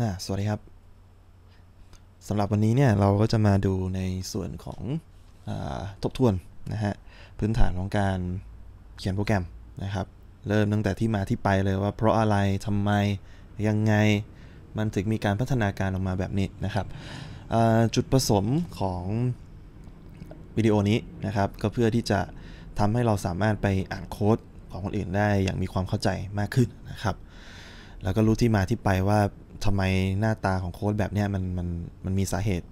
นะสวัสดีครับสำหรับวันนี้เนี่ย เราก็จะมาดูในส่วนของอทบทวนนะฮะพื้นฐานของการเขียนโปรแกรมนะครับ เริ่มตั้งแต่ที่มาที่ไปเลยว่า เพราะอะไรทำไมยังไง มันถึงมีการพัฒนาการออกมาแบบนี้นะครับจุดประสมของวิดีโอนี้นะครับ ก็เพื่อที่จะทำให้เราสามารถไปอ่านโค้ดของคนอื่นได้อย่างมีความเข้าใจมากขึ้นนะครับ แล้วก็รู้ที่มาที่ไปว่าทำไมหน้าตาของโค้ดแบบนี้มันมันมันมีสาเหตุ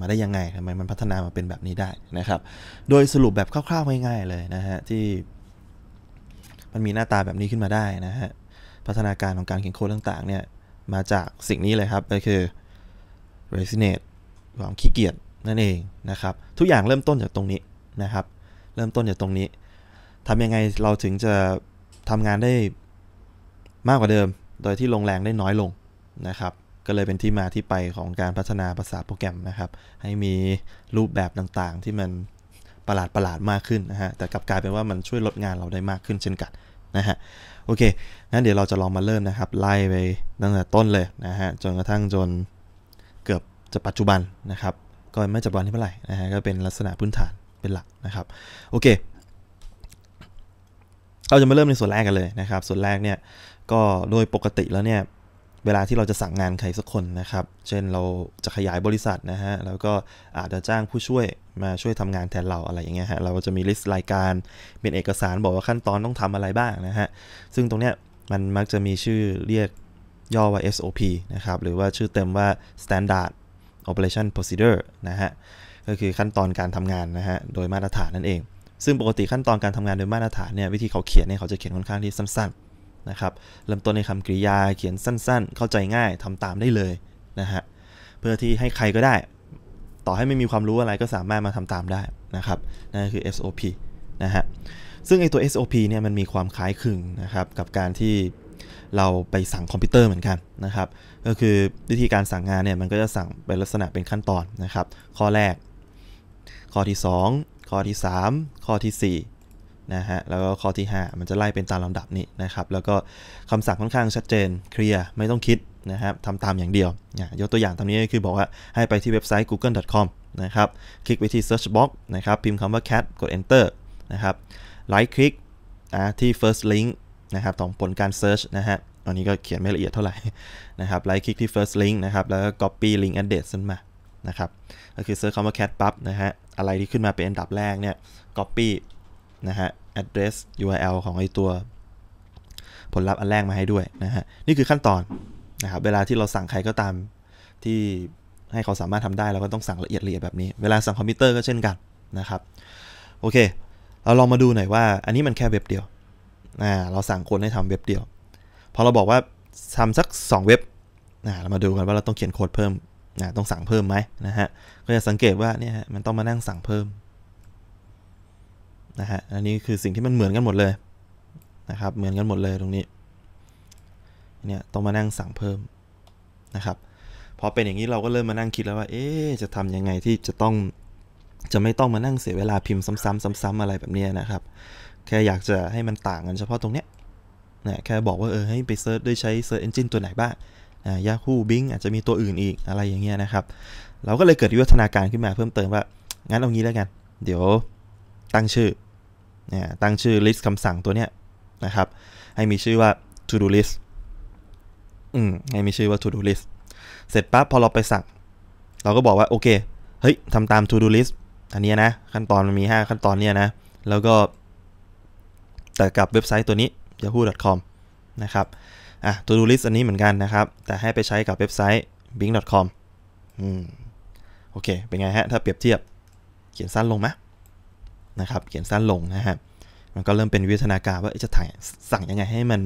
มาได้ยังไงทำไมมันพัฒนามาเป็นแบบนี้ได้นะครับ โดยสรุปแบบคร่าวๆง่ายๆเลยนะฮะที่ มันมีหน้าตาแบบนี้ขึ้นมาได้นะฮะพัฒนาการของการเขียนโค้ดต่างๆเนี่ยมาจากสิ่งนี้เลยครับก็คือ resonate ความขี้เกียจนั่นเองนะครับ ทุกอย่างเริ่มต้นจากตรงนี้นะครับ เริ่มต้นจากตรงนี้ทำยังไงเราถึงจะทำงานได้มากกว่าเดิม โดยที่ลงแรงได้น้อยลงนะครับ ก็เลยเป็นที่มาที่ไปของการพัฒนาภาษาโปรแกรมนะครับ ให้มีรูปแบบต่างๆที่มันประหลาดประหลาดมากขึ้นนะฮะ แต่กลับกลายเป็นว่ามันช่วยลดงานเราได้มากขึ้นเช่นกันนะฮะ โอเค งั้นเดี๋ยวเราจะลองมาเริ่มนะครับ ไล่ไปตั้งแต่ต้นเลยนะฮะ จนกระทั่งจนเกือบจะปัจจุบันนะครับ ก็ไม่จับวันที่เท่าไหร่นะฮะ ก็เป็นลักษณะพื้นฐานเป็นหลักนะครับ โอเค เราจะมาเริ่มในส่วนแรกกันเลยนะครับ ส่วนแรกเนี่ย ก็โดยปกติแล้วเนี่ยเวลาที่เราจะสั่งงานใครสักคนนะครับ เช่น เราจะขยายบริษัทนะฮะ แล้วก็อาจจะจ้างผู้ช่วยมาช่วยทำงานแทนเราอะไรอย่างเงี้ยฮะ เราจะมีลิสต์รายการเป็นเอกสารบอกว่าขั้นตอนต้องทำอะไรบ้างนะฮะ ซึ่งตรงเนี้ยมันมักจะมีชื่อเรียกย่อว่า SOP นะครับ หรือว่าชื่อเต็มว่า Standard Operation Procedure นะฮะ ก็คือขั้นตอนการทำงานนะฮะโดยมาตรฐานนั่นเอง ซึ่งปกติขั้นตอนการทำงานโดยมาตรฐานเนี่ย วิธีเขาเขียนเนี่ยเขาจะเขียนค่อนข้างที่สั้นๆนะครับเริ่มต้นในคำกริยาเขียนสั้น ๆ เข้าใจง่ายทำตามได้เลยนะฮะเพื่อที่ให้ใครก็ได้ต่อให้ไม่มีความรู้อะไรก็สามารถมาทำตามได้นะครับนั่นคือ SOP นะฮะซึ่งไอตัว SOP เนี่ยมันมีความคล้ายคลึงนะครับกับการที่เราไปสั่งคอมพิวเตอร์เหมือนกันนะครับก็คือวิธีการสั่งงานเนี่ยมันก็จะสั่งเป็นลักษณะเป็นขั้นตอนนะครับข้อแรก ข้อที่ 2 ข้อที่ 3 ข้อที่นะฮะแล้วก็ข้อที่ 5 มันจะไล่เป็นตามลำดับนี้นะครับ แล้วก็คำสั่งค่อนข้างชัดเจนเคลียร์ไม่ต้องคิดนะครับทำตามอย่างเดียวยกตัวอย่างตอนนี้ก็คือบอกว่าให้ไปที่เว็บไซต์ google.com นะครับ คลิกไปที่ search box นะครับ พิมพ์คำว่า cat กด enter นะครับไลค์คลิกที่ first link นะครับของผลการ search นะฮะอันนี้ก็เขียนไม่ละเอียดเท่าไหร่นะครับไลค์คลิกที่ first link นะครับแล้วก็ copy link address ขึ้นมานะครับก็คือ search คำว่า cat ปั๊บนะฮะอะไรที่ขึ้นมาเป็นอันดับแรกเนี่ย copy นะฮะ address URL ของไอตัวผลลัพธ์อันแรกมาให้ด้วยนะฮะนี่คือขั้นตอนนะครับเวลาที่เราสั่งใครก็ตาม ที่ให้เขาสามารถทำได้เราก็ต้องสั่งละเอียดละเอียดแบบนี้เวลาสั่งคอมพิวเตอร์ก็เช่นกันนะครับโอเคเราลองมาดูหน่อยว่าอันนี้มันแค่เว็บเดียวอ่าเราสั่งคนให้ทำเว็บเดียวพอเราบอกว่าทำสัก 2 เว็บอ่าเรามาดูกันว่า เราต้องเขียนโค้ดเพิ่ม่าต้องสั่งเพิ่มไหมนะฮะก็จะสังเกตว่าเนี่ยฮะมันต้องมานั่งสั่งเพิ่มนะฮะ อันนี้คือสิ่งที่มันเหมือนกันหมดเลยนะครับ เหมือนกันหมดเลยตรงนี้เนี่ยต้องมานั่งสั่งเพิ่มนะครับพอเป็นอย่างนี้เราก็เริ่มมานั่งคิดแล้วว่าเอ๊จะทํำยังไงที่จะต้อง จะไม่ต้องมานั่งเสียเวลาพิมพ์ซ้ำๆซ้ำๆอะไรแบบนี้นะครับ แค่อยากจะให้มันต่างกันเฉพาะตรงเนี้ยนะแค่บอกว่าเออให้ไปเซิร์ชด้วยใช้เซิร์ชเอนจินตัวไหนบ้างนะยาคูบิงอาจจะมีตัวอื่นอีกอะไรอย่างเงี้ยนะครับ เราก็เลยเกิดวิวัฒนาการขึ้นมาเพิ่มเติมว่า งั้นเอางี้แล้วกัน เดี๋ยวตั้งชื่อตั้งชื่อลิสต์คำสั่งตัวเนี้ยนะครับให้มีชื่อว่า to do list อืม ให้มีชื่อว่า to do list เสร็จปั๊บพอเราไปสั่งเราก็บอกว่าโอเคเฮ้ยทำตาม to do list อันนี้นะขั้นตอนมันมี 5 ขั้นตอนเนี่ยนะ แล้วก็แต่กับเว็บไซต์ตัวนี้ yahoo.com นะครับอ่ะ to do list อันนี้เหมือนกันนะครับ แต่ให้ไปใช้กับเว็บไซต์ bing.com อืมโอเค เป็นไงฮะ ถ้าเปรียบเทียบเขียนสั้นลงไหมนะครับเขียนสั้นลงนะฮะมันก็เริ่มเป็นวิทยาการว่าจะถ่ายสั่งยังไงให้มัน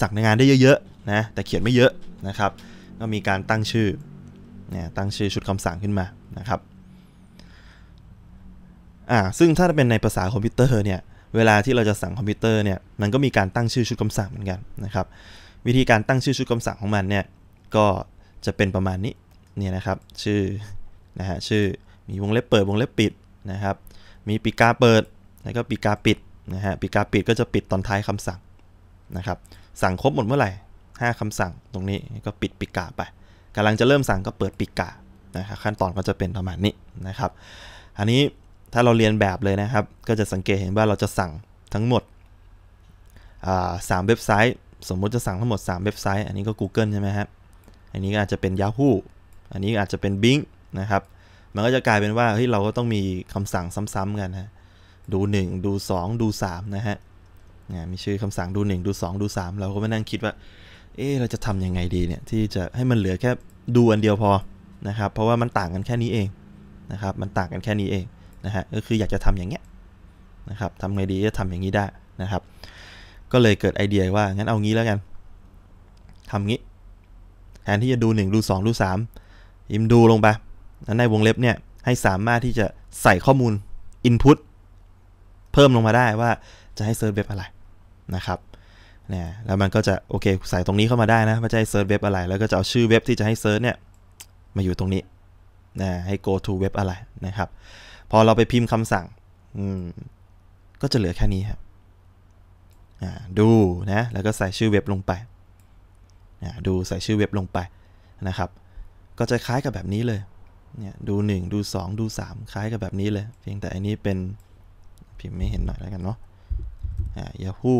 สั่งในงานได้เยอะ ๆนะแต่เขียนไม่เยอะนะครับ ก็มีการตั้งชื่อนะตั้งชื่อชุดคำสั่งขึ้นมานะครับอ่าซึ่งถ้าเป็นในภาษาคอมพิวเตอร์เนี่ยเวลาที่เราจะสั่งคอมพิวเตอร์เนี่ย มันก็มีการตั้งชื่อชุดคำสั่งเหมือนกันนะครับ วิธีการตั้งชื่อชุดคำสั่งของมันเนี่ยก็จะเป็นประมาณนี้เนี่ยนะครับชื่อนะฮะชื่อมีวงเล็บเปิดวงเล็บปิดนะครับมีปีกาเปิด แล้วก็ปีกาปิดนะฮะปีกาปิดก็จะปิดตอนท้ายคำสั่งนะครับ สั่งครบหมดเมื่อไหร่ 5 คำสั่งตรงนี้ก็ปิดปีกาไป กำลังจะเริ่มสั่งก็เปิดปีกานะครับขั้นตอนก็จะเป็นประมาณนี้นะครับ อันนี้ถ้าเราเรียนแบบเลยนะครับ ก็จะสังเกตเห็นว่าเราจะสั่งทั้งหมดสามเว็บไซต์ สมมุติจะสั่งทั้งหมด 3 เว็บไซต์ อันนี้ก็ Google ใช่ไหมครับอันนี้ก็อาจจะเป็น Yahoo อันนี้อาจจะเป็น Bing นะครับมันก็จะกลายเป็นว่าเฮ้ยเราก็ต้องมีคำสั่งซ้ำๆกันฮะดู 1 ดู 2 ดู3นะฮะนะมีชื่อคำสั่งดู 1 ดู 2 ดู 3 เราก็มานั่งคิดว่าเออเราจะทํำยังไงดีเนี่ยที่จะให้มันเหลือแค่ ดูอันเดียวพอนะครับเพราะว่ามันต่างกันแค่นี้เองนะครับมันต่างกันแค่นี้เองนะฮะก็คืออยากจะทำอย่างเงี้ยนะครับทำไงดีจะทำอย่างนี้ได้นะครับก็เลยเกิดไอเดียว่างั้นเอางี้แล้วกัน ทำงี้ แทนที่จะดู 1 ดู 2 ดู 3 ยิมดูลงไป้ในวงเล็บเนี่ย ให้สามารถที่จะใส่ข้อมูล Input เพิ่มลงมาได้ว่าจะให้เซิร์ชเว็บอะไรนะครับเนี่ยแล้วมันก็จะโอเคใส่ตรงนี้เข้ามาได้นะว่าจะให้เซิร์ชเว็บอะไร แล้วก็จะเอาชื่อเว็บที่ จะให้เซิร์ชเนี่ยมาอยู่ตรงนี้นะให้ go to เว็บอะไรนะครับพอเราไปพิมพ์คำสั่งก็จะเหลือแค่นี้ครับดูนะแล้วก็ใส่ชื่อเว็บลงไปดูใส่ชื่อเว็บลงไปนะครับ ก็จะคล้ายกับแบบนี้เลยเนี่ยดู 1 ดู 2 ดู 3 คล้ายกับแบบนี้เลย เพียงแต่อันนี้เป็นพิมพ์ไม่เห็นหน่อยแล้วกันเนาะอ่า Yahoo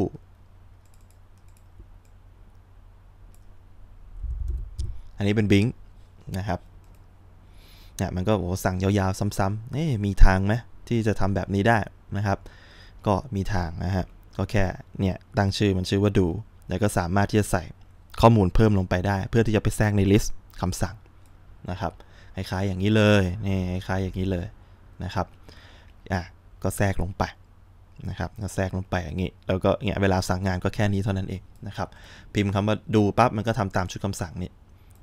อันนี้เป็นบิงนะครับเนี่ยมันก็โอกสั่งยาวๆ ซ้ำๆเอ๊มีทางไหมที่จะทำแบบนี้ได้นะครับ ก็มีทางนะฮะก็แค่เนี่ยตั้งชื่อมันชื่อว่าดู แล้วก็สามารถที่จะใส่ข้อมูลเพิ่มลงไปได้ เพื่อที่จะไปแทรกในลิสต์คำสั่งนะครับคล้ายๆอย่างนี้เลย นี่คล้ายๆอย่างนี้เลยนะครับ อ่ะ ก็แทรกลงไปนะครับ ก็แทรกลงไปอย่างนี้ แล้วก็เนี่ยเวลาสั่งงานก็แค่นี้เท่านั้นเองนะครับ พิมพ์คำว่าดูปั๊บ มันก็ทำตามชุดคำสั่งนี้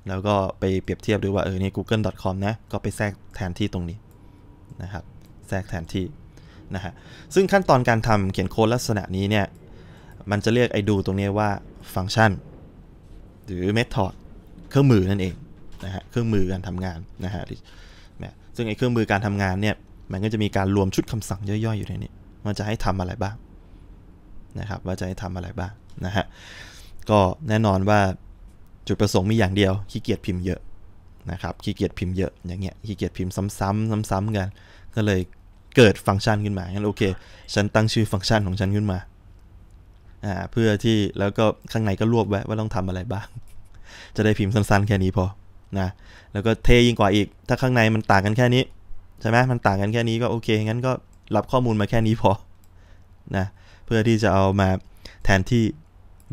แล้วก็ไปเปรียบเทียบดูว่า เออ นี่ google.com นะ ก็ไปแทรกแทนที่ตรงนี้นะครับ แทรกแทนที่นะฮะ ซึ่งขั้นตอนการทำเขียนโค้ดลักษณะนี้เนี่ย มันจะเรียกไอ้ดูตรงนี้ว่าฟังก์ชันหรือเมธอดเครื่องมือนั่นเองนะฮะเครื่องมือการทำงานนะฮะซึ่งไอ้เครื่องมือการทำงานเนี่ย มันก็จะมีการรวมชุดคำสั่งย่อยๆอยู่ในนี้ว่าจะให้ทำอะไรบ้างนะครับว่าจะให้ทำอะไรบ้างนะฮะ ก็แน่นอนว่าจุดประสงค์มีอย่างเดียวขี้เกียจพิมพ์เยอะนะครับขี้เกียจพิมพ์เยอะอย่างเงี้ยขี้เกียจพิมพ์ซ้ำๆซ้ำๆกัน ก็เลยเกิดฟังก์ชันขึ้นมา งั้นโอเค ฉันตั้งชื่อฟังก์ชันของฉันขึ้นมาอ่าเพื่อที่แล้วก็ข้างในก็รวบไว้ว่าต้องทำอะไรบ้าง จะได้พิมพ์สั้นๆแค่นี้พอนะแล้วก็เทยิ่งกว่าอีก ถ้าข้างในมันต่างกันแค่นี้ ใช่ไหมมันต่างกันแค่นี้ก็โอเคงั้นก็รับข้อมูลมาแค่นี้พอนะเพื่อที่จะเอามาแทนที่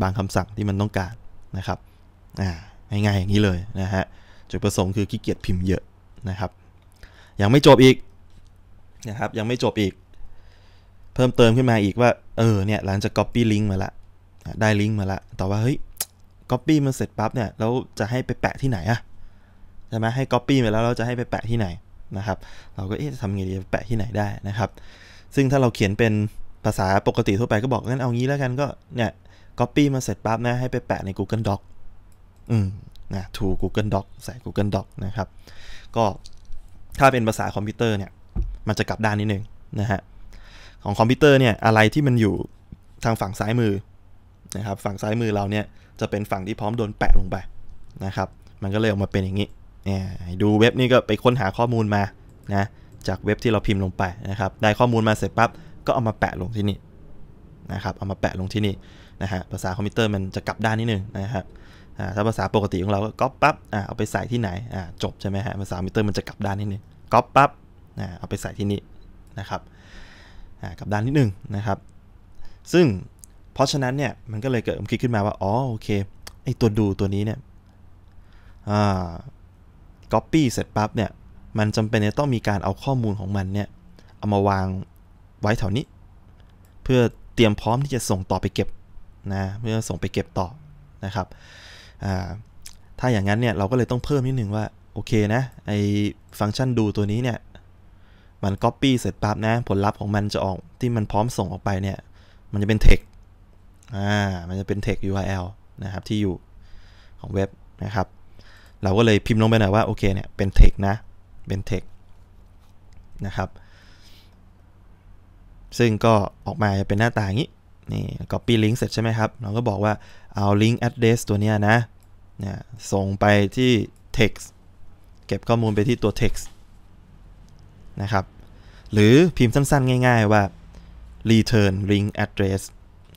บางคำสั่งที่มันต้องการนะครับอ่าง่ายๆอย่างนี้เลยนะฮะจุดประสงค์คือขี้เกียจพิมพ์เยอะนะครับยังไม่จบอีกนะครับยังไม่จบอีก เพิ่มเติมขึ้นมาอีกว่าเออเนี่ยหลังจาก Copy Link มาละได้ลิงก์มาละแต่ว่าเฮ้ย Copy มันเสร็จปั๊บเนี่ยแล้วจะให้ไปแปะที่ไหนอะช่ไหมให้ก๊อปปี้ไปแล้วเราจะให้ไปแปะที่ไหนนะครับ เราก็เอ๊ะทำไงดีแปะที่ไหนได้นะครับ ซึ่งถ้าเราเขียนเป็นภาษาปกติทั่วไปก็บอกงั้นเอางี้แล้วกันก็เนี่ยก๊อปปี้มาเสร็จปั๊บนะ ให้ไปแปะใน Google Doc อืมนะถู Google Doc ใส่ Google Doc นะครับก็ถ้าเป็นภาษาคอมพิวเตอร์เนี่ย มันจะกลับด้านนิดนึง นะฮะของคอมพิวเตอร์เนี่ย อะไรที่มันอยู่ทางฝั่งซ้ายมือนะครับฝั่งซ้ายมือเราเนี่ยจะเป็นฝั่งที่พร้อมโดนแปะลงไปนะครับ มันก็เลยออกมาเป็นอย่างนี้ดูเว็บนี่ก็ไปค้นหาข้อมูลมานะจากเว็บที่เราพิมพ์ลงไปนะครับ ได้ข้อมูลมาเสร็จปั๊บก็เอามาแปะลงที่นี่ นะครับเอามาแปะลงที่นี่นะฮะภาษาคอมพิวเตอร์มันจะกลับด้านนิดนึงนะครับถ้าภาษาปกติของเราก็ก๊อปปั๊บเอาไปใส่ที่ไหนจบใช่ไหมฮะภาษาคอมพิวเตอร์มันจะกลับด้านนิดนึงก๊อปปั๊บเอาไปใส่ที่นี่นะครับกลับด้านนิดนึงนะครับซึ่งเพราะฉะนั้นเนี่ย มันก็เลยเกิดความคิดขึ้นมาว่าอ๋อโอเคไอ้ตัวดูตัวนี้เนี่ย Copy เสร็จปั๊บเนี่ย มันจำเป็นจะต้องมีการเอาข้อมูลของมัน เนี่ย เอามาวางไว้ แถว นี้ เพื่อเตรียมพร้อมที่จะส่งต่อไปเก็บ นะ เพื่อส่งไปเก็บต่อนะครับถ้าอย่างนั้น เนี่ย เราก็เลยต้องเพิ่มนิดนึง ว่า โอเค นะ ไอฟังก์ชันดูตัวนี้ เนี่ย มัน Copy เสร็จปั๊บนะผลลัพธ์ของมันจะออก ที่มันพร้อมส่งออกไปเนี่ยมันจะเป็น text อ่ามันจะเป็น text URL นะครับที่อยู่ของเว็บนะครับเราก็เลยพิมพ์ลงไปหน่อยว่าโอเคเนี่ยเป็นเทคนะ เป็นเทคนะครับซึ่งก็ออกมาเป็นหน้าตาอย่างนี้ นี่ copy link เสร็จใช่ไหมครับ เราก็บอกว่า เอา link address ตัวนี้นะเนี่ยส่งไปที่ text เก็บข้อมูลไปที่ตัว text นะครับหรือพิมพ์สั้นๆ ง่ายๆ ว่า return link address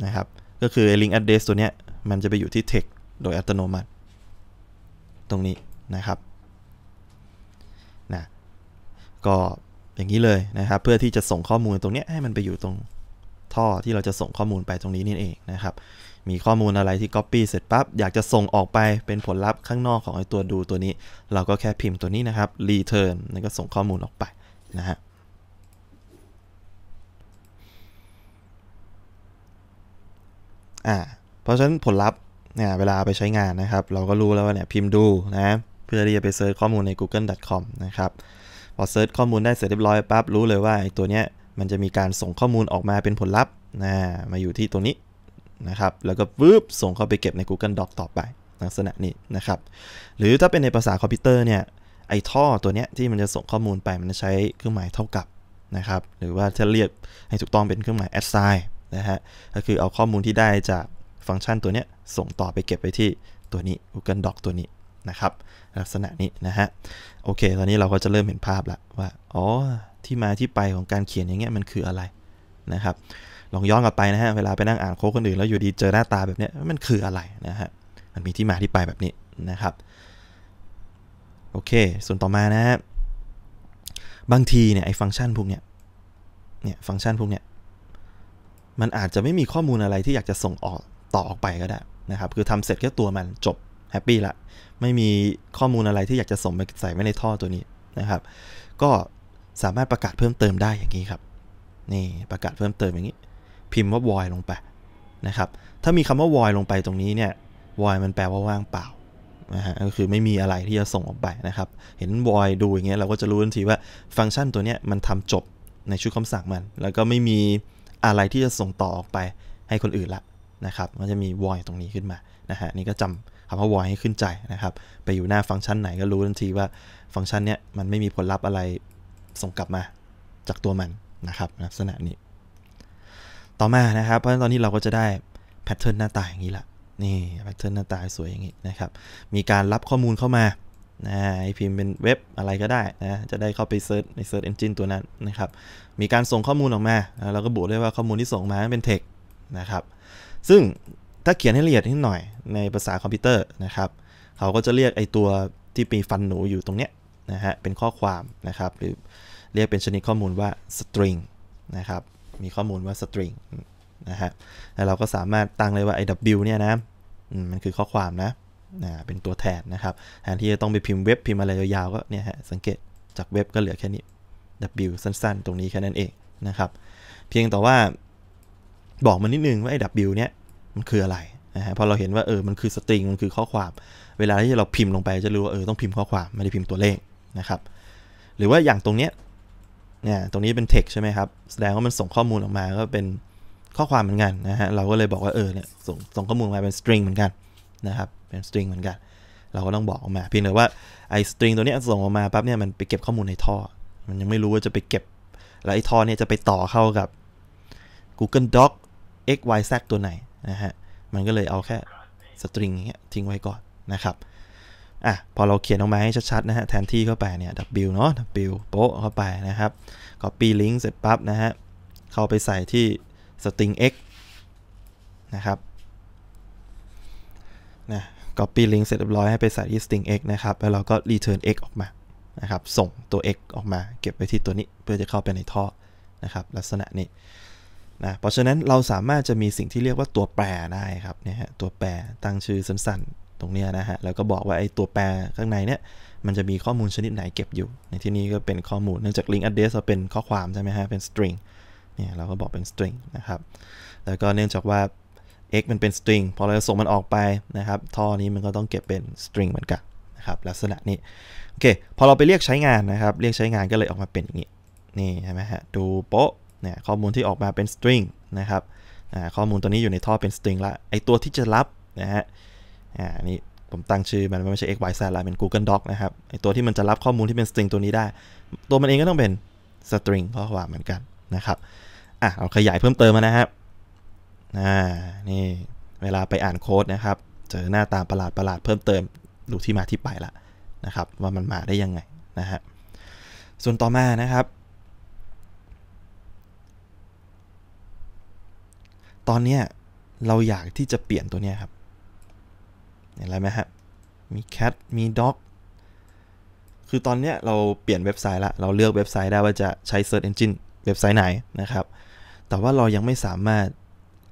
นะครับก็คือ link address ตัวนี้มันจะไปอยู่ที่ text โดยอัตโนมัติตรงนี้นะครับนะก็ อย่างนี้เลยนะครับ เพื่อที่จะส่งข้อมูลตรงนี้ให้มันไปอยู่ตรงท่อที่เราจะส่งข้อมูลไปตรงนี้นี่เองนะครับมีข้อมูลอะไรที่ Copy เสร็จปั๊บอยากจะส่งออกไปเป็นผลลัพธ์ข้างนอกของไอตัวดูตัวนี้ เราก็แค่พิมพ์ตัวนี้นะครับ return แล้วก็ส่งข้อมูลออกไปนะฮะอ่าเพราะฉะนั้นผลลัพธ์เนี่ยเวลาไปใช้งานนะครับเราก็รู้แล้วว่าเนี่ยพิมพ์ดูนะเพื่อที่จะไปเซิร์ชข้อมูลใน google.com นะครับพอเซิร์ชข้อมูลได้เสร็จเรียบร้อยปั๊บรู้เลยว่าไอ้ตัวเนี้ยมันจะมีการส่งข้อมูลออกมาเป็นผลลัพธ์นะมาอยู่ที่ตัวนี้นะครับ แล้วก็ปึ๊บส่งเข้าไปเก็บใน Google Doc ต่อไปลักษณะนี้นะครับหรือถ้าเป็นในภาษาคอมพิวเตอร์เนี่ยไอ้ท่อตัวเนี้ยที่มันจะส่งข้อมูลไปมันจะใช้เครื่องหมายเท่ากับนะครับหรือว่าจะเรียกให้ถูกต้องเป็นเครื่องหมาย a s sign นะฮะก็คือเอาข้อมูลที่ได้จากฟังก์ชันตัวนี้ส่งต่อไปเก็บไปที่ตัวนี้ Google Doc ตัวนี้นะครับ ลักษณะนี้นะฮะโอเคตอนนี้เราก็จะเริ่มเห็นภาพละว่าอ๋อที่มาที่ไปของการเขียนอย่างเงี้ยมันคืออะไรนะครับ ลองย้อนกลับไปนะฮะเวลาไปนั่งอ่านโค้ดคนอื่นแล้วอยู่ดีเจอหน้าตาแบบเนี้ยมันคืออะไรนะฮะมันมีที่มาที่ไปแบบนี้นะครับ โอเคส่วนต่อมานะฮะบางทีเนี่ยไอ้ฟังก์ชันพวกเนี้ยเนี่ยฟังก์ชันพวกเนี้ยมันอาจจะไม่มีข้อมูลอะไรที่อยากจะส่งออก่อออกไปก็ได้นะครับ คือทำเสร็จแค่ตัวมันจบแฮปปี้ละ ไม่มีข้อมูลอะไรที่อยากจะส่งไปใส่ไว้ในท่อตัวนี้นะครับ ก็สามารถประกาศเพิ่มเติมได้อย่างนี้ครับ นี่ประกาศเพิ่มเติมอย่างนี้ พิมพ์ว่า void ลงไปนะครับ ถ้ามีคำว่า void ลงไปตรงนี้เนี่ย void มันแปลว่าว่างเปล่านะฮะ ก็คือไม่มีอะไรที่จะส่งออกไปนะครับ เห็น void ดูอย่างเงี้ยเราก็จะรู้ทันทีว่าฟังก์ชันตัวเนี้ยมันทำจบในชุดคำสั่งมัน แล้วก็ไม่มีอะไรที่จะส่งต่อออกไปให้คนอื่นละนะครับ มันจะมี void ตรงนี้ขึ้นมานะฮะนี่ก็จำคำว่า void ให้ขึ้นใจนะครับ ไปอยู่หน้าฟังก์ชันไหนก็รู้ทันทีว่าฟังก์ชันเนี้ยมันไม่มีผลลัพธ์อะไรส่งกลับมาจากตัวมันนะครับ ลักษณะนี้ ต่อมานะครับ เพราะฉะนั้นตอนนี้เราก็จะได้แพทเทิร์นหน้าตาอย่างนี้ละ นี่แพทเทิร์นหน้าตาสวยอย่างนี้นะครับ มีการรับข้อมูลเข้ามานะพิมพ์เป็นเว็บอะไรก็ได้นะ จะได้เข้าไปเซิร์ชในเซิร์ชเอนจินตัวนั้นนะครับ มีการส่งข้อมูลออกมา เราก็บวกได้ว่าข้อมูลที่ส่งมาเป็นเท็กนะครับซึ่งถ้าเขียนให้ละเอียดนิดหน่อยในภาษาคอมพิวเตอร์นะครับ เขาก็จะเรียกไอตัวที่มีฟันหนูอยู่ตรงเนี้ยนะฮะเป็นข้อความนะครับหรือเรียกเป็นชนิดข้อมูลว่า string นะครับมีข้อมูลว่า string นะฮะแล้วเราก็สามารถตั้งเลยว่าไอ w เนี่ยนะมันคือข้อความนะนะเป็นตัวแทนนะครับแทนที่จะต้องไปพิมพ์เว็บพิมพ์อะไรยาวๆก็เนี่ยฮะสังเกตจากเว็บก็เหลือแค่นี้ w สั้นๆ ตรงนี้แค่นั้นเองนะครับเพียงแต่ว่าบอกมันนิดนึงว่าไอ้ W เนี่ยมันคืออะไรนะฮะพอเราเห็นว่าเออ มันคือ สตริง มันคือข้อความ เวลาที่เราพิมพ์ลงไปจะรู้ว่าเออต้องพิมพ์ข้อความไม่ได้พิมพ์ตัวเลขนะครับ หรือว่าอย่างตรงเนี้ยเนี่ยตรงนี้เป็น text ใช่ไหมครับแสดงว่ามันส่งข้อมูลออกมาก็เป็นข้อความเหมือนกันนะฮะเราก็เลยบอกว่าเออเนี่ยส่งส่งข้อมูลมาเป็นสตริงเหมือนกันนะครับเป็นสตริงเหมือนกัน เราก็ต้องบอกออกมาเพียงแต่ว่าไอ้สตริงตัวเนี้ยส่งออกมาปั๊บเนี่ยมันไปเก็บข้อมูลในท่อมันยังไม่รู้ว่าจะไปเก็บแล้วไอ้ท่อเนี่ยจะไปต่อเข้ากับ Google Doc x y z ตัวไหน นะฮะ มันก็เลยเอาแค่สตริงเงี้ยทิ้งไว้ก่อนนะครับ อ่ะพอ เรา เขียนออก มา ให้ชัดๆนะฮะแทนที่เข้า ไป เนี่ย w เนาะ w โป๊ะเข้าไปนะครับ copy link เสร็จปั๊บนะฮะ เข้าไปใส่ที่สตริง x นะครับนะ copy link เสร็จเรียบร้อยให้ไปใส่ที่ string x นะครับแล้วเราก็ return x ออกมา นะครับ ส่งตัว x ออกมา เก็บไว้ที่ตัวนี้เพื่อจะเข้าไปในท่อนะครับ ลักษณะนี้นะเพราะฉะนั้นเราสามารถจะมีสิ่งที่เรียกว่าตัวแปรได้ครับเนี่ยฮะตัวแปรตั้งชื่อสั้นๆตรงนี้นะฮะ แล้วก็บอกว่าไอ้ตัวแปรข้างในเนี่ยมันจะมีข้อมูลชนิดไหนเก็บอยู่ ในที่นี้ก็เป็นข้อมูลเนื่องจากลิงก์อัดเดสเราเป็นข้อความใช่ไหมฮะเป็น string เนี่ยเราก็บอกเป็น string นะครับแล้วก็เนื่องจากว่า x มันเป็น string พอเราส่งมันออกไปนะครับท่อนี้มันก็ต้องเก็บเป็น string เหมือนกันนะครับ ลักษณะนี้โอเคพอเราไปเรียกใช้งานนะครับเรียกใช้งานก็เลยออกมาเป็นอย่างนี้นี่ใช่ไหมฮะดูโป๊ะเนี่ยข้อมูลที่ออกมาเป็นสตริงนะครับ ข้อมูลตัวนี้อยู่ในท่อเป็นสตริงละ ไอตัวที่จะรับนะฮะอ่านี่ผมตั้งชื่อมันไม่ใช่ x y z ละเป็น Google Doc นะครับไอตัวที่มันจะรับข้อมูลที่เป็นสตริงตัวนี้ได้ ตัวมันเองก็ต้องเป็นสตริงข้อความเหมือนกันนะครับอ่ะเอาขยายเพิ่มเติมมานะครับอ่านี่เวลาไปอ่านโค้ดนะครับเจอหน้าตาประหลาดประหลาดเพิ่มเติมดูที่มาที่ไปละนะครับ ว่ามันมาได้ยังไงนะฮะส่วนต่อมานะครับตอนเนี้ยเราอยากที่จะเปลี่ยนตัวเนี้ยครับเห็นอะไรไหมฮะมีแคทมีด็อกคือตอนเนี้ยเราเปลี่ยนเว็บไซต์ละเราเลือกเว็บไซต์ได้ว่าจะใช้ search engine เว็บไซต์ไหนนะครับ แต่ว่าเรายังไม่สามารถ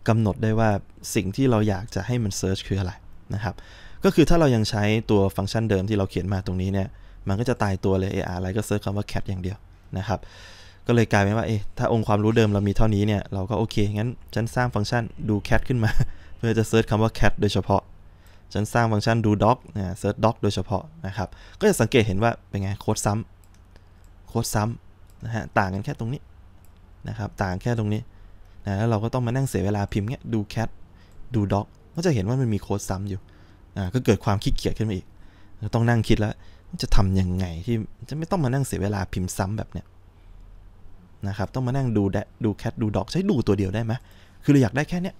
กำหนดได้ว่าสิ่งที่เราอยากจะให้มัน search คืออะไรนะครับ ก็คือถ้าเรายังใช้ตัวฟังก์ชันเดิมที่เราเขียนมาตรงนี้เนี่ยมันก็จะตายตัวเลย AR อะไรก็เซิร์ชคำว่า cat อย่างเดียวนะครับก็เลยกลายเป็นว่าเอ๊ะถ้าองค์ความรู้เดิมเรามีเท่านี้เนี่ย เราก็โอเค งั้นฉันสร้างฟังก์ชันดู cat ขึ้นมา เพื่อจะเซิร์ชคำว่า cat โดยเฉพาะ ฉันสร้างฟังก์ชันดู doc นะเซิร์ช doc โดยเฉพาะนะครับ ก็จะสังเกตเห็นว่าเป็นไงโค้ดซ้ำโค้ดซ้ำนะฮะ ต่างกันแค่ตรงนี้นะครับ ต่างแค่ตรงนี้นะ แล้วเราก็ต้องมานั่งเสียเวลาพิมพ์เนี้ยดู cat ดู doc ก็จะเห็นว่ามันมีโค้ดซ้ำอยู่ อ่า ก็เกิดความขี้เกียจขึ้นมาอีก ต้องนั่งคิดแล้วจะทำยังไงที่จะไม่ต้องมานั่งเสียเวลาพิมพ์ซ้าแบบเนี้ยนะครับ ต้องมานั่งดูแดดูแคทดูดอกใช้ดูตัวเดียวได้ไหมคือเราอยากได้แค่ เนี้ย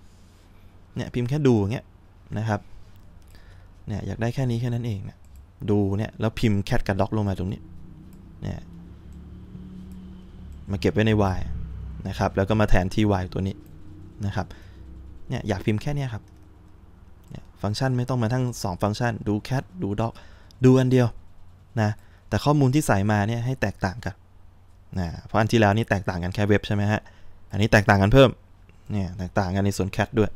เนี่ยพิมพ์แค่ดูอย่างเงี้ยนะครับเนี่ยอยากได้แค่นี้แค่นั้นเองเนี่ยดูเนี่ยแล้วพิมพ์แคทกับด็อกลงมาตรงนี้เนี่ยมาเก็บไว้ใน y นะครับ แล้วก็มาแทนที่ y ตัวนี้นะครับเนี่ยอยากพิมพ์แค่นี้ครับเนี่ยฟังก์ชันไม่ต้องมาทั้ง 2 ฟังก์ชันดูแคทดูด็อกดูอันเดียวนะแต่ข้อมูลที่ใส่มาเนี่ยให้แตกต่างกันนะเพราะอันที่แล้วนี่แตกต่างกันแค่เว็บใช่ไหมฮะ อันนี้แตกต่างกันเพิ่มเนี่ยแตกต่างกันในส่วนแคทด้วย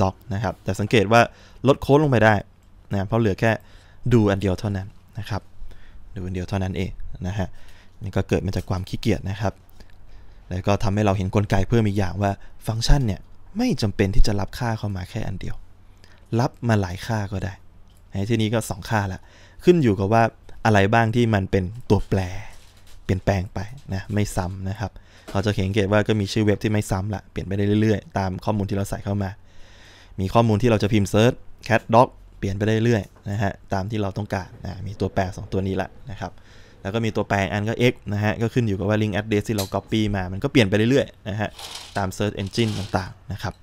ด็อกนะครับ แต่สังเกตว่าลดโค้ดลงไปได้นะ เพราะเหลือแค่ดูอันเดียวเท่านั้นนะครับ ดูอันเดียวเท่านั้นเองนะฮะ นี่ก็เกิดมาจากความขี้เกียจนะครับ แล้วก็ทำให้เราเห็นนกลไกเพิ่มอีกอย่างว่าฟังก์ชันเนี่ย ไม่จำเป็นที่จะรับค่าเข้ามาแค่อันเดียว รับมาหลายค่าก็ได้ ที่นี้ก็ 2 ค่าละ ขึ้นอยู่กับว่าอะไรบ้างที่มันเป็นตัวแปรเปลี่ยนแปลงไปนะไม่ซ้ำนะครับ เราจะเห็นเกตว่าก็มีชื่อเว็บที่ไม่ซ้ำละเปลี่ยนไปได้เรื่อยๆตามข้อมูลที่เราใส่เข้ามา มีข้อมูลที่เราจะพิมพ์เซิร์ช cat d o g เปลี่ยนไปได้เรื่อยๆนะฮะตามที่เราต้องการนะมีตัวแปร2ตัวนี้ละนะครับ แล้วก็มีตัวแปรอันก็ x นะฮะก็ขึ้นอยู่กับว่า link address ที่เรา copy มามันก็เปลี่ยนไปเรื่อยๆนะฮะตาม search engine ต่างๆนะครับ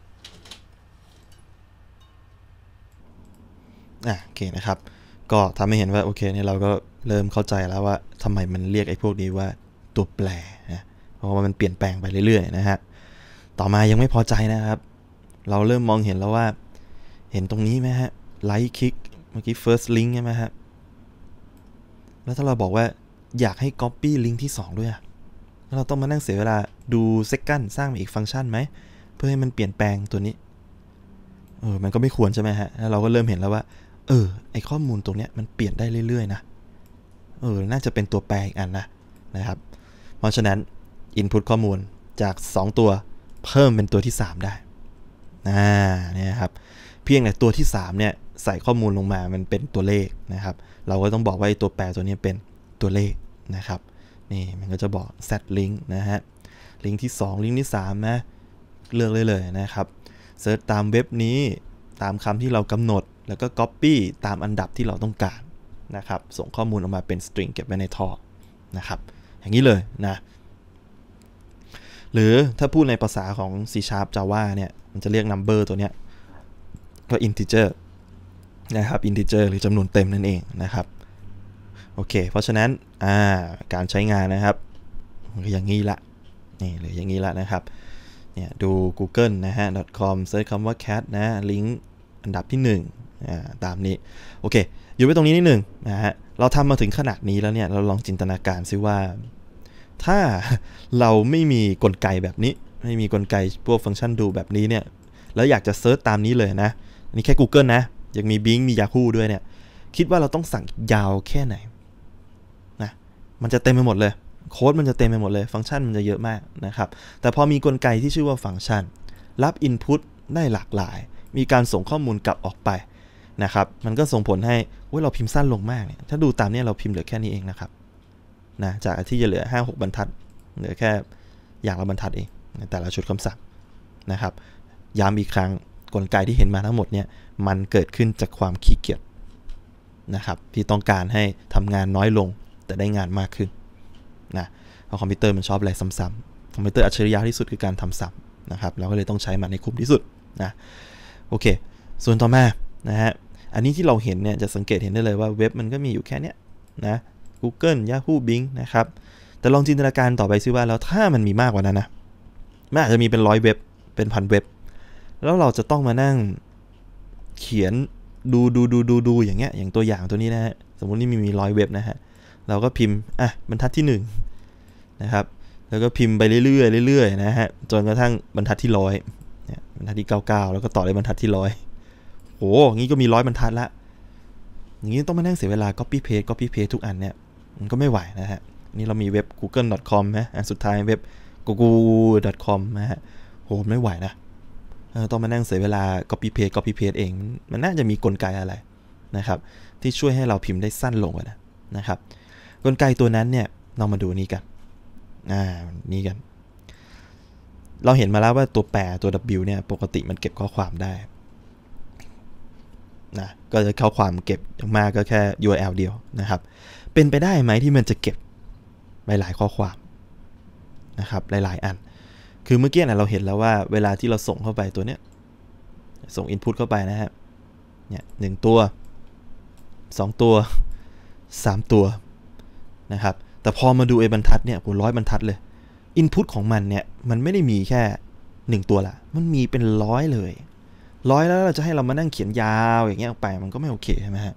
อ่ะโอเคนะครับก็ทำให้เห็นว่าโอเคเนี่ยเราก็เริ่มเข้าใจแล้วว่า ทำไมมันเรียกไอ้พวกนี้ว่าตัวแปรนะเพราะว่ามันเปลี่ยนแปลงไปเรื่อยๆนะฮะ ต่อมายังไม่พอใจนะครับ เราเริ่มมองเห็นแล้วว่า เห็นตรงนี้ไหมฮะไลท์คลิกเมื่อกี้ first link ใช่ไหมฮะ แล้วถ้าเราบอกว่าอยากให้ copy link ที่ 2 ด้วยอะแล้วเราต้องมานั่งเสียเวลาดู second สร้างอีกฟังก์ชันไหมเพื่อให้มันเปลี่ยนแปลงตัวนี้เออมันก็ไม่ควรใช่ไหมฮะแล้วเราก็เริ่มเห็นแล้วว่าเออ ไอข้อมูลตรงเนี้ยมันเปลี่ยนได้เรื่อยๆนะ เออ น่าจะเป็นตัวแปรอีกอันนะ นะครับ เพราะฉะนั้น Input ข้อมูลจาก 2 ตัว เพิ่มเป็นตัวที่3ได้นะเนี่ยครับ เพียงแต่ตัวที่ 3 เนี่ย ใส่ข้อมูลลงมา มันเป็นตัวเลขนะครับ เราก็ต้องบอกว่าตัวแปรตัวนี้เป็นตัวเลขนะครับ นี่มันก็จะบอก set link นะฮะลิงก์ที่2ลิงก์ที่3นะเลือกเลยเลยนะครับเซิร์ชตามเว็บนี้ตามคำที่เรากำหนดแล้วก็ Copy ตามอันดับที่เราต้องการนะครับ ส่งข้อมูลออกมาเป็น string เก็บไว้ในท่อนะครับ อย่างนี้เลยนะ หรือถ้าพูดในภาษาของ C Sharp Java เนี่ย มันจะเรียก number ตัวเนี้ย ก็ integer นะครับ integer หรือจำนวนเต็มนั่นเองนะครับ โอเค เพราะฉะนั้นการใช้งานนะครับ อย่างนี้ละ นี่หรืออย่างนี้ละนะครับ เนี่ยดู google นะฮะ .com เซิร์ชคำว่า cat นะ ลิงก์อันดับที่1ตามนี้ โอเค อยู่ไว้ตรงนี้นิดหนึ่งนะฮะเราทำมาถึงขนาดนี้แล้วเนี่ย เราลองจินตนาการซิว่า ถ้าเราไม่มีกลไกแบบนี้ ไม่มีกลไกพวกฟังก์ชันดูแบบนี้เนี่ย แล้วอยากจะเซิร์ชตามนี้เลยนะ นี่แค่ Google นะยังมี Bing มี Yahoo ด้วยเนี่ยคิดว่าเราต้องสั่งยาวแค่ไหนนะมันจะเต็มไปหมดเลยโค้ดมันจะเต็มไปหมดเลยฟังก์ชันมันจะเยอะมากนะครับแต่พอมีกลไกที่ชื่อว่าฟังก์ชัน รับ Input ได้หลากหลาย มีการส่งข้อมูลกลับออกไปนะครับ มันก็ส่งผลให้เราพิมพ์สั้นลงมากเนี่ย ถ้าดูตามนี้เราพิมพ์เหลือแค่นี้เองนะครับ นะ จากที่จะเหลือ 5 6 บรรทัด เหลือแค่ อย่างละบรรทัดเองในแต่ละชุดคำศัพท์นะครับย้ำอีกครั้ง กลไกที่เห็นมาทั้งหมดเนี่ย มันเกิดขึ้นจากความขี้เกียจ นะครับ ที่ต้องการให้ทำงานน้อยลงแต่ได้งานมากขึ้น นะ เพราะคอมพิวเตอร์มันชอบอะไรซ้ำๆคอมพิวเตอร์อัจฉริยะที่สุดคือการทำซ้ำนะครับ เราก็เลยต้องใช้มันในคุ้มที่สุด นะ โอเค ส่วนต่อมา นะฮะอันนี้ที่เราเห็นเนี่ยจะสังเกตเห็นได้เลยว่าเว็บมันก็มีอยู่แค่นี้นะ Google Yahoo Bing นะครับ แต่ลองจินตนาการต่อไปซิว่าแล้วถ้ามันมีมากกว่านั้นนะมันอาจจะมีเป็นร้อยเว็บเป็นพันเว็บ แล้วเราจะต้องมานั่งเขียนดูดูดูดูดูอย่างเงี้ยอย่างตัวอย่างตัวนี้นะฮะสมมตินี่มีมีร้อยเว็บนะฮะเราก็พิมพ์อ่ะบรรทัดที่1นนะครับแล้วก็พิมพ์ไปเรื่อยๆเรื่อยๆนะฮะจนกระทั่งบรรทัดที่ร้อยบรรทัดที่เเกก้า้าแล้วก็ต่อเลยบรรทัดที่ร้อยโหงี้ ก็มีร้อยบรรทัดละ อย่างนี้ต้องมานั่งเสียเวลา copy paste copy paste ทุกอันเนี่ยมันก็ไม่ไหวนะฮะ นี่เรามีเว็บ google.com นะอันสุดท้ายเว็บ google.com นะฮะโหไม่ไหวนะต้องมานั่งเสียเวลา copy paste copy paste เอง มันน่าจะมีกลไกอะไรนะครับ ที่ช่วยให้เราพิมพ์ได้สั้นลงนะนะครับ กลไกตัวนั้นเนี่ยเรามาดูนี่กัน อ่านี่กัน เราเห็นมาแล้วว่าตัวแปรตัว W เนี่ยปกติมันเก็บข้อความได้ก็จะเข้าความเก็บมากก็แค่ URL เดียวนะครับ เป็นไปได้ไหมที่มันจะเก็บหลาย ๆข้อความนะครับ หลายๆอัน คือเมื่อกี้นะเราเห็นแล้วว่าเวลาที่เราส่งเข้าไปตัวเนี้ยส่ง Input เข้าไปนะฮะเนี่ยหตัว 2 ตัว 3 ตัวนะครับ แต่พอมาดูไอ้บรรทัดเนี่ยผมร้อยบรรทัดเลยอินพุตของมันเนี่ยมันไม่ได้มีแค่ 1 ตัวละมันมีเป็นร้อยเลยร้อยแล้วเราจะให้เรามานั่งเขียนยาวอย่างเงี้ยออกไป มันก็ไม่โอเคใช่ไหมฮะ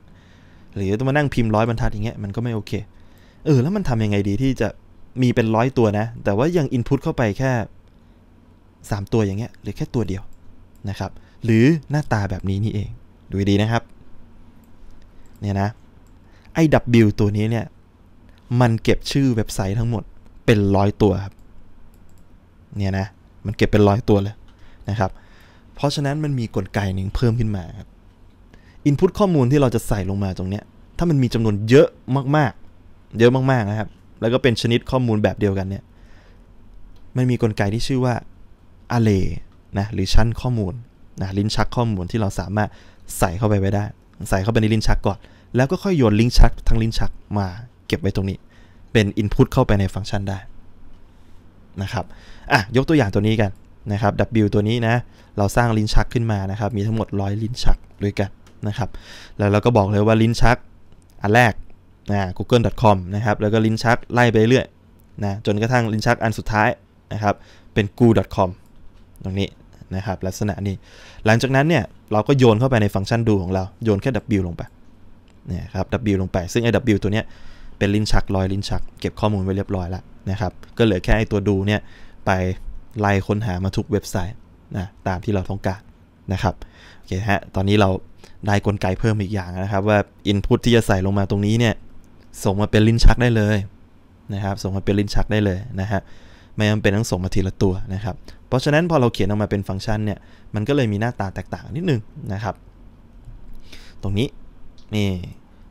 หรือต้องมานั่งพิมพ์ร้อยบรรทัดอย่างเงี้ยมันก็ไม่โอเคเออแล้วมันทำยังไงดีที่จะมีเป็นร้อยตัวนะ แต่ว่ายังอินพุตเข้าไปแค่ 3 ตัวอย่างเงี้ยหรือแค่ตัวเดียวนะครับ หรือหน้าตาแบบนี้นี่เอง ดูดีนะครับ เนี่ยนะไอ้ลตัวนี้เนี่ยมันเก็บชื่อเว็บไซต์ทั้งหมดเป็นร้อยตัวครับเนี่ยนะ มันเก็บเป็นร้อยตัวเลยนะครับเพราะฉะนั้นมันมีกลไกหนึ่งเพิ่มขึ้นมาครับอินพุตข้อมูลที่เราจะใส่ลงมาตรงเนี้ยถ้ามันมีจำนวนเยอะมากๆ เยอะมาก ๆนะครับ แล้วก็เป็นชนิดข้อมูลแบบเดียวกันเนี่ย มันมีกลไกที่ชื่อว่าอะเลนะ หรือชั้นข้อมูล นะลิ้นชักข้อมูลที่เราสามารถใส่เข้าไปไว้ได้ ใส่เข้าไปในลิ้นชักก่อน แล้วก็ค่อยโยนลิ้นชักทั้งลิ้นชักมาเก็บไว้ตรงนี้ เป็นอินพุตเข้าไปในฟังก์ชันได้นะครับ อ่ะยกตัวอย่างตัวนี้กันนะครับ W ตัวนี้นะเราสร้างลิ้นชักขึ้นมานะครับ มีทั้งหมดร้อยลิ้นชักด้วยกันนะครับ แล้วเราก็บอกเลยว่าลิ้นชักอันแรกนะ google.com นะครับ แล้วก็ลิ้นชักไล่ไปเรื่อยนะ จนกระทั่งลิ้นชักอันสุดท้ายนะครับ เป็น goo.com ตรงนี้นะครับ ลักษณะนี้ หลังจากนั้นเนี่ย เราก็โยนเข้าไปในฟังก์ชันดูของเรา โยนแค่ w ลงไป เนี่ยครับ w ลงไป ซึ่งไอ้ w ตัวเนี้ย เป็นลิ้นชักร้อยลิ้นชัก เก็บข้อมูลไว้เรียบร้อยแล้วนะครับ ก็เหลือแค่ไอ้ตัวดูเนี่ยไปไล่ค้นหามาทุกเว็บไซตนะตามที่เราต้องการนะครับโอเคฮะตอนนี้เราได้กลไกเพิ่มอีกอย่างนะครับ ว่า Input ที่จะใส่ลงมาตรงนี้เนี่ยส่งมาเป็น ลิ้นชักได้เลยนะครับส่งมาเป็นลิ้นชักได้เลยนะฮะไม่จำเป็นต้องส่ง มาทีละตัวนะครับ เพราะฉะนั้นพอเราเขียนออกมาเป็นฟังก์ชันเนี่ยมันก็เลยมีหน้า ตา แตกต่างนิด นึงนะครับ ตรงนี้นี่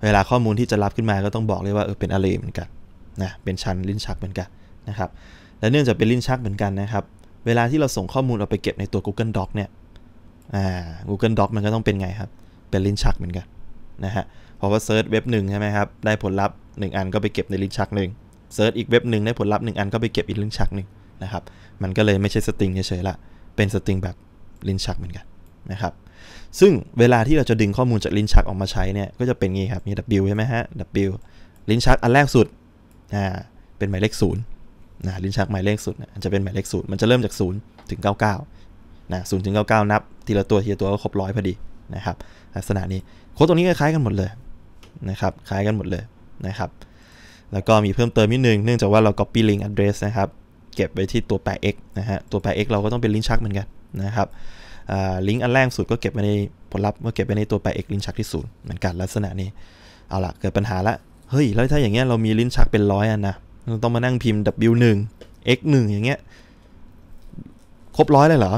เวลาข้อมูลที่จะรับขึ้นมาก็ต้องบอกเลยว่าเออเป็นอะไรเหมือนกันนะเป็นชั้นลิ้นชักเหมือนกันนะครับ และเนื่องจากเป็นลิ้นชักเหมือนกันนะครับเวลาที่เราส่งข้อมูลเราไปเก็บในตัว Google Doc เนี่ย อ่า Google Doc มันก็ต้องเป็นไงครับ เป็นลิ้นชักเหมือนกันนะฮะพอว่าเซิร์ชเว็บหนึ่งใช่ไหมครับ ได้ผลลัพธ์1 อันก็ไปเก็บในลิ้นชักหนึ่งเซิร์ชอีกเว็บหนึ่งได้ผลลัพธ์1อันก็ไปเก็บอีกลิ้นชักหนึ่งนะครับ มันก็เลยไม่ใช่สตริงเฉยๆ ละ เป็นสตริงแบบลิ้นชักเหมือนกันนะครับ ซึ่งเวลาที่เราจะดึงข้อมูลจากลิ้นชักออกมาใช้เนี่ย ก็จะเป็นงี้ครับมี W ใช่ไหมฮะ W ลิ้นชักอันแรกสุด อ่า เป็นหมายเลขศูนย์นะลิ้นชักหมายเลขสุดย์จะเป็นหมายเลขศูนย์มันจะเริ่มจากศูนย์ถึงเก้าเก้านะศูนย์ถึงเก้าเก้านับทีละตัวทีละตัวก็ครบร้อยพอดีนะครับลักษณะนี้โค้ดตรงนี้คล้ายกันหมดเลยนะครับคล้ายกันหมดเลยนะครับแล้วก็มีเพิ่มเติมนิดนึงเนื่องจากว่าเรา copy link address นะครับเก็บไว้ที่ตัวแปะ x นะฮะตัวแปร x เราก็ต้องเป็นลิ้นชักเหมือนกันนะครับลิงก์อันแรกสุดก็เก็บไว้ในผลลัพธ์ก็เก็บไว้ในตัวแปร x ลิ้นชักที่ศูนย์เหมือนกันลักษณะนี้เอาละเกิดปัญหาละเฮ้ยแล้วถ้าอย่างเงี้ยเรามีลิ้นชักเป็นร้อยอันนะเราต้องมานั่งพิมพ์ w 1 x 1อย่างเงี้ย ครบร้อยเลยเหรอ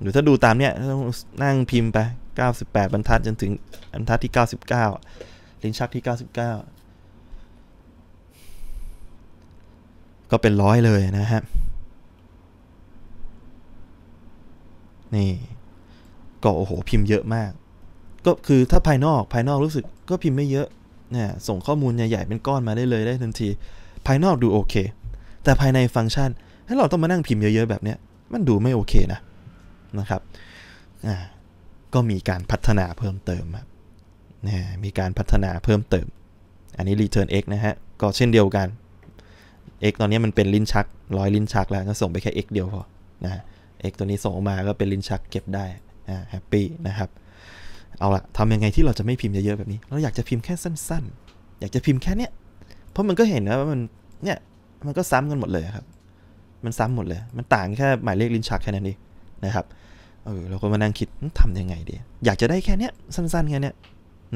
หรือถ้าดูตามเนี้ยต้องนั่งพิมพ์ไป 98 บรรทัดจนถึงบรรทัดที่ 99 ลิ้นชักที่ 99 ก็เป็นร้อยเลยนะฮะนี่ ก็โอ้โหพิมพ์เยอะมาก ก็คือถ้าภายนอกภายนอกรู้สึกก็พิมพ์ไม่เยอะเนี่ยส่งข้อมูลใหญ่ ๆ เป็นก้อนมาได้เลยได้ทันทีภายนอกดูโอเค แต่ภายในฟังก์ชันให้เราต้องมานั่งพิมพ์เยอะๆแบบนี้ มันดูไม่โอเคนะ นะครับก็มีการพัฒนาเพิ่มเติมครับมีการพัฒนาเพิ่มเติม อันนี้ return x นะฮะ ก็เช่นเดียวกัน x ตอนนี้มันเป็นลิ้นชัก ร้อยลิ้นชักแล้ว ก็ส่งไปแค่ x เดียวพอ นะ x ตัวนี้ส่งออกมาก็เป็นลิ้นชักเก็บได้อ่าแฮปปี้นะครับ เอาละทำยังไงที่เราจะไม่พิมพ์เยอะๆแบบนี้ เราอยากจะพิมพ์แค่สั้นๆ อยากจะพิมพ์แค่เนี้ยเพราะมันก็เห็นนะว่ามันเนี่ยมันก็ซ้ำกันหมดเลยครับ มันซ้ำหมดเลย มันต่างแค่หมายเลขลิ้นชักแค่นั้นเองนะครับเออเราก็มานั่งคิดทํำยังไงดีอยากจะได้แค่เนี้ยสั้น ๆแค่เนี้ย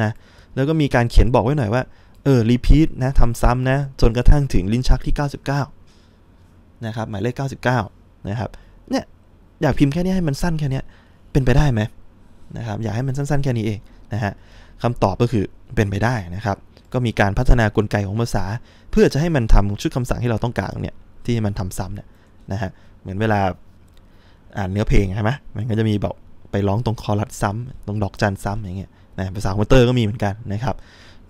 นะ แล้วก็มีการเขียนบอกไว้หน่อยว่าเออรีพีทนะทำซ้ำนะจนกระทั่งถึงลิ้นชักที่99นะครับหมายเลข 99นะครับเนี่ยอยากพิมพ์แค่นี้ให้มันสั้นแค่นี้เป็นไปได้ไหมนะครับอยากให้มันสั้น ๆแค่นี้เองนะฮะคำตอบก็คือเป็นไปได้นะครับก็มีการพัฒนากลไกของภาษา เพื่อจะให้มันทำชุดคำสั่งที่เราต้องการเนี่ย ที่มันทำซ้ำเนี่ยนะฮะเหมือนเวลาอ่านเนื้อเพลงใช่ไหมมันก็จะมีแบบไปร้องตรงคอรัดซ้ำ ตรงดอกจันซ้ำอย่างเงี้ยนะภาษาคอมพิวเตอร์ก็มีเหมือนกันนะครับ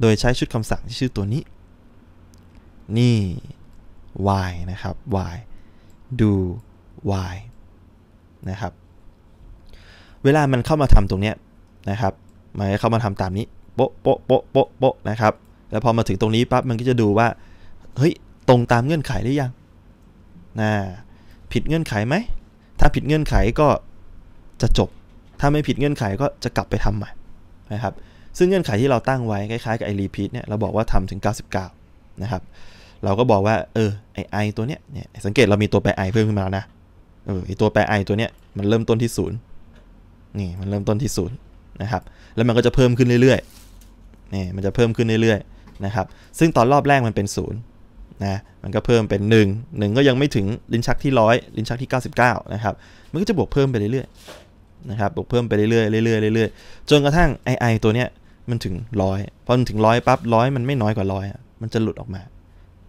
โดยใช้ชุดคำสั่งที่ชื่อตัวนี้ นี่ y นะครับ y do y นะครับ เวลามันเข้ามาทำตรงเนี้ยนะครับมันเข้ามาทำตามนี้โปะโป๊ะโป๊ะโป๊ะโป๊ะนะครับแล้วพอมาถึงตรงนี้ปั๊บมันก็จะดูว่า เฮ้ยตรงตามเงื่อนไขหรือยังนะผิดเงื่อนไขไหมถ้าผิดเงื่อนไขก็จะจบ ถ้าไม่ผิดเงื่อนไขก็จะกลับไปทำใหม่นะครับซึ่งเงื่อนไขที่เราตั้งไว้คล้ายๆกับไอรีพีทเนี่ยเราบอกว่าทำถึง99นะครับเราก็บอกว่าเออไอไอตัวเนี้ยเนี่ยสังเกตเรามีตัวแปรไอเพิ่มขึ้นมาแล้วนะเออไอตัวแปรไอตัวเนี้ยมันเริ่มต้นที่ศูนย์นี่มันเริ่มต้นที่ศูนย์นะครับ แล้วมันก็จะเพิ่มขึ้นเรื่อยๆนี่มันจะเพิ่มขึ้นเรื่อยๆนะครับซึ่งตอนรอบแรกมันเป็น0นะมันก็เพิ่มเป็น 1 1 ก็ยังไม่ถึงลิ้นชักที่ร้อยลิ้นชักที่ 99นะครับมันก็จะบวกเพิ่มไปเรื่อยๆนะครับบวกเพิ่มไปเรื่อยๆเรื่อยๆเรื่อยๆจนกระทั่ง II ตัวเนี้ยมันถึงร้อยพอมันถึงร้อยปั๊บร้อยมันไม่น้อยกว่าร้อยมันจะหลุดออกมา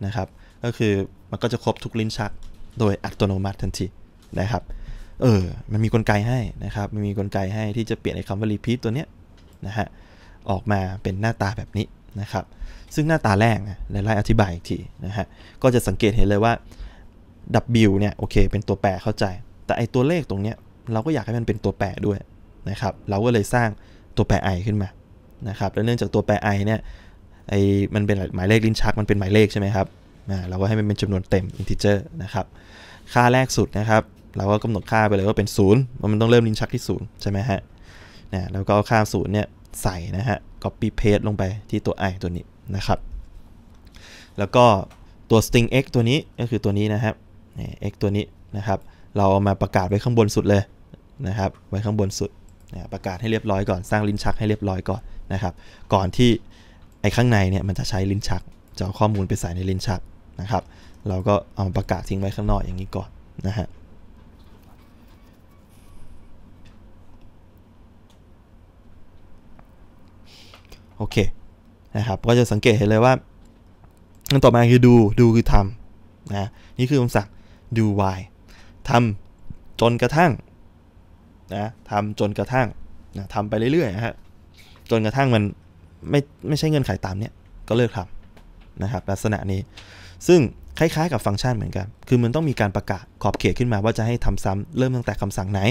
นะครับก็คือมันก็จะครบทุกลิ้นชักโดยอัตโนมัติทันทีนะครับเออมันมีกลไกให้นะครับมันมีกลไกให้ที่จะเปลี่ยนไอ้คำว่ารีพีทตัวเนี้ยนะฮะออกมาเป็นหน้าตาแบบนี้นะครับซึ่งหน้าตาแรกนะไล่อธิบายอีกทีนะฮะก็จะสังเกตเห็นเลยว่า W เนี่ยโอเคเป็นตัวแปรเข้าใจ แต่ไอตัวเลขตรงเนี้ยเราก็อยากให้มันเป็นตัวแปรด้วยนะครับ เราก็เลยสร้างตัวแปร i ขึ้นมานะครับ แล้วเนื่องจากตัวแปร i เนี่ยไอมันเป็นหมายเลขลิ้นชัก มันเป็นหมายเลข ใช่ไหมครับนะเราก็ให้มันเป็นจำนวนเต็ม integer นะครับ ค่าแรกสุดนะครับเราก็กำหนดค่าไปเลยว่าเป็น0มันต้องเริ่มลิ้นชักที่0ใช่ไหมฮะ นะแล้วก็เอาค่า0เนี่ยใส่นะฮะ copy paste ลงไปที่ตัว i ตัวนี้นะครับแล้วก็ตัว string x ตัวนี้ก็คือตัวนี้นะครับ x ตัวนี้นะครับเราเอามาประกาศไว้ข้างบนสุดเลยนะครับไว้ข้างบนสุดนะประกาศให้เรียบร้อยก่อนสร้างลิ้นชักให้เรียบร้อยก่อนนะครับ ก่อนที่ไอ้ข้างในเนี่ยมันจะใช้ลิ้นชักจะเอาข้อมูลไปใส่ในลิ้นชักนะครับเราก็เอาประกาศทิ้งไว้ข้างนอกอย่างนี้ก่อนนะฮะโอเคนะครับก็จะสังเกตเห็นเลยว่าอันต่อมาคือดูดูคือทำนะนี่คือคำสั่งดู why ทำจนกระทั่งนะทำจนกระทั่งนะทำไปเรื่อยๆนะฮะจนกระทั่งมันไม่ไม่ใช่เงื่อนไขตามเนี้ยก็เลิกทำนะครับลักษณะนี้ ซึ่งคล้ายๆ กับฟังก์ชันเหมือนกัน คือมันต้องมีการประกาศขอบเขตขึ้นมาว่าจะให้ทำซ้ำเริ่มตั้งแต่คำสั่งไหน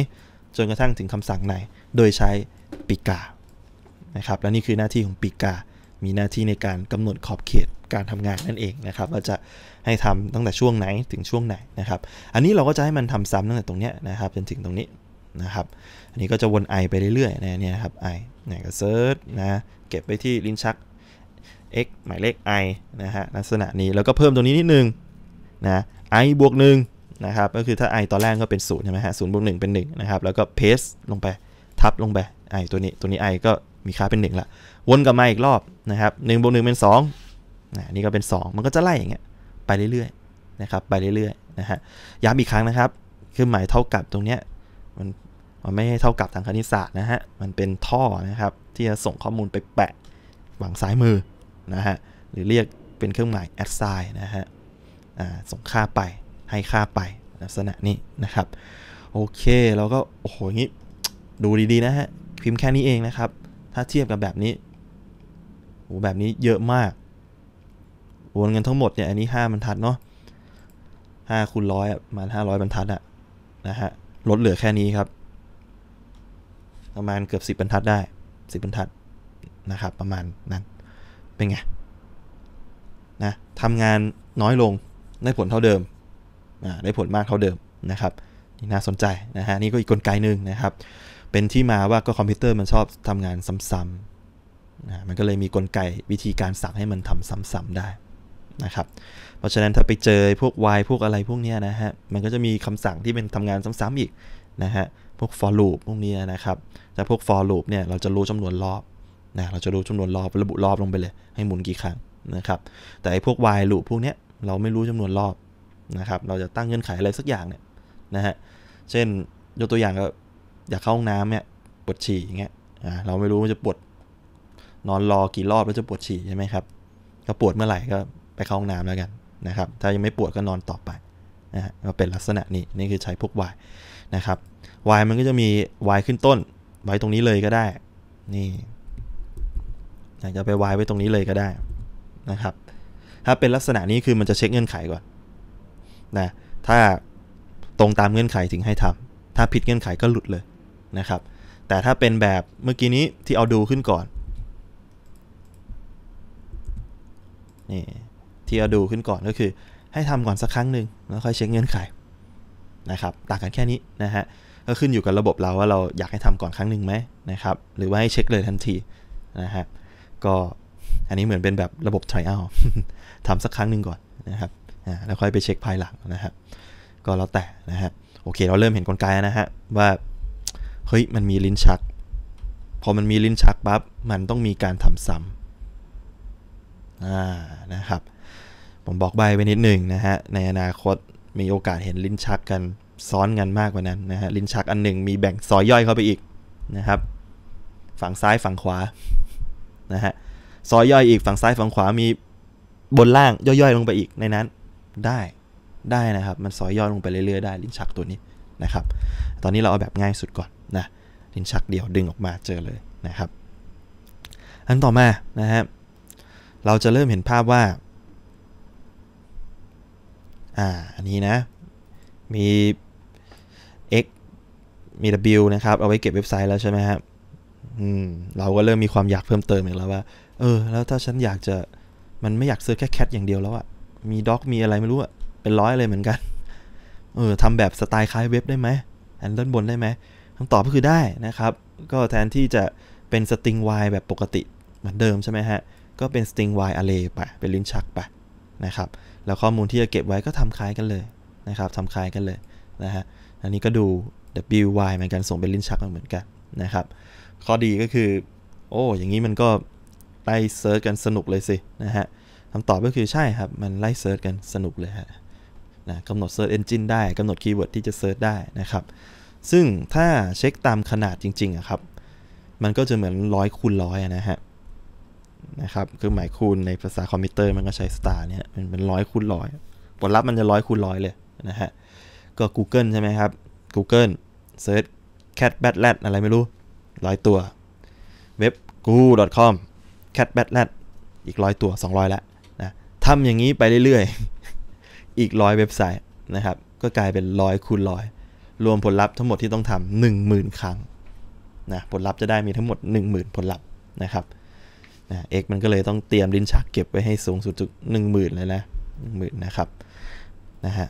จนกระทั่งถึงคำสั่งไหน โดยใช้ปีกานะครับและนี่คือหน้าที่ของปีกามีหน้าที่ในการกำหนดขอบเขตการทำงานนั่นเองนะครับว่าจะให้ทำตั้งแต่ช่วงไหนถึงช่วงไหนนะครับอันนี้เราก็จะให้มันทำซ้ำตั้งแต่ตรงเนี้ยนะครับจนถึงตรงนี้นะครับอันนี้ก็จะวนไอไปเรื่อยๆนะเนี่ยครับอเนี่ยก็เซิร์ชนะเก็บไปที่ลิ้นชัก x หมายเลข i นะฮะลักษณะนี้แล้วก็เพิ่มตรงนี้นิดนึงนะ i บวกหนึ่งนะครับก็คือถ้า i ตอนแรกก็เป็น0ูนย์ใช่ไหมฮะศูนย์บวกหนึ่งเป็น1นะครับแล้วก็เพสลงไปทับลงไป i ตัวนี้ตัวนี้ i ก็มีค่าเป็น1ละวนกลับมาอีกรอบนะครับหนึ่งบวกหนึ่งเป็นสองนี่ ก็เป็น 2 มันก็จะ ไล่อย่างเงี้ยไปเรื่อย ๆ นะครับไปเรื่อย ๆนะฮะย้ำอีกครั้งนะครับคือหมายเท่ากับตรงเนี้ยมันมัน ไม่เท่ากับทางคณิตศาสตร์นะฮะ มันเป็นท่อ นะครับ ที่จะส่งข้อมูลไปแปะหวังซ้ายมือ นะฮะ หรือเรียกเป็นเครื่องหมายแอดไซน์นะฮะส่งค่าไปให้ค่าไปลักษณะนี้นะครับโอเคเราก็โอ้โหอย่างี้ดูดีๆนะฮะพิมพ์แค่นี้เองนะครับถ้าเทียบกับแบบนี้โอหแบบนี้เยอะมากวนเงินทั้งหมดเนี่ยอันนี้ห้าบรรทัดเนาะห้าคูณร้อยประมาณห้าร้อยบรรทัดอะนะฮะลดเหลือแค่นี้ครับ ประมาณเกือบสิบบรรทัดได้สิบบรรทัดนะครับประมาณนั้นเป็นไงนะทำงานน้อยลงได้ผลเท่าเดิมได้ผลมากเท่าเดิมนะครับนี่น่าสนใจนะฮะนี่ก็อีกกลไกหนึ่งนะครับเป็นที่มาว่าก็คอมพิวเตอร์มันชอบทำงานซ้ำนะมันก็เลยมีกลไกวิธีการสั่งให้มันทำซ้ำ ๆได้นะครับ เพราะฉะนั้นถ้าไปเจอพวก while พวกอะไรพวกนี้นะฮะ มันก็จะมีคำสั่งที่เป็นทำงานซ้ำ ๆอีกนะฮะพวก for loop พวกนี้นะครับแต่พวก for loop เนี่ยเราจะรู้จำนวนรอบนะเราจะรู้จำนวนรอบระบุรอบลงไปเลย ให้หมุนกี่ครั้งนะครับ แต่ไอ้พวก while loop พวกนี้เราไม่รู้จำนวนรอบนะครับ เราจะตั้งเงื่อนไขอะไรสักอย่างเนี่ยนะฮะ เช่นยกตัวอย่างก็อยากเข้าห้องน้ำเนี่ย ปวดฉี่อย่างเงี้ยเราไม่รู้มันจะปวดนอนรอกี่รอบแล้วจะปวดฉี่ใช่ไหมครับ ก็ปวดเมื่อไหร่ก็ไปเข้าห้องน้ำแล้วกันนะครับ ถ้ายังไม่ปวดก็นอนต่อไปนะฮะเป็นลักษณะนี้นี่คือใช้พวกวายนะครับวายมันก็จะมีวายขึ้นต้น ไว้ตรงนี้เลยก็ได้ นี่อยากจะไปวายไว้ตรงนี้เลยก็ได้นะครับ ถ้าเป็นลักษณะนี้คือมันจะเช็คเงื่อนไขก่อนนะ ถ้าตรงตามเงื่อนไขถึงให้ทำ ถ้าผิดเงื่อนไขก็หลุดเลยนะครับ แต่ถ้าเป็นแบบเมื่อกี้นี้ที่เอาดูขึ้นก่อนนี่ที่เราดูขึ้นก่อนก็คือ ให้ทำก่อนสักครั้งหนึ่งแล้วค่อยเช็คเงื่อนไขนะครับต่างกันแค่นี้นะฮะก็ขึ้นอยู่กับระบบเราว่าเราอยากให้ทำก่อนครั้งหนึ่งไหมนะครับหรือว่าให้เช็คเลยทันทีนะฮะก็อันนี้เหมือนเป็นแบบระบบ t r out ทำสักครั้งหนึ่งก่อนนะครับแล้วค่อยไปเช็คภายหลังนะครับก็แล้วแต่นะฮะโอเค เราเริ่มเห็นกลไกนะฮะว่าเฮ้ยมันมีลิ้นชักพอมันมีลิ้นชักปั๊บมันต้องมีการทำซ้ำนะครับ ผมบอกใบไปนิดหนึ่งนะฮะ ในอนาคตมีโอกาสเห็นลิ้นชักกันซ้อนกันมากกว่านั้นนะฮะลิ้นชักอันหนึ่งมีแบ่งซอยย่อยเข้าไปอีกนะครับ ฝั่งซ้ายฝั่งขวานะฮะซอยย่อยอีกฝั่งซ้ายฝั่งขวามีบนล่างย่อยๆลงไปอีกในนั้นได้ได้นะครับ มันซอยย่อยลงไปเรื่อยๆได้ ลิ้นชักตัวนี้นะครับ ตอนนี้เราเอาแบบง่ายสุดก่อนนะลิ้นชักเดียวดึงออกมาเจอเลยนะครับอันต่อมานะครับเราจะเริ่มเห็นภาพว่าอ่า อันนี้นะ มี x มี w นะครับ เอาไว้เก็บเว็บไซต์แล้วใช่ไหมครับอืมเราก็เริ่มมีความอยากเพิ่มเติมอีกแล้วว่า เออ แล้วถ้าฉันอยากจะ มันไม่อยากซื้อแค่แคทอย่างเดียวแล้วอะมีด็อกมีอะไรไม่รู้อะเป็นร้อยเลยเหมือนกัน เออทำแบบสไตล์คล้ายเว็บได้ไหมแอนด์้านบนได้ไหมคำตอบก็คือได้นะครับ ก็แทนที่จะเป็นสตริง y แบบปกติเหมือนเดิมใช่ไหมฮะก็เป็น string y array ไปเป็นลิ้นชักไปนะครับ แล้วข้อมูลที่จะเก็บไว้ก็ทำคล้ายกันเลยนะครับทำคล้ายกันเลยนะฮะอันนี้ก็ดู w y เหมือนกันส่งเป็นลิ้นชักมาเหมือนกันนะครับข้อดีก็คือ โอ้อย่างนี้มันก็ไล่เซิร์ชกันสนุกเลยสินะฮะคำตอบก็คือใช่ครับมันไล่เซิร์ชกันสนุกเลยฮะนะกำหนดเซิร์ชเอนจินได้กำหนดคีย์เวิร์ดที่จะเซิร์ชได้นะครับซึ่งถ้าเช็คตามขนาดจริงๆอะครับมันก็จะเหมือนร้อยคูณร้อยนะฮะนะครับคือหมายคูณในภาษาคอมพิวเตอร์มันก็ใช้สตาร์เนี่ยมันเป็นร้อยคูณร้อยผลลัพธ์มันจะร้อยคูณร้อยเลยนะฮะ ก็ Google ใช่ไหมครับ Google Search Cat b a t l a t อะไรไม่รู้ร้อยตัวเว็บ google.com Cat b a t l a t อีกร้อยตัว 200 แล้วนะทำอย่างนี้ไปเรื่อยๆอีกร้อยเว็บไซต์นะครับ ก็กลายเป็นร้อยคูณร้อยรวมผลลัพธ์ทั้งหมดที่ต้องทำ1 0,000 ครั้งนะผลลัพธ์จะได้มีทั้งหมด 10,000 ผลลัพธ์นะครับนะเอ็กมันก็เลยต้องเตรียมลิ้นชัก เก็บไว้ให้สูงสุดถึงหนึ่งหมื่นเลยนะหนึ่งหมื่นนะครับนะฮะ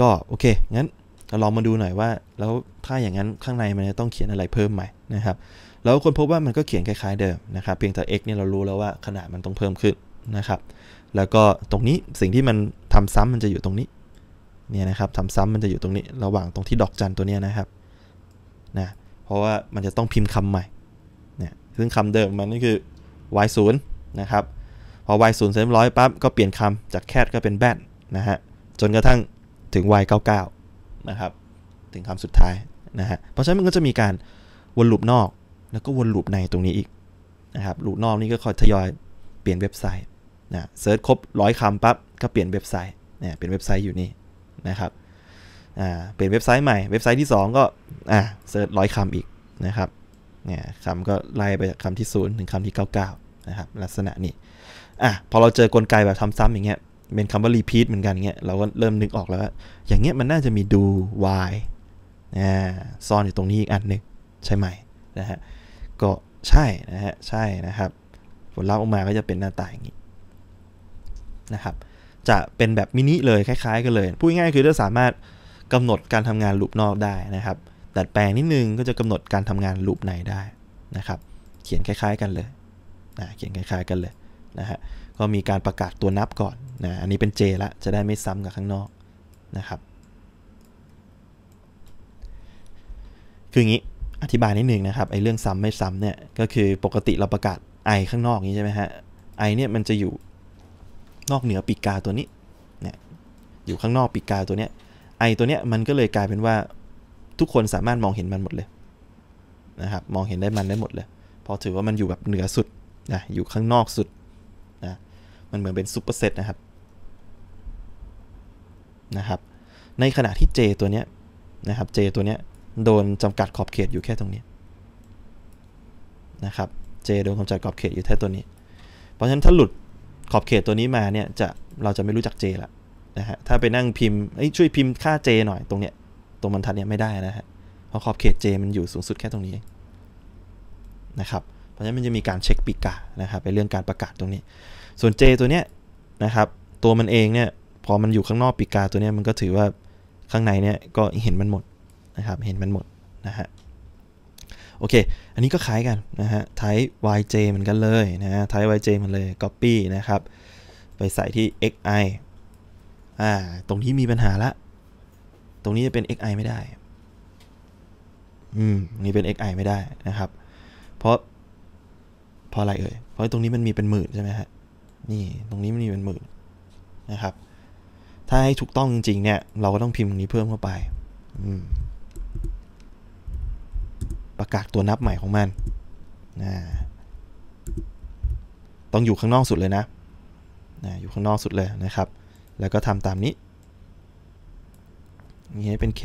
ก็โอเคงั้นเราลองมาดูหน่อยว่าแล้วถ้าอย่างนั้นข้างในมันจะต้องเขียนอะไรเพิ่มใหม่นะครับแล้วคนพบว่ามันก็เขียนคล้ายๆเดิมนะครับเพียงแต่ x เนี่ยเรารู้แล้วว่าขนาดมันต้องเพิ่มขึ้นนะครับแล้วก็ตรงนี้สิ่งที่มันทำซ้ำมันจะอยู่ตรงนี้เนี่ยนะครับทำซ้ำมันจะอยู่ตรงนี้ ระหว่างตรงที่ดอกจันตัวเนี้ยนะครับนะเพราะว่ามันจะต้องพิมพ์คำใหม่เนี่ยซึ่งคำเดิมมันก็คือ y 0นะครับพอ y 0เสร็จเรียบร้อยปั๊บก็เปลี่ยนคำจากแคดก็เป็นแบดนะฮะจนกระทั่งถึง y 9 9นะครับ ถึงคำสุดท้ายนะฮะเพราะฉะนั้นมันก็จะมีการวนลูปนอกแล้วก็วนลูปในตรงนี้อีกนะครับลูปนอกนี่ก็คอยทยอยเปลี่ยนเว็บไซต์นะเซิร์ชครบร้อยคำปั๊บก็เปลี่ยนเว็บไซต์เนี่ยเป็นเว็บไซต์อยู่นี่นะครับอ่าเปลี่ยนเว็บไซต์ใหม่เว็บไซต์ที่ 2 ก็อ่าเซิร์ชร้อยคำอีกนะครับเนี่ยคำก็ไล่ไปจากคำที่ 0 ถึงคำที่ 99 นะครับ ลักษณะนี้อ่ะพอเราเจอกลไกแบบทำซ้ำอย่างเงี้ยเป็นคำว่ารีพีทเหมือนกันเงี้ยเราก็เริ่มนึกออกแล้วว่า อย่างเงี้ยมันน่าจะมี do why นะซ่อนอยู่ตรงนี้อีกอันหนึ่งใช่ไหมนะฮะก็ใช่นะฮะใช่นะครับ ผลลัพธ์ออกมาก็จะเป็นหน้าตาอย่างนี้นะครับ จะเป็นแบบมินิเลย คล้ายๆกันเลย พูดง่ายๆคือถ้าสามารถกำหนดการทำงานลูปนอกได้นะครับัดแปลงนิดนึงก็จะกำหนดการทำงานลูปในได้นะครับเขียนคล้ายๆกันเลยนะเขียนคล้ายๆ กันเลยนะฮะก็มีการประกาศตัวนับก่อนนะอันนี้เป็น J ละ จะได้ไม่ซ้ำกับข้างนอกนะครับ คืออย่างนี้อธิบายนิดนึงนะครับไอ้เรื่องซ้ำไม่ซ้ำเนี่ยก็คือปกติเราประกาศ i ข้างนอกนี้ใช่ไหมฮะไอเนี่ยมันจะอยู่นอกเหนือปีกกาตัวนี้เนี่ยอยู่ข้างนอกปีกกาตัวเนี้ยไอตัวเนี้ยมันก็เลยกลายเป็นว่าทุกคนสามารถมองเห็นมันหมดเลย นะครับ มองเห็นได้มันได้หมดเลย พอถือว่ามันอยู่แบบเหนือสุดนะอยู่ข้างนอกสุดนะมันเหมือนเป็นซูเปอร์เซตนะครับนะครับ ในขณะที่ J ตัวเนี้ย นะครับ J ตัวเนี้ย โดนจำกัดขอบเขตอยู่แค่ตรงนี้นะครับ J โดนจำกัดขอบเขตอยู่แค่ตัวนี้ เพราะฉะนั้นถ้าหลุดขอบเขตตัวนี้มาเนี่ยจะเราจะไม่รู้จัก J ละนะฮะถ้าไปนั่งพิมพ์ช่วยพิมพ์ค่า J หน่อยตรงเนี้ยตรงบรรทัดเนี่ยไม่ได้นะฮะ เพราะขอบเขต J มันอยู่สูงสุดแค่ตรงนี้นะครับ เพราะฉะนั้นมันจะมีการเช็คปีกานะครับในเรื่องการประกาศตรงนี้ ส่วน J ตัวเนี้ยนะครับ ตัวมันเองเนี่ย พอมันอยู่ข้างนอกปีกาตัวเนี้ยมันก็ถือว่าข้างในเนี่ยก็เห็นมันหมดนะครับ เห็นมันหมดนะฮะ โอเค อันนี้ก็คล้ายกันนะฮะ type yj เหมือนกันเลยนะฮะ type yj เหมือนเลย copy นะครับ ไปใส่ที่ xi อ่า ตรงที่มีปัญหาละตรงนี้จะเป็น xi ไม่ได้ อืมนี่เป็น xi ไม่ได้นะครับ เพราะเพราะอะไรเอ่ย เพราะตรงนี้มันมีเป็นหมื่นใช่ไหมฮะ นี่ตรงนี้มันมีเป็นหมื่นนะครับ ถ้าให้ถูกต้องจริงๆเนี่ย เราก็ต้องพิมพ์ตรงนี้เพิ่มเข้าไป อืมประกาศตัวนับใหม่ของมันนะต้องอยู่ข้างนอกสุดเลยนะ นะ อยู่ข้างนอกสุดเลยนะครับ แล้วก็ทำตามนี้นี่ให้เป็น k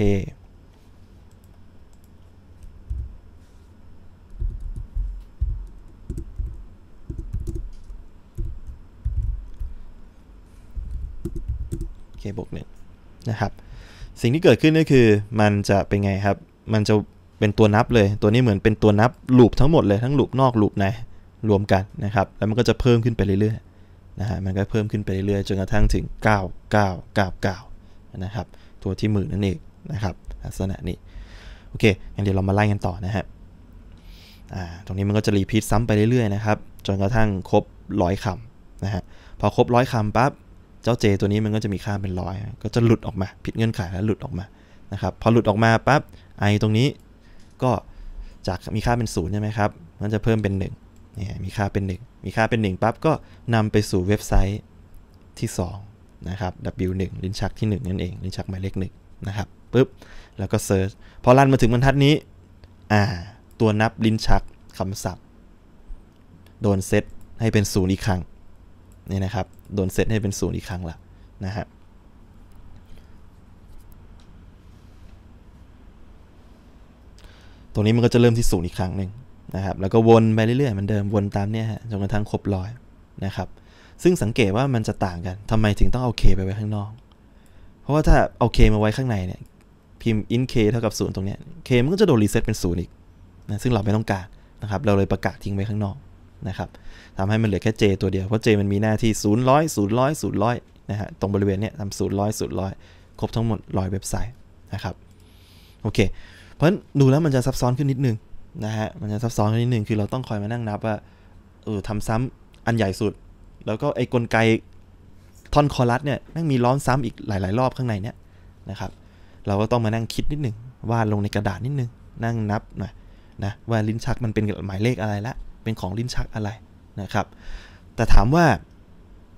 k บวกหนึ่งนะครับสิ่งที่เกิดขึ้นก็คือมันจะเป็นไงครับมันจะเป็นตัวนับเลยตัวนี้เหมือนเป็นตัวนับลูปทั้งหมดเลยทั้งลูปนอกลูปในรวมกันนะครับ แล้วมันก็จะเพิ่มขึ้นไปเรื่อยๆนะฮะมันก็เพิ่มขึ้นไปเรื่อยๆจนกระทั่งถึง9 9 9 9นะครับตัวที่หมื่นนั่นเองนะครับลักษณะนี้ โอเค งั้นเดี๋ยวเรามาไล่กันต่อนะฮะตรงนี้มันก็จะรีพีทซ้ำไปเรื่อยๆนะครับ จนกระทั่งครบร้อยคำนะฮะ พอครบร้อยคำปั๊บ เจ้าเจตัวนี้มันก็จะมีค่าเป็นร้อย ก็จะหลุดออกมา ผิดเงื่อนไขแล้วหลุดออกมา นะครับ พอหลุดออกมาปั๊บไอตรงนี้ ก็จากมีค่าเป็นศูนย์ใช่ไหมครับ มันจะเพิ่มเป็น1นี่มีค่าเป็น 1 มีค่าเป็น 1ปั๊บ ก็นำไปสู่เว็บไซต์ที่ 2นะครับ W1 ลิ้นชักที่ 1นั่นเอง ลิ้นชักหมายเลข1นะครับปุ๊บแล้วก็เซิร์ชพอลันมาถึงบรรทัดนี้อ่าตัวนับลิ้นชักคำศัพท์ โดนเซตให้เป็นศูนย์อีกครั้งนี่นะครับ โดนเซตให้เป็นศูนย์อีกครั้งละนะฮะตรงนี้มันก็จะเริ่มที่ศูนย์อีกครั้งหนึ่งนะครับ แล้วก็วนไปเรื่อยๆเหมือนเดิม วนตามเนี่ยฮะจนกระทั่งครบร้อยนะครับซึ่งสังเกตว่ามันจะต่างกันทำไมถึงต้องเอาเคไปไว้ข้างนอก เพราะว่าถ้าเอาเคมาไว้ข้างในเนี่ย พิมพ์ int k เท่ากับ 0 ตรงเนี้ย k มันก็จะโดนรีเซ็ตเป็น 0 อีก นะ ซึ่งเราไม่ต้องการนะครับ เราเลยประกาศทิ้งไว้ข้างนอกนะครับทำให้มันเหลือแค่ j ตัวเดียว เพราะ j มันมีหน้าที่0 0 0 0 0 0นะฮะ ตรงบริเวณเนี้ยทำ0 0 0 0 0 ครบทั้งหมด100เว็บไซต์นะครับ โอเค เพราะฉะนั้นดูแล้วมันจะซับซ้อนขึ้นนิดนึงนะฮะ มันจะซับซ้อนนิดนึงคือเราต้องคอยมานั่งนับว่าเออทำซ้ำอันใหญ่สุดแล้วก็ไอ้กลไกท่อนคอรัสเนี่ยนั่งมีล้อมซ้ำอีกหลาย ๆ รอบ ข้างในเนี่ยนะครับ เราก็ต้องมานั่งคิดนิดหนึ่งวาดลงในกระดาษนิดนึงนั่งนับหน่อยนะว่าลิ้นชักมันเป็นหมายเลขอะไรละเป็นของ ลิ้นชักอะไร นะครับ แต่ถามว่า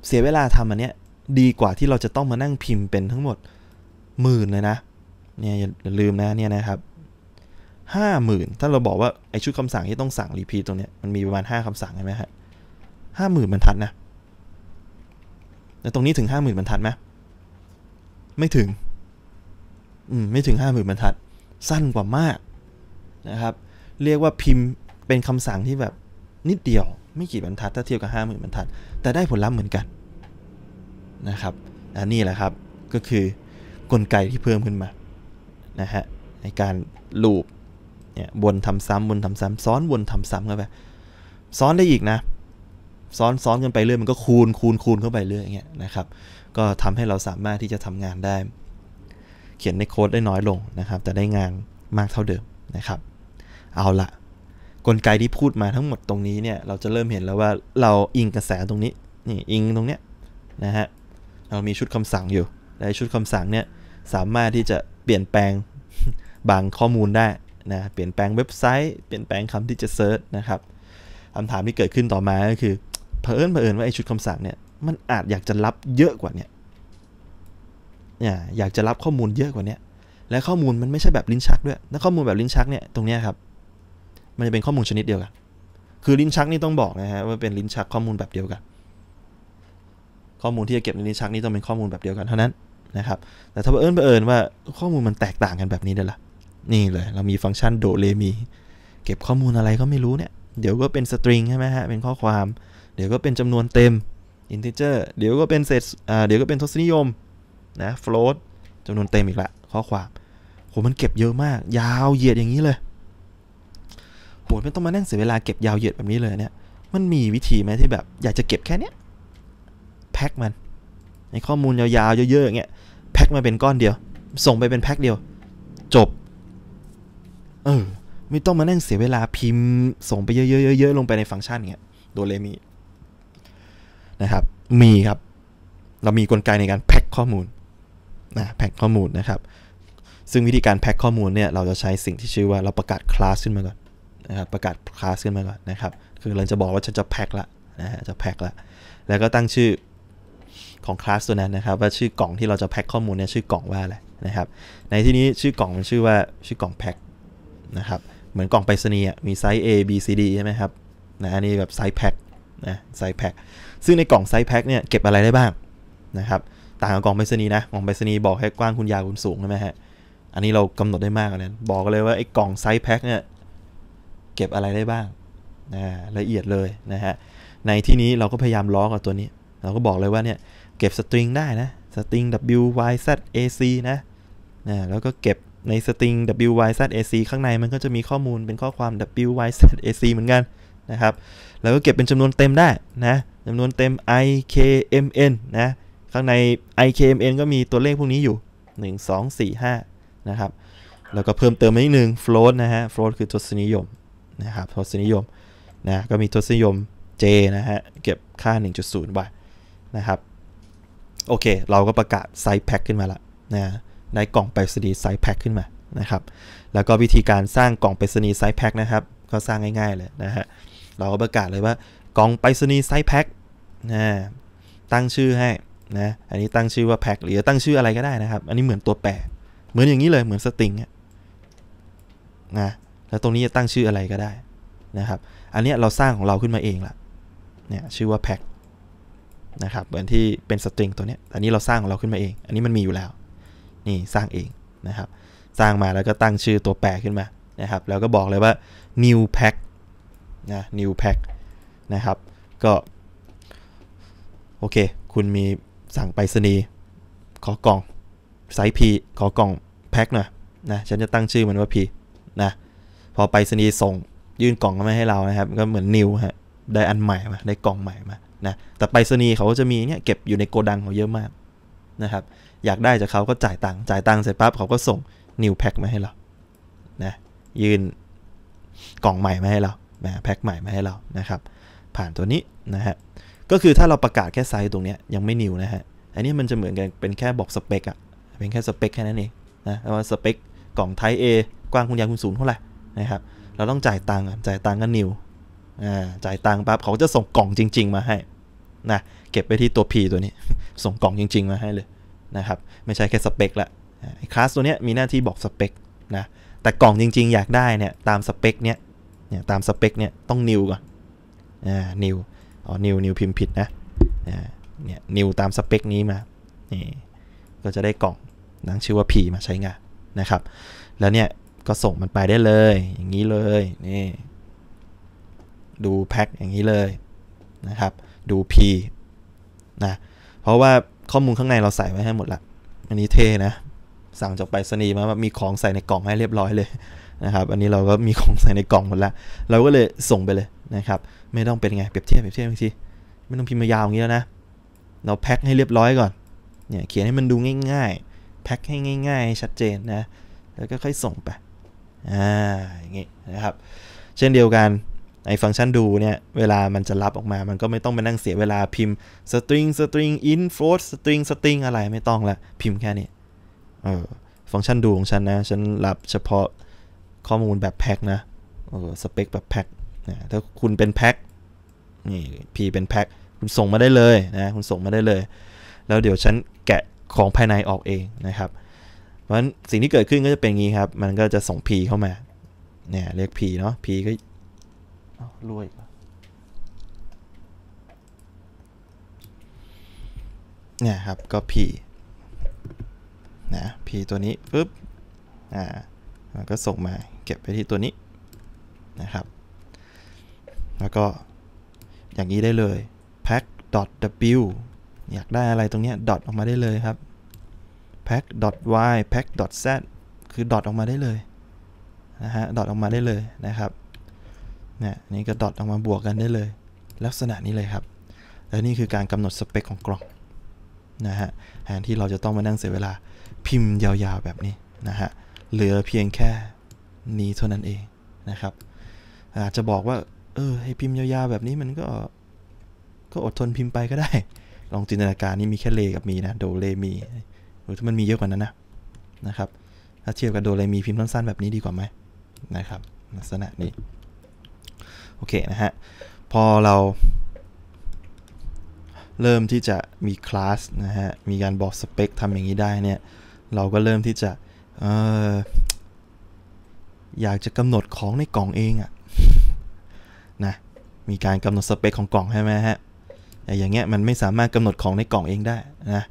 เสียเวลาทำอันเนี้ย ดีกว่าที่เราจะต้องมานั่งพิมพ์เป็นทั้งหมดหมื่นเลยนะเนี่ยอย่าลืมนะเนี่ยนะครับห้าหมื่นถ้าเราบอกว่าไอชุดคำสั่งที่ต้องสั่งรีพีตรงเนี้ยมันมีประมาณห้าคำสั่งใช่ไหมฮะห้าหมื่นมันทัดนะตรงนี้ถึงห้าหมื่นบรรทัดไหมไม่ถึงอืมไม่ถึงห้าหมื่นบรรทัดสั้นกว่ามากนะครับ เรียกว่าพิมพ์เป็นคำสั่งที่แบบนิดเดียว ไม่กี่บรรทัดถ้าเทียบกับห้าหมื่นบรรทัด แต่ได้ผลลัพธ์เหมือนกันนะครับอันนี้แหละครับก็คือกลไกที่เพิ่มขึ้นมานะฮะในการลูปเนี่ยวนทำซ้ำวนทำซ้ำ ซ้อนวนทำซ้ำกันไปซ้อนได้อีกนะซ้อนซ้อนกันไปเรื่อยมันก็คูณคูณคูณเข้าไปเรื่อยอย่างเงี้ยนะครับ ก็ทำให้เราสามารถที่จะทำงานได้ เขียนในโค้ดได้น้อยลงนะครับ แต่ได้งานมากเท่าเดิมนะครับ เอาละกลไกที่พูดมาทั้งหมดตรงนี้เนี่ยเราจะเริ่มเห็นแล้วว่าเราอิงกระแสตรงนี้นี่อิงตรงเนี้ยนะฮะเรามีชุดคำสั่งอยู่และชุดคำสั่งเนี่ยสามารถที่จะเปลี่ยนแปลงบางข้อมูลได้นะเปลี่ยนแปลงเว็บไซต์เปลี่ยนแปลงคำที่จะเซิร์ชนะครับคำถามที่เกิดขึ้นต่อมาก็คือเผอิญเผอิญว่าไอชุดคำสั่งเนี่ย มันอาจอยากจะรับเยอะกว่าเนี่ยเนี่ยอยากจะรับข้อมูลเยอะกว่านี้และข้อมูลมันไม่ใช่แบบลิ้นชักด้วยแล้วข้อมูลแบบลิ้นชักเนี่ย ตรงเนี้ยครับ มันจะเป็นข้อมูลชนิดเดียวกัน คือลิ้นชักนี่ต้องบอกนะฮะว่าเป็นลิ้นชักข้อมูลแบบเดียวกัน ข้อมูลที่จะเก็บในลิ้นชักนี่ต้องเป็นข้อมูลแบบเดียวกันเท่านั้นนะครับ แต่ถ้าเอิญเอิญว่าข้อมูลมันแตกต่างกันแบบนี้เด้ล่ะ นี่เลย เรามีฟังก์ชันโดเรมี เก็บข้อมูลอะไรก็ไม่รู้เนี่ย เดี๋ยวก็เป็นสตริงใช่ไหมฮะเป็นข้อความเดี๋ยวก็เป็นจำนวนเต็ม integer เดี๋ยวก็เป็นเศษเดี๋ยวก็เป็นทศนิยมนะ float จำนวนเต็มอีกละข้อความโหมันเก็บเยอะมาก ยาวเหยียดอย่างนี้เลยโหไม่ต้องมานั่งเสียเวลาเก็บยาวเหยียดแบบนี้เลยเนี่ย มันมีวิธีไหมที่แบบ อยากจะเก็บแค่เนี้ยแพ็คมันในข้อมูลยาวๆเยอะๆอย่างเงี้ยแพ็คมาเป็นก้อนเดียวส่งไปเป็นแพ็คเดียวจบเออไม่ต้องมานั่งเสียเวลาพิมพ์ส่งไปเยอะๆๆ ๆ ลงไปในฟังก์ชันเงี้ยโดเรมีนะครับมีครับ เรามีกลไกในการแพ็คข้อมูลนะแพ็คข้อมูลนะครับซึ่งวิธีการแพ็คข้อมูลเนี่ยเราจะใช้สิ่งที่ชื่อว่าเราประกาศคลาสขึ้นมาก่อนนะครับประกาศคลาสขึ้นมาก่อนนะครับคือเราจะบอกว่า ฉันจะแพ็คละนะฮะจะแพ็คละแล้วก็ตั้งชื่อของคลาสตัวนั้นนะครับว่าชื่อกล่องที่เราจะแพ็คข้อมูลเนี่ยชื่อกล่องว่าอะไรนะครับในที่นี้ชื่อกล่องมันชื่อว่าชื่อกล่องแพ็คนะครับเหมือนกล่องไปรษณีย์มีไซส์ A B C D ใช่ไหมครับนะอันนี้แบบไซส์แพ็คนะไซส์แพ็คซึ่งในกล่องไซส์แพ็คเนี่ยเก็บอะไรได้บ้าง นะครับ ต่างกับกล่องไปรษณีย์นะ กล่องไปรษณีย์บอกให้กว้างคุณยาวคุณสูงใช่ไหมฮะ อันนี้เรากำหนดได้มากเลยบอกเลยว่าไอ้กล่องไซส์แพ็คเนี่ยเก็บอะไรได้บ้างนะละเอียดเลยนะฮะ ในที่นี้เราก็พยายามล้อกับตัวนี้ เราก็บอกเลยว่าเนี่ยเก็บสตริง ได้นะ สตริง w y z a c นะนะแล้วก็เก็บในสตริง w y z a c ข้างในมันก็จะมีข้อมูลเป็นข้อความ w y z a c เหมือนกันนะครับ แล้วก็เก็บเป็นจำนวนเต็มได้นะจำนวนเต็ม IKMN นะ ข้างใน IKMN ก็มีตัวเลขพวกนี้อยู่ 1 2 4 5นะครับ แล้วก็เพิ่มเติมอีกหนึ่ง float นะฮะ float คือทศนิยมนะครับทศนิยมนะ ก็มีทศนิยม J นะฮะ เก็บค่า1.0บาทนะครับ โอเค เราก็ประกาศ size pack ขึ้นมาละนะได้กล่องไปรษณีย์ size pack ขึ้นมา นะครับ แล้วก็วิธีการสร้างกล่องไปรษณีย์ size pack นะครับ ก็สร้างง่ายๆเลยนะฮะ เราก็ประกาศเลยว่ากล่องไปรษณีย์ไซส์แพ็คนะตั้งชื่อให้นะ อันนี้ตั้งชื่อว่าแพ็คหรือตั้งชื่ออะไรก็ได้นะครับ อันนี้เหมือนตัวแปรเหมือนอย่างนี้เลยเหมือนสตริงนะ แล้วตรงนี้จะตั้งชื่ออะไรก็ได้นะครับ อันนี้เราสร้างของเราขึ้นมาเองละเนี่ยชื่อว่าแพ็คนะครับ เหมือนที่เป็นสตริงตัวนี้อันนี้เราสร้างของเราขึ้นมาเอง อันนี้มันมีอยู่แล้วนี่สร้างเองนะครับสร้างมาแล้วก็ตั้งชื่อตัวแปรขึ้นมานะครับแล้วก็บอกเลยว่า new pack นะ new pack นะครับก็โอเค คุณมีสั่งไปรษณีย์ขอกล่องไซส์ P ขอกล่องแพ็คหน่อยนะ ฉันจะตั้งชื่อมันว่า P นะ พอไปรษณีย์ส่งยื่นกล่องมาให้เรานะครับ ก็เหมือนนิวฮะได้อันใหม่มาได้กล่องใหม่มานะ แต่ไปรษณีย์เขาก็จะมีเนี่ยเก็บอยู่ในโกดังเขาเยอะมากนะครับ อยากได้จากเขาก็จ่ายตังค์จ่ายตังค์เสร็จปั๊บเขาก็ส่งนิวแพ็คมาให้เรานะยื่นกล่องใหม่มาให้เรานะแพ็คใหม่มาให้เรานะครับ ผ่านตัวนี้นะฮะก็คือถ้าเราประกาศแค่ไซส์ตรงนี้ยังไม่นิวนะฮะ อันนี้มันจะเหมือนกันเป็นแค่บอกสเปกอะเป็นแค่สเปกแค่นั้นเองนะว่าสเปกกล่องไทเอกว้างคุณยาวคุณศูนย์เท่าไหร่นะครับ เราต้องจ่ายตังค์จ่ายตังค์ก็นิวอ่าจ่ายตังค์ปั๊บเขาจะส่งกล่องจริง ๆมาให้นะเก็บไปที่ตัว P ตัวนี้ส่งกล่องจริง ๆมาให้เลยนะครับไม่ใช่แค่สเปกละคลาสตัวนี้มีหน้าที่บอกสเปกนะแต่กล่องจริงๆ อยากได้เนี่ยตามสเปกเนี่ยเนี่ยตามสเปกเนี่ยต้องนิวก่อนอ่านิวอ๋อ นิว นิวพิมพ์ผิดนะ เนี่ย นิวตามสเปคนี้มา นี่ก็จะได้กล่องนั่งชื่อว่า P มาใช้งานนะครับ แล้วเนี่ย ก็ส่งมันไปได้เลย อย่างนี้เลยนี่ดูแพ็คอย่างนี้เลยนะครับ ดู P นะ เพราะว่าข้อมูลข้างในเราใส่ไว้ให้หมดละ อันนี้เท่นะ สั่งจากไปรษณีย์มามีของใส่ในกล่องให้เรียบร้อยเลยนะครับ อันนี้เราก็มีของใส่ในกล่องหมดละ เราก็เลยส่งไปเลยนะครับไม่ต้องเป็นไง เปรียบเทียบเปรียบเทียบอีกทีไม่ต้องพิมพ์ยาวอย่างนี้แล้วนะ เราแพ็คให้เรียบร้อยก่อนเนี่ยเขียนให้มันดูง่ายๆแพ็คให้ง่ายๆ ชัดเจนนะ แล้วก็ค่อยส่งไปอ่าอย่างงี้นะครับ เช่นเดียวกัน ไอ้ฟังก์ชันดูเนี่ย เวลามันจะรับออกมา มันก็ไม่ต้องไปนั่งเสียเวลาพิมพ์ string string in float string string อะไรไม่ต้องละพิมพ์แค่นี้เออฟังก์ชันดูของฉันนะฉันรับเฉพาะข้อมูลแบบแพ็คนะเออสเปคแบบแพ็คนะถ้าคุณเป็นแพ็คนี่พีเป็นแพ็คคุณส่งมาได้เลยนะคุณส่งมาได้เลย แล้วเดี๋ยวฉันแกะของภายในออกเองนะครับเพราะฉะนั้นสิ่งที่เกิดขึ้นก็จะเป็นงี้ครับ มันก็จะส่งพีเข้ามาเนี่ยเรียกพีเนาะพีก็รวยเนี่ยครับก็พีนะพีตัวนี้ปึ๊บอ่ามันก็ส่งมาเก็บไปที่ตัวนี้นะครับแล้วก็อย่างนี้ได้เลย pack w อยากได้อะไรตรงนี้ dot ออกมาได้เลยครับ pack y pack z คือ dot ออกมาได้เลยนะฮะ dot ออกมาได้เลยนะครับเนี่ยนี่ก็ dot ออกมาบวกกันได้เลย ลักษณะนี้เลยครับและนี่คือการกำหนดสเปคของกล่องนะฮะแทนที่เราจะต้องมานั่งเสียเวลาพิมพ์ยาวๆแบบนี้นะฮะเหลือเพียงแค่นี้เท่านั้นเอง นะครับอาจจะบอกว่าเออ ให้พิมพ์ยาวๆ แบบนี้มันก็ ก็อดทนพิมพ์ไปก็ได้ ลองจินตนาการนี่มีแค่เลกับมีนะโดเลมีหรือถ้ามันมีเยอะกว่านั้นนะ นะครับถ้าเทียบกับโดเลมีพิมพ์สั้นๆแบบนี้ดีกว่าไหมนะครับลักษณะนี้ โอเคนะฮะ พอเรา เริ่มที่จะมีคลาสนะฮะ มีการบอกสเปคทำอย่างนี้ได้เนี่ยเราก็เริ่มที่จะอออยากจะกำหนดของในกล่องเองอะมีการกำหนดสเปคของกล่องใช่ไหมฮะอย่างเงี้ยมันไม่สามารถกำหนดของในกล่องเองได้นะ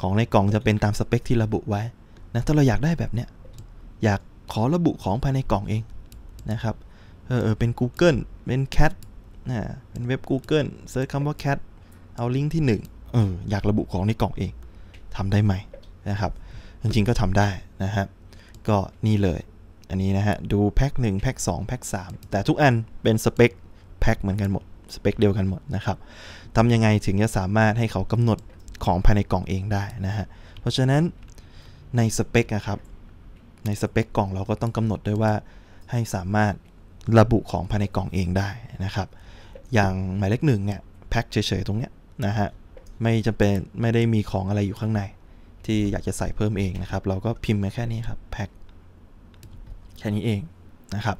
ของในกล่องจะเป็นตามสเปค ที่ระบุไว้นะ ถ้าเราอยากได้แบบเนี้ย อยากขอระบุของภายในกล่องเองนะครับ เออเป็น Google เป็น Cat นะเป็นเว็บ Google เซิร์ชคำว่า Cat เอาลิงก์ที่1เออ อยากระบุของในกล่องเองทำได้ไหมนะครับ จริงๆก็ทำได้นะครับก็นี่เลย อันนี้นะฮะดูแพ็ค1แพ็ค2แพ็ค3แต่ทุกอันเป็นสเปคแพ็คเหมือนกันหมด สเปคเดียวกันหมดนะครับทำยังไงถึงจะสามารถให้เขากำหนดของภายในกล่องเองได้นะฮะ เพราะฉะนั้นในสเปคนะครับ ในสเปคกล่องเราก็ต้องกำหนดด้วยว่าให้สามารถระบุของภายในกล่องเองได้นะครับ อย่างหมายเลขหนึ่งเนี่ยแพ็คเฉยๆตรงเนี้ยนะฮะ ไม่จำเป็นไม่ได้มีของอะไรอยู่ข้างใน ที่อยากจะใส่เพิ่มเองนะครับ เราก็พิมพ์มาแค่นี้ครับแพ็คแค่นี้เองนะครับ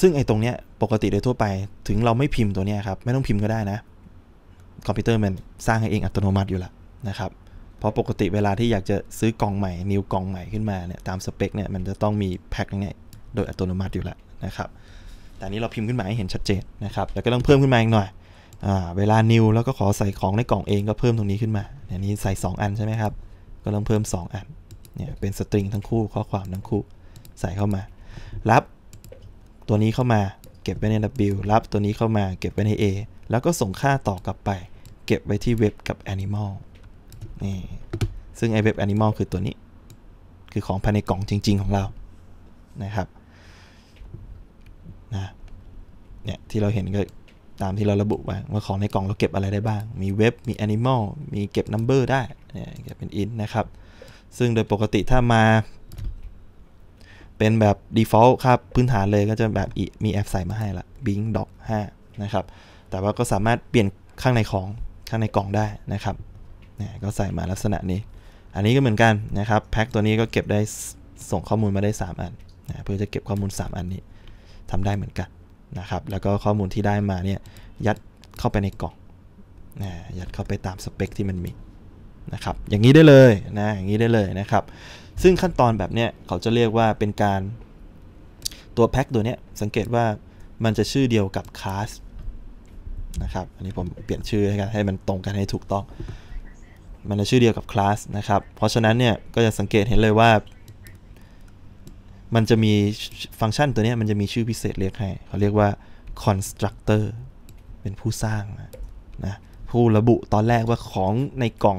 ซึ่งไอ้ตรงเนี้ยปกติโดยทั่วไป ถึงเราไม่พิมพ์ตัวนี้ครับไม่ต้องพิมพ์ก็ได้นะ คอมพิวเตอร์มันสร้างให้เองอัตโนมัติอยู่ละนะครับ เพราะปกติเวลาที่อยากจะซื้อกล่องใหม่ นิวกล่องใหม่ขึ้นมาเนี่ยตามสเปคเนี่ยมันจะต้องมีแพ็คเนี่ยโดยอัตโนมัติอยู่ละนะครับ แต่นี้เราพิมพ์ขึ้นมาให้เห็นชัดเจนนะครับแล้วก็ต้องเพิ่มขึ้นมาอีกหน่อยเวลานิว แล้วก็ขอใส่ของในกล่องเอง ก็เพิ่มตรงนี้ขึ้นมาอันนี้ใส่ 2 อันใช่ไหมครับก็ต้องเพิ่ม 2 อันเนี่ยเป็นสตริง ทั้งคู่ข้อความทั้งคู่ใส่เข้ามา รับตัวนี้เข้ามาเก็บไว้ใน W รับตัวนี้เข้ามาเก็บไว้ใน A แล้วก็ส่งค่าต่อกลับไป เก็บไว้ที่เว็บกับ Animal นี่ ซึ่งไอเว็บ Animal คือตัวนี้คือของภายในกล่องจริง ๆของเรา นะครับ นะ เนี่ยที่เราเห็นก็ตามที่เราระบุว่ว่าของในกล่องเราเก็บอะไรได้บ้าง มีเว็บมี Animal มีเก็บ Number ได้ เนี่ยเก็บเป็น int นะครับ ซึ่งโดยปกติถ้ามาเป็นแบบ default ครับพื้นฐานเลยก็จะแบบมีแอปใส่มาให้ละ Bing Doc 5นะครับแต่ว่าก็สามารถเปลี่ยนข้างในของข้างในกล่องได้นะครับนยก็ใส่มาลักษณะนี้ อันนี้ก็เหมือนกันนะครับแพ็คตัวนี้ก็เก็บได้ส่งข้อมูลมาได้ 3 อันนะเพื่อจะเก็บข้อมูล 3 อันนี้ ทำได้เหมือนกันนะครับแล้วก็ข้อมูลที่ได้มาเนี่ยยัดเข้าไปในกล่องนะยัดเข้าไปตามสเปคที่มันมีนะครับอย่างนี้ได้เลยนะอย่างนี้ได้เลยนะครับซึ่งขั้นตอนแบบเนี้ยเขาจะเรียกว่าเป็นการตัวแพ็คตัวเนี้ย สังเกตว่ามันจะชื่อเดียวกับคลาสนะครับ อันนี้ผมเปลี่ยนชื่อให้กันให้มันตรงกันให้ถูกต้อง มันจะชื่อเดียวกับคลาสนะครับเพราะฉะนั้นเนี่ยก็จะสังเกตเห็นเลยว่า มันจะมีฟังก์ชัน ตัวนี้มันจะมีชื่อพิเศษเรียกให้เขาเรียกว่า constructor เป็นผู้สร้างนะผู้ระบุตอนแรกว่าของในกล่อง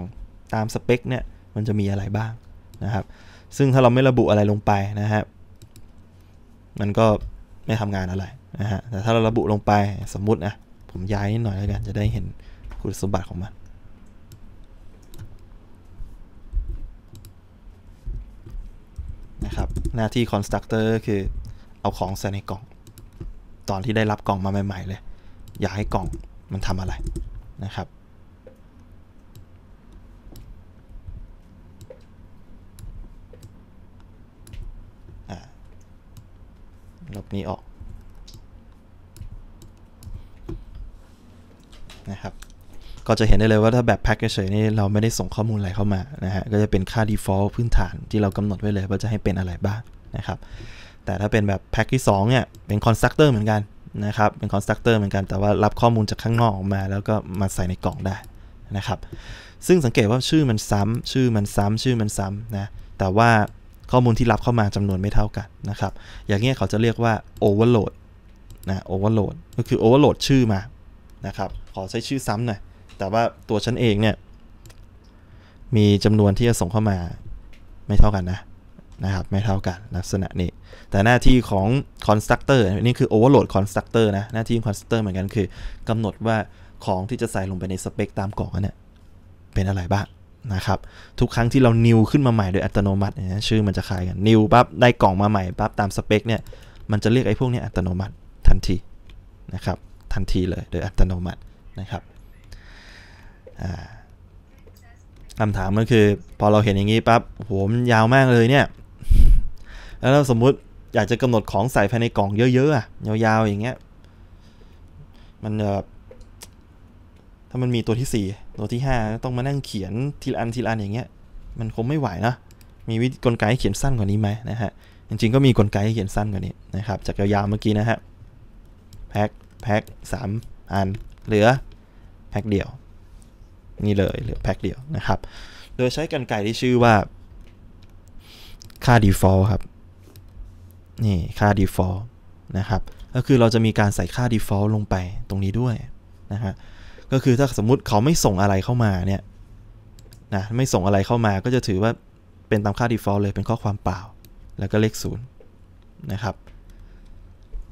ตามสเปคเนี่ยมันจะมีอะไรบ้างนะครับซึ่งถ้าเราไม่ระบุอะไรลงไปนะฮะมันก็ไม่ทำงานอะไรนะฮะแต่ถ้าเราระบุลงไปสมมตินะ ผมย้ายนิดหน่อยแล้วกันจะได้เห็นคุณสมบัติของมัน นะครับ หน้าที่คอนสตรักเตอร์คือเอาของใส่ในกล่อง ตอนที่ได้รับกล่องมาใหม่ๆ เลยอยากให้กล่องมันทำอะไรนะครับลบนี้ออกนะครับก็จะเห็นได้เลยว่าถ้าแบบแพ็กเฉยนี่เราไม่ได้ส่งข้อมูลอะไรเข้ามานะฮะก็จะเป็นค่า default พื้นฐานที่เรากำหนดไว้เลยว่าจะให้เป็นอะไรบ้างนะครับ แต่ถ้าเป็นแบบแพ็กที่2เนี่ยเป็น constructor เหมือนกันนะครับ เป็น constructor เหมือนกันแต่ว่ารับข้อมูลจากข้างนอกออกมาแล้วก็มาใส่ในกล่องได้นะครับ ซึ่งสังเกตว่าชื่อมันซ้ำชื่อมันซ้ำชื่อมันซ้ำนะแต่ว่าข้อมูลที่รับเข้ามาจำนวนไม่เท่ากันนะครับ อย่างเงี้ยเขาจะเรียกว่าโอเวอร์โหลดนะโอเวอร์โหลดก็คือโอเวอร์โหลดชื่อมานะครับขอใช้ชื่อซ้ำหน่อยแต่ว่าตัวฉันเองเนี่ยมีจำนวนที่จะส่งเข้ามาไม่เท่ากันนะนะครับ ไม่เท่ากันลักษณะนี้แต่หน้าที่ของคอนสแตคเตอร์นี่คือโอเวอร์โหลดคอนสแตคเตอร์นะ หน้าที่ของ c o ต s t r เตอร์เหมือนกันคือกำหนดว่าของที่จะใส่ลงไปในสเปคตามกล่องนั้นเป็นอะไรบ้างนะครับทุกครั้งที่เรานิวขึ้นมาใหม่โดยอัตโนมัตินะชื่อมันจะคล้ายกันนิวปั๊บได้กล่องมาใหม่ปั๊บตามสเปคเนี่ยมันจะเรียกไอ้พวกนี้อัตโนมัติทันทีนะครับทันทีเลยโดยอัตโนมัตินะครับคำถามก็คือพอเราเห็นอย่างนี้ปั๊บโหมยาวมากเลยเนี่ยแล้วสมมุติอยากจะกำหนดของใส่ภายในกล่องเยอะๆอะยาวๆอย่างเงี้ยมันแบบถ้ามันมีตัวที่ 4 ตัวที่ 5 ต้องมานั่งเขียนทีละอันทีละอันอย่างเงี้ย มันคงไม่ไหวนะ มีวิธีกลไกให้เขียนสั้นกว่านี้ไหมนะฮะ จริงๆก็มีกลไกให้เขียนสั้น กว่านี้นะครับ จากยาวๆเมื่อกี้นะฮะ แพ็คแพ็คสามอัน เหลือ แพ็คเดียว นี่เลย เหลือแพ็คเดียวนะครับ โดยใช้กลไกที่ชื่อว่าค่า default ครับ นี่ค่า default นะครับ ก็คือเราจะมีการใส่ค่า default ลงไปตรงนี้ด้วยนะฮะก็คือถ้าสมมุติเขาไม่ส่งอะไรเข้ามาเนี่ยนะไม่ส่งอะไรเข้ามาก็จะถือว่าเป็นตามค่า default เลยเป็นข้อความเปล่า แล้วก็เลข0นะครับ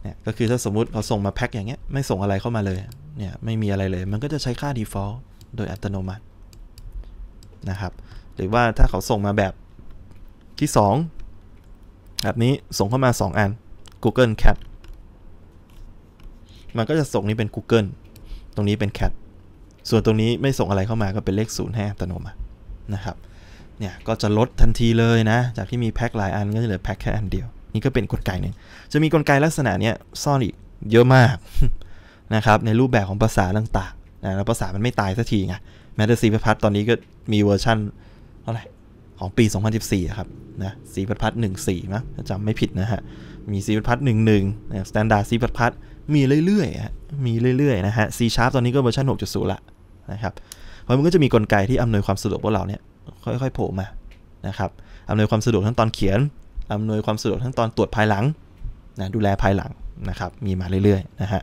เนี่ยก็คือถ้าสมมุติเขาส่งมาแพ็คอย่างเงี้ยไม่ส่งอะไรเข้ามาเลยเนี่ยไม่มีอะไรเลยมันก็จะใช้ค่า default โดยอัตโนมัตินะครับหรือว่าถ้าเขาส่งมาแบบที่2แบบนี้ส่งเข้ามา 2 อัน Google Cat มันก็จะส่งนี้เป็น Google ตรงนี้เป็น Cat ส่วนตรงนี้ไม่ส่งอะไรเข้ามาก็เป็นเลข0ูนย์ให้อัตโนมัตินะครับเนี่ยก็จะลดทันทีเลยนะ จากที่มีแพ็คหลายอันก็จะเหลือแพ็คแค่อันเดียว นี่ก็เป็นนกลไกหนึ่ง จะมีกลไกลักษณะนี้ซ่อนอีก เยอะมากนะครับในรูปแบบของภาษาต่างๆนะแล้วภาษามันไม่ตายสักทีไงแมต์ซีพัทตอนนี้ก็มีเวอร์ชั่นเท่าไหร่ของปี 2014ครับนะซีพัทพัทหนึ่งสี่นะจำไม่ผิดนะฮะมีซีพัทพัทหนึ่งหนึ่งสแตนดาร์ดซีพัทพัทมีเรื่อยๆมีเรื่อยๆนะฮะ C sharp ตอนนี้ก็เวอร์ชัน6.0 ละนะครับเพราะมันก็จะมีกลไกที่อำนวยความสะดวกพวกเราเนี่ยค่อยๆโผล่มานะครับอำนวยความสะดวกทั้งตอนเขียนอำนวยความสะดวกทั้งตอนตรวจภายหลังนะดูแลภายหลังนะครับมีมาเรื่อยๆนะฮะ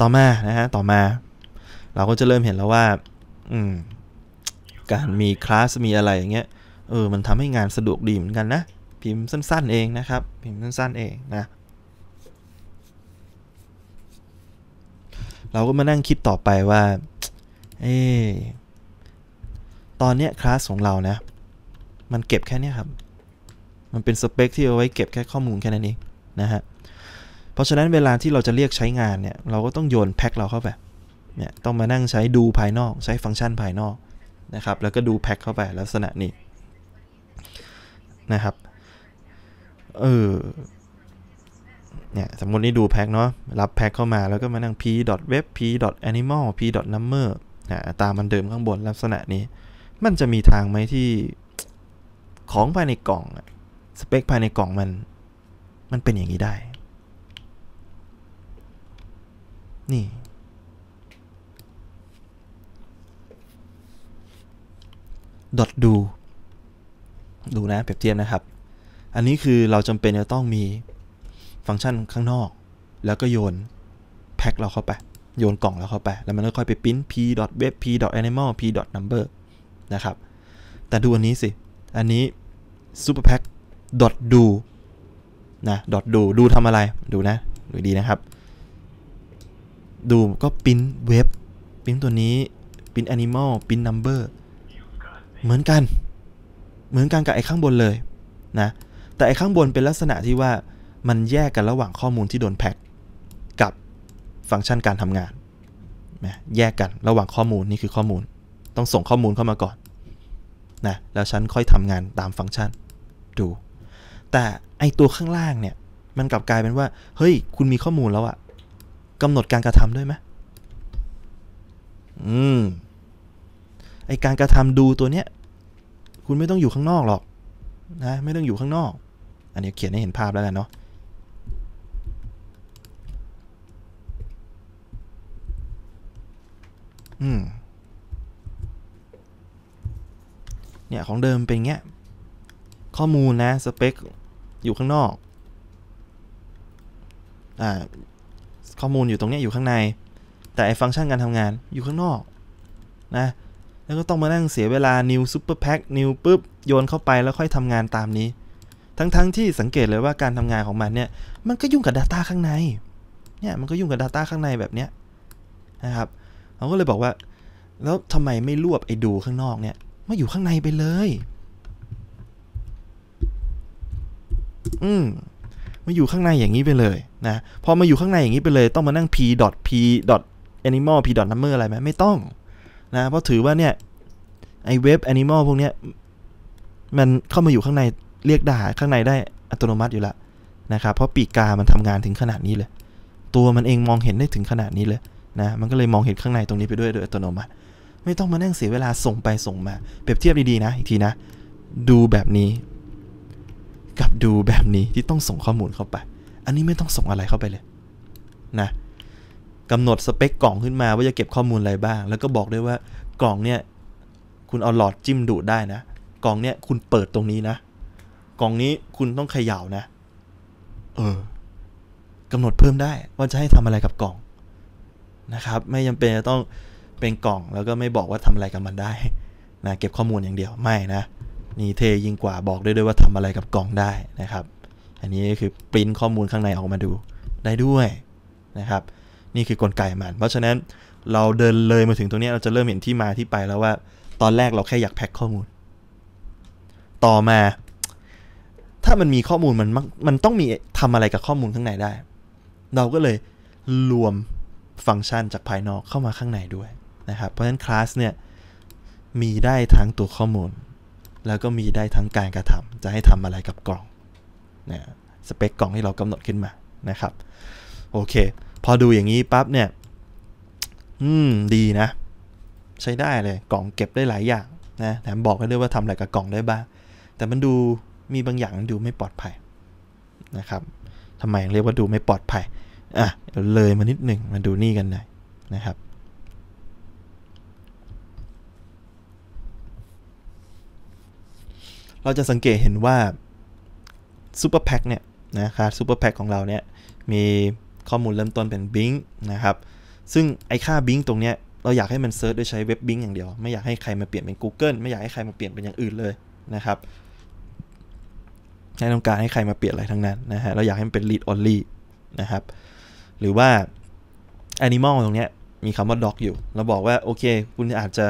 ต่อมานะฮะต่อมาเราก็จะเริ่มเห็นแล้วว่าการมีคลาสมีอะไรอย่างเงี้ย เออมันทำให้งานสะดวกดีเหมือนกันนะ พิมพ์สั้นๆเองนะครับ พิมพ์สั้นๆเองนะเราก็มานั่งคิดต่อไปว่า เอตอนเนี้ยคลาสของเรานะมันเก็บแค่นี้ครับ มันเป็นสเปคที่เอาไว้เก็บแค่ข้อมูลแค่นั้นเองนะฮะ เพราะฉะนั้นเวลาที่เราจะเรียกใช้งานเนี่ยเราก็ต้องโยนแพ็คเราเข้าไป เนี่ย ต้องมานั่งใช้ดูภายนอก ใช้ฟังก์ชันภายนอกนะครับ แล้วก็ดูแพ็คเข้าไป ลักษณะนี้นะครับ เออเนี่ยสมมตินี้ดูแพ็คเนาะ รับแพ็คเข้ามาแล้วก็มานั่ง p.web p.animal p.number นะตามมันเดิมข้างบนลักษณะนี้ มันจะมีทางไหมที่ของภายในกล่อง สเปคภายในกล่องมัน มันเป็นอย่างนี้ได้ นี่ดอทดูดูนะเปรียบเทียบนะครับ อันนี้คือเราจำเป็นจะต้องมีฟังก์ชันข้างนอก แล้วก็โยน แพ็คเราเข้าไปโยนกล่องเราเข้าไป แล้วมันก็ค่อยไปพิมพ์ p web p animal p number นะครับ แต่ดูอันนี้สิ อันนี้ super pack do นะ do ดูทำอะไร ดูนะ ดูดีนะครับ ดูก็พิมพ์เว็บพิมพ์ตัวนี้พิมพ์ animal พิมพ์ number เหมือนกัน เหมือนกันกับไอ้ข้างบนเลย นะ แต่ไอ้ข้างบนเป็นลักษณะที่ว่ามันแยกกันระหว่างข้อมูลที่โดนแพ็กกับฟังก์ชันการทำงาน แยกกันระหว่างข้อมูล นี่คือข้อมูล ต้องส่งข้อมูลเข้ามาก่อนนะแล้วฉันค่อยทำงานตามฟังก์ชันดู แต่ไอตัวข้างล่างเนี่ยมันกลับกลายเป็นว่า เฮ้ยคุณมีข้อมูลแล้วอะกำหนดการกระทำด้วยไหมอืมไอการกระทำดูตัวเนี้ยคุณไม่ต้องอยู่ข้างนอกหรอกนะไม่ต้องอยู่ข้างนอก อันนี้เขียนให้เห็นภาพแล้วกันเนาะเนี่ย ของเดิมเป็นเงี้ยข้อมูลนะสเปคอยู่ข้างนอกอ่าข้อมูลอยู่ตรงเนี้ยอยู่ข้างใน แต่ไอฟังก์ชันการทำงานอยู่ข้างนอกนะแล้วก็ต้องมานั่งเสียเวลา new super pack new ปุ๊บโยนเข้าไปแล้วค่อยทำงานตามนี้ ทั้งๆทที่สังเกตเลยว่าการทำงานของมันเนี่ยมันก็ยุ่งกับ Data ข้างในเนี่ย มันก็ยุ่งกับ Data ข้างในแบบเนี้ยนะครับาก็เลยบอกว่า แล้วทำไมไม่รวบไอ้ดูข้างนอกเนี่ย มาอยู่ข้างในไปเลย อืมมาอยู่ข้างในอย่างนี้ไปเลยนะพอมาอยู่ข้างในอย่างนี้ไปเลย ต้องมานั่ง p p animal p number อะไรไหมไม่ต้อง นะ เพราะถือว่าเนี่ยไอเว็บ animal พวกเนี้ย มันเข้ามาอยู่ข้างในเรียกด่าข้างในได้อัตโนมัติอยู่ละนะครับเพราะปีกามันทำงานถึงขนาดนี้เลยตัวมันเองมองเห็นได้ถึงขนาดนี้เลยนะมันก็เลยมองเห็นข้างในตรงนี้ไปด้วยโดยอัตโนมัติไม่ต้องมานั่งเสียเวลาส่งไปส่งมาเปรียบเทียบดีๆนะ อีกทีนะ ดูแบบนี้ กับดูแบบนี้ที่ต้องส่งข้อมูลเข้าไป อันนี้ไม่ต้องส่งอะไรเข้าไปเลยนะกำหนดสเปคกล่องขึ้นมา ว่าจะเก็บข้อมูลอะไรบ้าง แล้วก็บอกด้วยว่า กล่องเนี่ย คุณเอาหลอดจิ้มดูดได้นะกล่องเนี่ยคุณเปิดตรงนี้นะ กล่องนี้คุณต้องเขย่านะเออกำหนดเพิ่มได้ว่าจะให้ทำอะไรกับกล่องนะครับไม่จำาเป็นจะต้องเป็นกล่องแล้วก็ไม่บอกว่าทำอะไรกับมันได้นะเก็บข้อมูลอย่างเดียวไม่นะนี่เทยิ่งกว่าบอกได้ด้วยว่าทำอะไรกับกล่องได้นะครับ อันนี้คือปริ้นข้อมูลข้างในออกมาดูได้ด้วยนะครับ นี่คือกลไกมันเพราะฉะนั้นเราเดินเลยมาถึงตรงนี้เราจะเริ่มเห็นที่มาที่ไปแล้วว่า ตอนแรกเราแค่อยากแพ็คข้อมูลต่อมา ถ้ามันมีข้อมูลมันมันต้องมีทำอะไรกับข้อมูลข้างในได้ เราก็เลยรวมฟังก์ชันจากภายนอกเข้ามาข้างในด้วยนะครับเพราะฉะนั้นคลาสเนี่ยมีได้ทั้งตัวข้อมูล แล้วก็มีได้ทั้งการกระทำ จะให้ทำอะไรกับกล่องนะสเปคกล่องที่เรากำหนดขึ้นมานะครับโอเค พอดูอย่างนี้ปั๊บเนี่ยอืมดีนะ ใช้ได้เลยกล่องเก็บได้หลายอย่างนะแถมบอกได้ด้วยว่าทำอะไรกับกล่องได้บ้าง แต่มันดูมีบางอย่างดูไม่ปลอดภัยนะครับทำไมเรียกว่าดูไม่ปลอดภัยอ่ะเลยมานิดหนึ่งมาดูนี่กันหน่อยนะครับ เราจะสังเกตเห็นว่าซูเปอร์แพ็คเนี่ยนะครับซูเปอร์แพ็คของเราเนี่ยมีข้อมูลเริ่มต้นเป็น Bing นะครับ ซึ่งไอค่า Bing ตรงเนี้ยเราอยากให้มันเซิร์ชโดยใช้เว็บ Bing อย่างเดียว ไม่อยากให้ใครมาเปลี่ยนเป็น Google ไม่อยากให้ใครมาเปลี่ยนเป็นอย่างอื่นเลยนะครับไม่ต้องการให้ใครมาเปลี่ยนอะไรทั้งนั้นนะฮะเราอยากให้มันเป็น read only นะครับหรือว่า Animal ตรงเนี้ยมีคำว่า dog อยู่เราบอกว่า โอเค คุณอาจจะ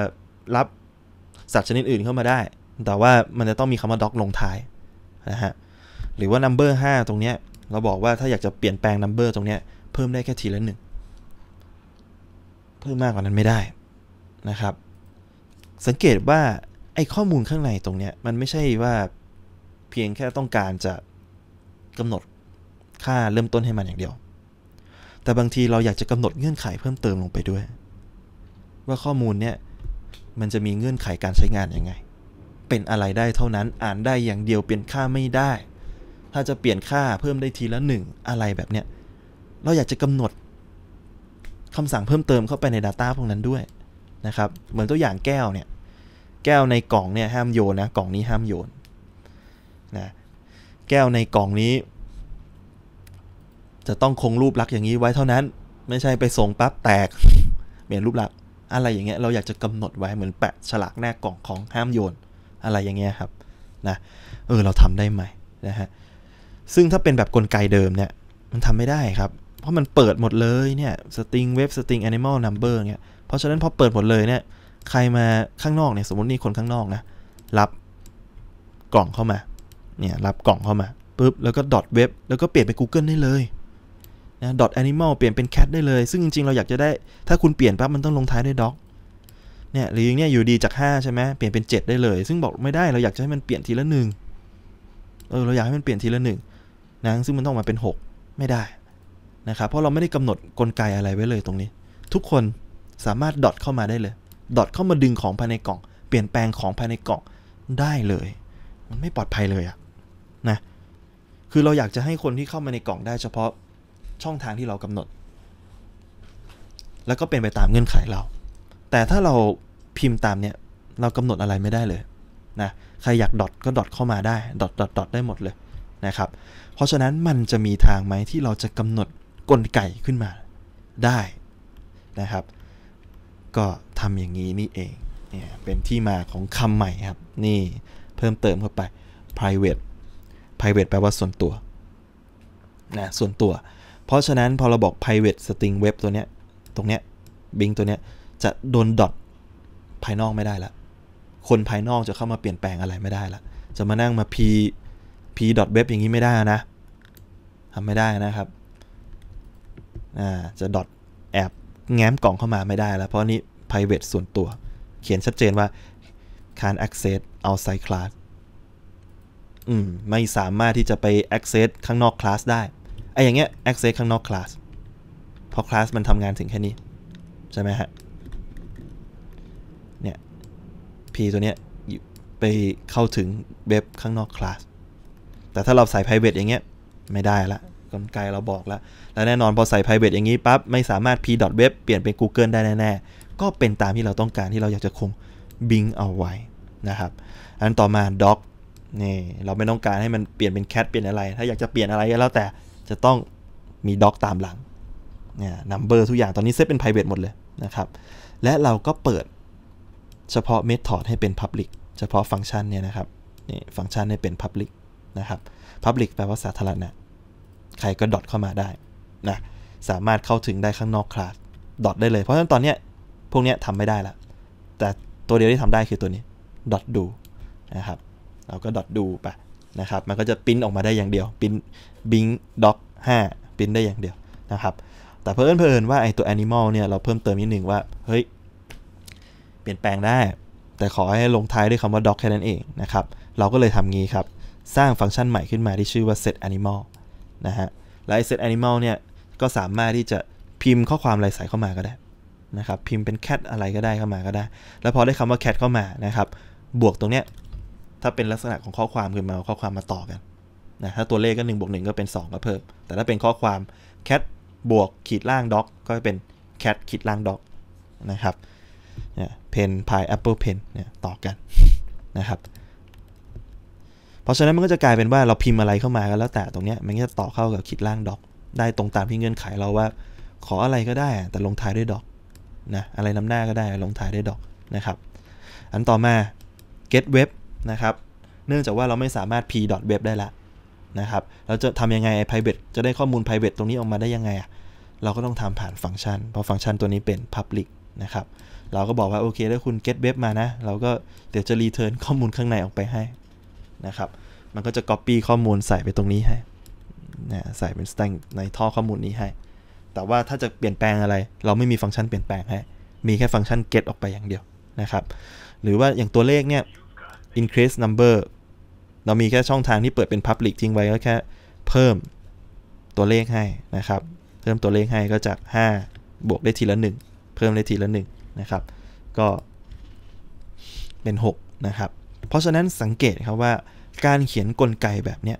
รับ สัตว์ชนิดอื่นเข้ามาได้ แต่ว่ามันจะต้องมีคำว่า dog ลงท้ายนะฮะหรือว่า number 5 ตรงเนี้ยเราบอกว่า ถ้าอยากจะเปลี่ยนแปลง number ตรงเนี้ยเพิ่มได้แค่ทีละหนึ่งเพิ่มมากกว่านั้นไม่ได้ นะครับ สังเกตว่าไอ้ข้อมูลข้างในตรงเนี้ยมันไม่ใช่ว่าเพียงแค่ต้องการจะกำหนดค่าเริ่มต้นให้มันอย่างเดียวแต่บางทีเราอยากจะกำหนดเงื่อนไขเพิ่มเติมลงไปด้วย ว่าข้อมูลเนี่ยมันจะมีเงื่อนไขการใช้งานยังไง เป็นอะไรได้เท่านั้นอ่านได้อย่างเดียวเปลี่ยนค่าไม่ได้ ถ้าจะเปลี่ยนค่าเพิ่มได้ทีละหนึ่งอะไรแบบเนี้ยเราอยากจะกำหนดคำสั่งเพิ่มเติมเข้าไปใน Data พวกนั้นด้วยนะครับเหมือนตัวอย่างแก้วเนี่ยแก้วในกล่องเนี่ยห้ามโยนนะ กล่องนี้ห้ามโยนนะแก้วในกล่องนี้จะต้องคงรูปลักษ์อย่างนี้ไว้เท่านั้น ไม่ใช่ไปส่งปั๊บแตก เปลี่ยนรูปลักษ์อะไรอย่างเงี้ย เราอยากจะกำหนดไว้เหมือนแปะฉลากหน้ากล่องของห้ามโยน อะไรอย่างเงี้ยครับ นะ เออ เราทำได้ไหมนะฮะ ซึ่งถ้าเป็นแบบกลไกเดิมเนี่ย มันทำไม่ได้ครับ เพราะมันเปิดหมดเลยเนี่ยสตริงเว็บสตริงแอนิมอลนัมเบอร์เนี่ยเพราะฉะนั้นพอเปิดหมดเลยเนี่ย ใครมาข้างนอกเนี่ย สมมตินี่คนข้างนอกนะ รับกล่องเข้ามา เนี่ย รับกล่องเข้ามาปุ๊บ แล้วก็ดอเว็บแล้วก็เปลี่ยนไป Google ได้เลยนะ dot animal เปลี่ยนเป็น cat ได้เลย ซึ่งจริงๆเราอยากจะได้ถ้าคุณเปลี่ยนปั๊บมันต้องลงท้ายด้วย dog เนี่ยหรืออย่างเนี้ยอยู่ดีจาก5ใช่ไหมเปลี่ยนเป็น 7 ได้เลย ซึ่งบอกไม่ได้เราอยากจะให้มันเปลี่ยนทีละหนึ่งเออเราอยากให้มันเปลี่ยนทีละหนึ่งนะซึ่งมันต้องมาเป็น 6 ไม่ได้นะครับเพราะเราไม่ได้กำหนดกลไกอะไรไว้เลยตรงนี้ ทุกคนสามารถดอทเข้ามาได้เลยดอทเข้ามาดึงของภายในกล่อง เปลี่ยนแปลงของภายในกล่องได้เลย มันไม่ปลอดภัยเลยอะนะคือเราอยากจะให้คนที่เข้ามาในกล่องได้เฉพาะช่องทางที่เรากำหนด แล้วก็เป็นไปตามเงื่อนไขเรา แต่ถ้าเราพิมพ์ตามเนี่ยเรากำหนดอะไรไม่ได้เลยนะใคร อยากดอทก็ดอทเข้ามาได้ดอทดอทดอทได้หมดเลยนะครับ เพราะฉะนั้นมันจะมีทางไหมที่เราจะกำหนดกลไกขึ้นมาได้นะครับ ก็ทำอย่างนี้นี่เองเนี่ยเป็นที่มาของคำใหม่ครับ นี่เพิ่มเติมเข้าไป private private แปลว่าส่วนตัวนะส่วนตัวเพราะฉะนั้นพอเราบอก private string web ตัวเนี้ย ตรงเนี้ย Bing ตัวเนี้ย จะโดนดอทภายนอกไม่ได้ละคนภายนอกจะเข้ามาเปลี่ยนแปลงอะไรไม่ได้ละจะมานั่งมา p p web อย่างนี้ไม่ได้นะทำไม่ได้นะครับ อ่าจะดอทแอบแง้มกล่องเข้ามาไม่ได้แล้วเพราะนี้ private ส่วนตัว เขียนชัดเจนว่า can access outside class อืมไม่สามารถที่จะไป access ข้างนอกคลาสได้ไออย่างเงี้ย access ข้างนอก class พรา class มันทำงานถึงแค่นี้ ใช่ไหมฮะเนี่ย p ตัวเนี้ย ไปเข้าถึงเว็บข้างนอก class แต่ถ้าเราใส่ private อย่างเงี้ยไม่ได้ละ กลไกเราบอกแล้ว และแน่นอน พอใส่ private อย่างนี้ปั๊บไม่สามารถ p.web เปลี่ยนเป็น Google ได้แน่ ๆ ก็เป็นตามที่เราต้องการที่เราอยากจะคง Bing เอาไว้นะครับ อันต่อมา doc นี่เราไม่ต้องการให้มันเปลี่ยนเป็น cat เปลี่ยนอะไร ถ้าอยากจะเปลี่ยนอะไรก็แล้วแต่จะต้องมีด็อกตามหลังเนี่ยนัมเบอร์ทุกอย่างตอนนี้เซตเป็น private หมดเลยนะครับ และเราก็เปิดเฉพาะ method ให้เป็น public เฉพาะฟังก์ชันเนี่ยนะครับ นี่ ฟังก์ชันให้เป็น public นะครับ public แปลว่าสาธารณะ ใครก็ดอทเข้ามาได้นะ สามารถเข้าถึงได้ข้างนอกคลาสดอทได้เลย เพราะฉะนั้นตอนเนี้ยพวกเนี้ยทำไม่ได้ละ แต่ตัวเดียวที่ทำได้คือตัวนี้ดอทดูนะครับ เราก็ดอทดูไปนะครับ มันก็จะปิ้นออกมาได้อย่างเดียวปิ้นบิงด็อกห้าปิ้นได้อย่างเดียวนะครับ แต่เพิ่มเพิ่มว่าไอตัว Animal เนี่ยเราเพิ่มเติมนิดหนึ่งว่า เฮ้ย เปลี่ยนแปลงได้ แต่ขอให้ลงท้ายด้วยคำว่า doc แค่นั้นเองนะครับ เราก็เลยทำงี้ครับ สร้างฟังก์ชันใหม่ขึ้นมาที่ชื่อว่า set animal นะฮะและไอ set animal เนี่ย ก็สามารถที่จะพิมพ์ข้อความอะไรใส่เข้ามาก็ได้นะครับพิมพ์เป็น cat อะไรก็ได้เข้ามาก็ได้ แล้วพอได้คำว่า cat เข้ามานะครับบวกตรงเนี้ยถ้าเป็นลักษณะของข้อความคือมาข้อความมาต่อกันนะถ้าตัวเลขก็1นบวกหก็เป็น2ก็เพิ่มแต่ถ้าเป็นข้อความ cat บวกขีดล่าง doc ก็เป็น cat ขีดล่าง doc นะครับเนพาย pie a p p l e pen เนี่ยต่อกันนะครับเพราะฉะนั้นมันก็จะกลายเป็นว่าเราพิมพ์อะไรเข้ามาก็แล้วแต่ตรงเนี้ยมันก็จะต่อเข้ากับขีดล่าง doc ได้ตรงตามที่เงื่อนไขเราว่า ขออะไรก็ได้แต่ลงท้ายด้วย doc นะอะไรนำหน้าก็ได้ลงท้ายด้วย doc นะครับอันต่อมา get web นะครับเนื่องจากว่าเราไม่สามารถ p.web ได้ละนะครับ เราจะทำยังไง private จะได้ข้อมูล private ตรงนี้ออกมาได้ยังไงอะเราก็ต้องทำผ่านฟังก์ชัน เพราะฟังก์ชันตัวนี้เป็น public นะครับ เราก็บอกว่า โอเคถ้าคุณ get web มานะ เราก็เดี๋ยวจะ return ข้อมูลข้างในออกไปให้นะครับ มันก็จะ copy ข้อมูลใส่ไปตรงนี้ให้นะใส่เป็นสแต n g ในท่อข้อมูลนี้ให้ แต่ว่าถ้าจะเปลี่ยนแปลงอะไร เราไม่มีฟังก์ชันเปลี่ยนแปลงให้ มีแค่ฟังก์ชัน get ออกไปอย่างเดียวนะครับ หรือว่าอย่างตัวเลขเนี่ย increase number เรามี แค่ ช่องทางที่เปิดเป็น public ทิ้งไว้ก็แค่ เพิ่มตัวเลขให้ นะครับเพิ่มตัวเลขให้ก็ จาก 5 บวก ได้ทีละ 1 เพิ่มได้ทีละ1นะ ครับ ก็เป็น 6 นะ ครับ เพราะฉะนั้นสังเกตครับว่าการเขียนกลไกแบบนี้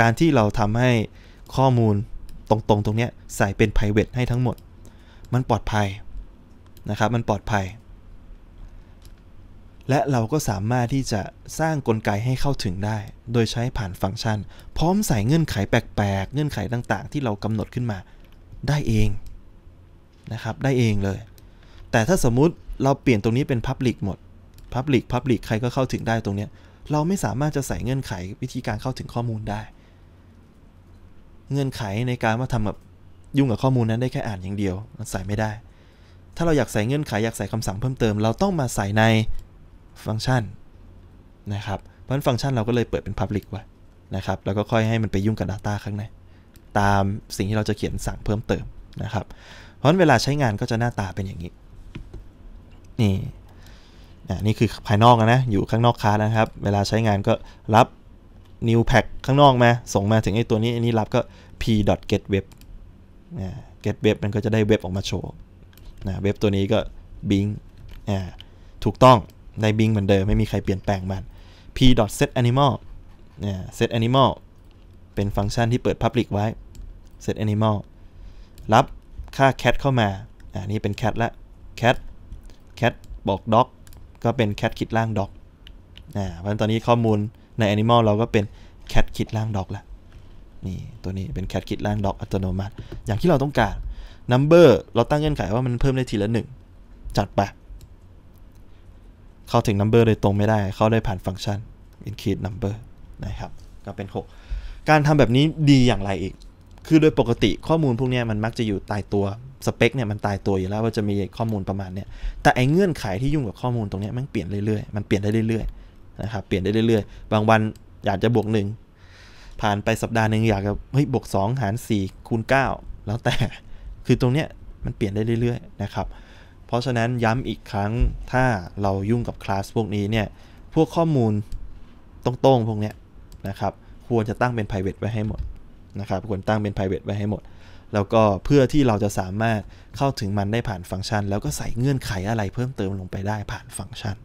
การที่เราทำให้ข้อมูลตรง ๆ ตรงเนี้ยใส่เป็น private ให้ทั้งหมด มันปลอดภัยนะครับมันปลอดภัยและเราก็สามารถที่จะสร้างกลไกให้เข้าถึงได้ โดยใช้ผ่านฟังก์ชัน พร้อมใส่เงื่อนไขแปลกๆ เงื่อนไขต่างๆ ที่เรากำหนดขึ้นมา ได้เองนะครับ ได้เองเลย แต่ถ้าสมมุติเราเปลี่ยนตรงนี้เป็น Public หมด Public Public ใครก็เข้าถึงได้ตรงนี้เราไม่สามารถจะใส่เงื่อนไขวิธีการเข้าถึงข้อมูลได้ เงื่อนไขในการมาทำแบบยุ่งกับข้อมูลนั้นได้แค่อ่านอย่างเดียวใส่ไม่ได้ ถ้าเราอยากใส่เงื่อนไขอยากใส่คำสั่งเพิ่มเติม เราต้องมาใส่ในฟังก์ชันนะครับ เพราะฟังก์ชันเราก็เลยเปิดเป็น Public ไว้นะครับ แล้วก็ค่อยให้มันไปยุ่งกับ Data ข้างใน ตามสิ่งที่เราจะเขียนสั่งเพิ่มเติมนะครับ เพราะเวลาใช้งานก็จะหน้าตาเป็นอย่างนี้ นี่นี่คือภายนอกนะ อยู่ข้างนอกคาร์นะครับ เวลาใช้งานก็รับ new pack ข้างนอกมา ส่งมาถึงไอ้ตัวนี้อันนี้รับก็ p get web get web มันก็จะได้เว็บออกมาโชว์นะเว็บตัวนี้ก็ bing ถูกต้องในบิงเหมือนเดิมไม่มีใครเปลี่ยนแปลงมัน p.setAnimal เนี่ย setAnimal เป็นฟังก์ชันที่เปิด Public ไว้ setAnimal รับค่า cat เข้ามาอันนี้เป็น cat ละ cat cat บอก d o g ก็เป็น cat คิดล่าง d o g อ่าเพราะตอนนี้ข้อมูลใน Animal เราก็เป็น cat คิดล่าง d o g ละนี่ตัวนี้เป็น cat คิดล่าง d o g อัตโนมัติ อย่างที่เราต้องการ number เราตั้งเงื่อนไขว่ามันเพิ่มได้ทีละหนึ่งจัดไปเข้าถึง number โดยตรงไม่ได้ เข้าได้ผ่านฟังก์ชัน increase number นะครับ ก็เป็น 6 การทำแบบนี้ดีอย่างไรอีก คือโดยปกติข้อมูลพวกนี้มันมักจะอยู่ตายตัว สเปคเนี่ยมันตายตัวอยู่แล้วว่าจะมีข้อมูลประมาณเนี่ยแต่ไอ้เงื่อนไขที่ยุ่งกับข้อมูลตรงนี้มันเปลี่ยนเรื่อยๆ มันเปลี่ยนได้เรื่อยๆ นะครับ เปลี่ยนได้เรื่อยๆ บางวันอยากจะบวกหนึ่งผ่านไปสัปดาห์หนึ่งอยากจะเฮ้ยบวก 2 หาร 4 คูณ 9 แล้วแต่ คือตรงเนี้ยมันเปลี่ยนได้เรื่อยๆ นะครับเพราะฉะนั้นย้ำอีกครั้งถ้าเรายุ่งกับคลาสพวกนี้เนี่ย พวกข้อมูลตรงๆพวกเนี้ยนะครับ ควรจะตั้งเป็น private ไว้ให้หมด นะครับควรตั้งเป็น private ไว้ให้หมด แล้วก็เพื่อที่เราจะสามารถเข้าถึงมันได้ผ่านฟังก์ชันแล้วก็ใส่เงื่อนไขอะไรเพิ่มเติมลงไปได้ผ่านฟังก์ชัน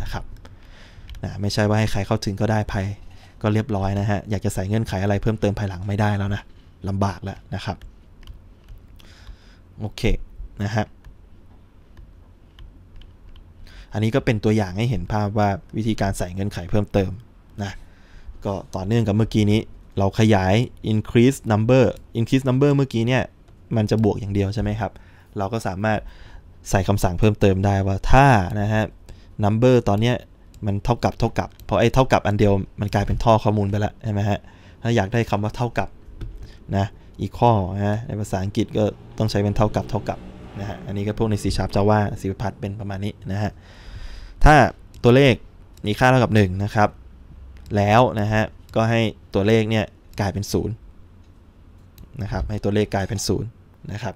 นะครับนะไม่ใช่ว่าให้ใครเข้าถึงก็ได้ภายก็เรียบร้อยนะฮะอยากจะใส่เงื่อนไขอะไรเพิ่มเติมภายหลังไม่ได้แล้วนะลำบากแล้วนะครับโอเค นะฮะอันนี้ก็เป็นตัวอย่างให้เห็นภาพว่าวิธีการใส่เงื่อนไขเพิ่มเติมนะก็ต่อเนื่องกับเมื่อกี้นี้ เราขยาย increase number increase number เมื่อกี้เนี่ยมันจะบวกอย่างเดียวใช่ไหมครับเราก็สามารถใส่คำสั่งเพิ่มเติมได้ว่าถ้านะฮะ number ตอนเนี้ยมันเท่ากับเท่ากับเพราะไอ้เท่ากับอันเดียวมันกลายเป็นท่อข้อมูลไปแล้วใช่ไหมฮะถ้าอยากได้คำว่าเท่ากับนะอีกข้อนะในภาษาอังกฤษก็ต้องใช้เป็นเท่ากับเท่ากับนะฮะอันนี้ก็พวกใน C s h จ r p ว่าสีพัดเป็นประมาณนี้นะฮะถ้าตัวเลขมีค่าเท่ากับ 1 นะครับ แล้วนะฮะก็ให้ตัวเลขเนี่ยกลายเป็น 0 นะครับให้ตัวเลขกลายเป็น0นะครับ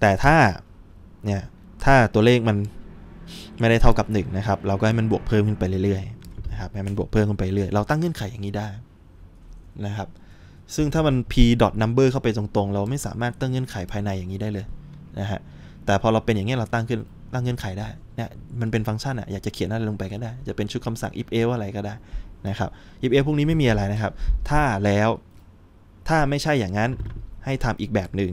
แต่ถ้าเนี่ยถ้าตัวเลขมันไม่ได้เท่ากับ 1 นะครับ เราก็ให้มันบวกเพิ่มขึ้นไปเรื่อยๆนะครับให้มันบวกเพิ่มขึ้นไปเรื่อยเราตั้งเงื่อนไขอย่างนี้ได้นะครับ ซึ่งถ้ามัน p dot number เข้าไปตรงๆ เราไม่สามารถตั้งเงื่อนไขภายในอย่างนี้ได้เลยนะฮะแต่พอเราเป็นอย่างนี้เราตั้งขึ้นตั้งเงื่อนไขได้เนี่ยมันเป็นฟังก์ชันอะอยากจะเขียนอะไรลงไปก็ได้ จะเป็นชุดคำสั่ง if else อะไรก็ได้นะครับ if else พวกนี้ไม่มีอะไรนะครับ ถ้าแล้วถ้าไม่ใช่อย่างนั้นให้ทำอีกแบบหนึ่ง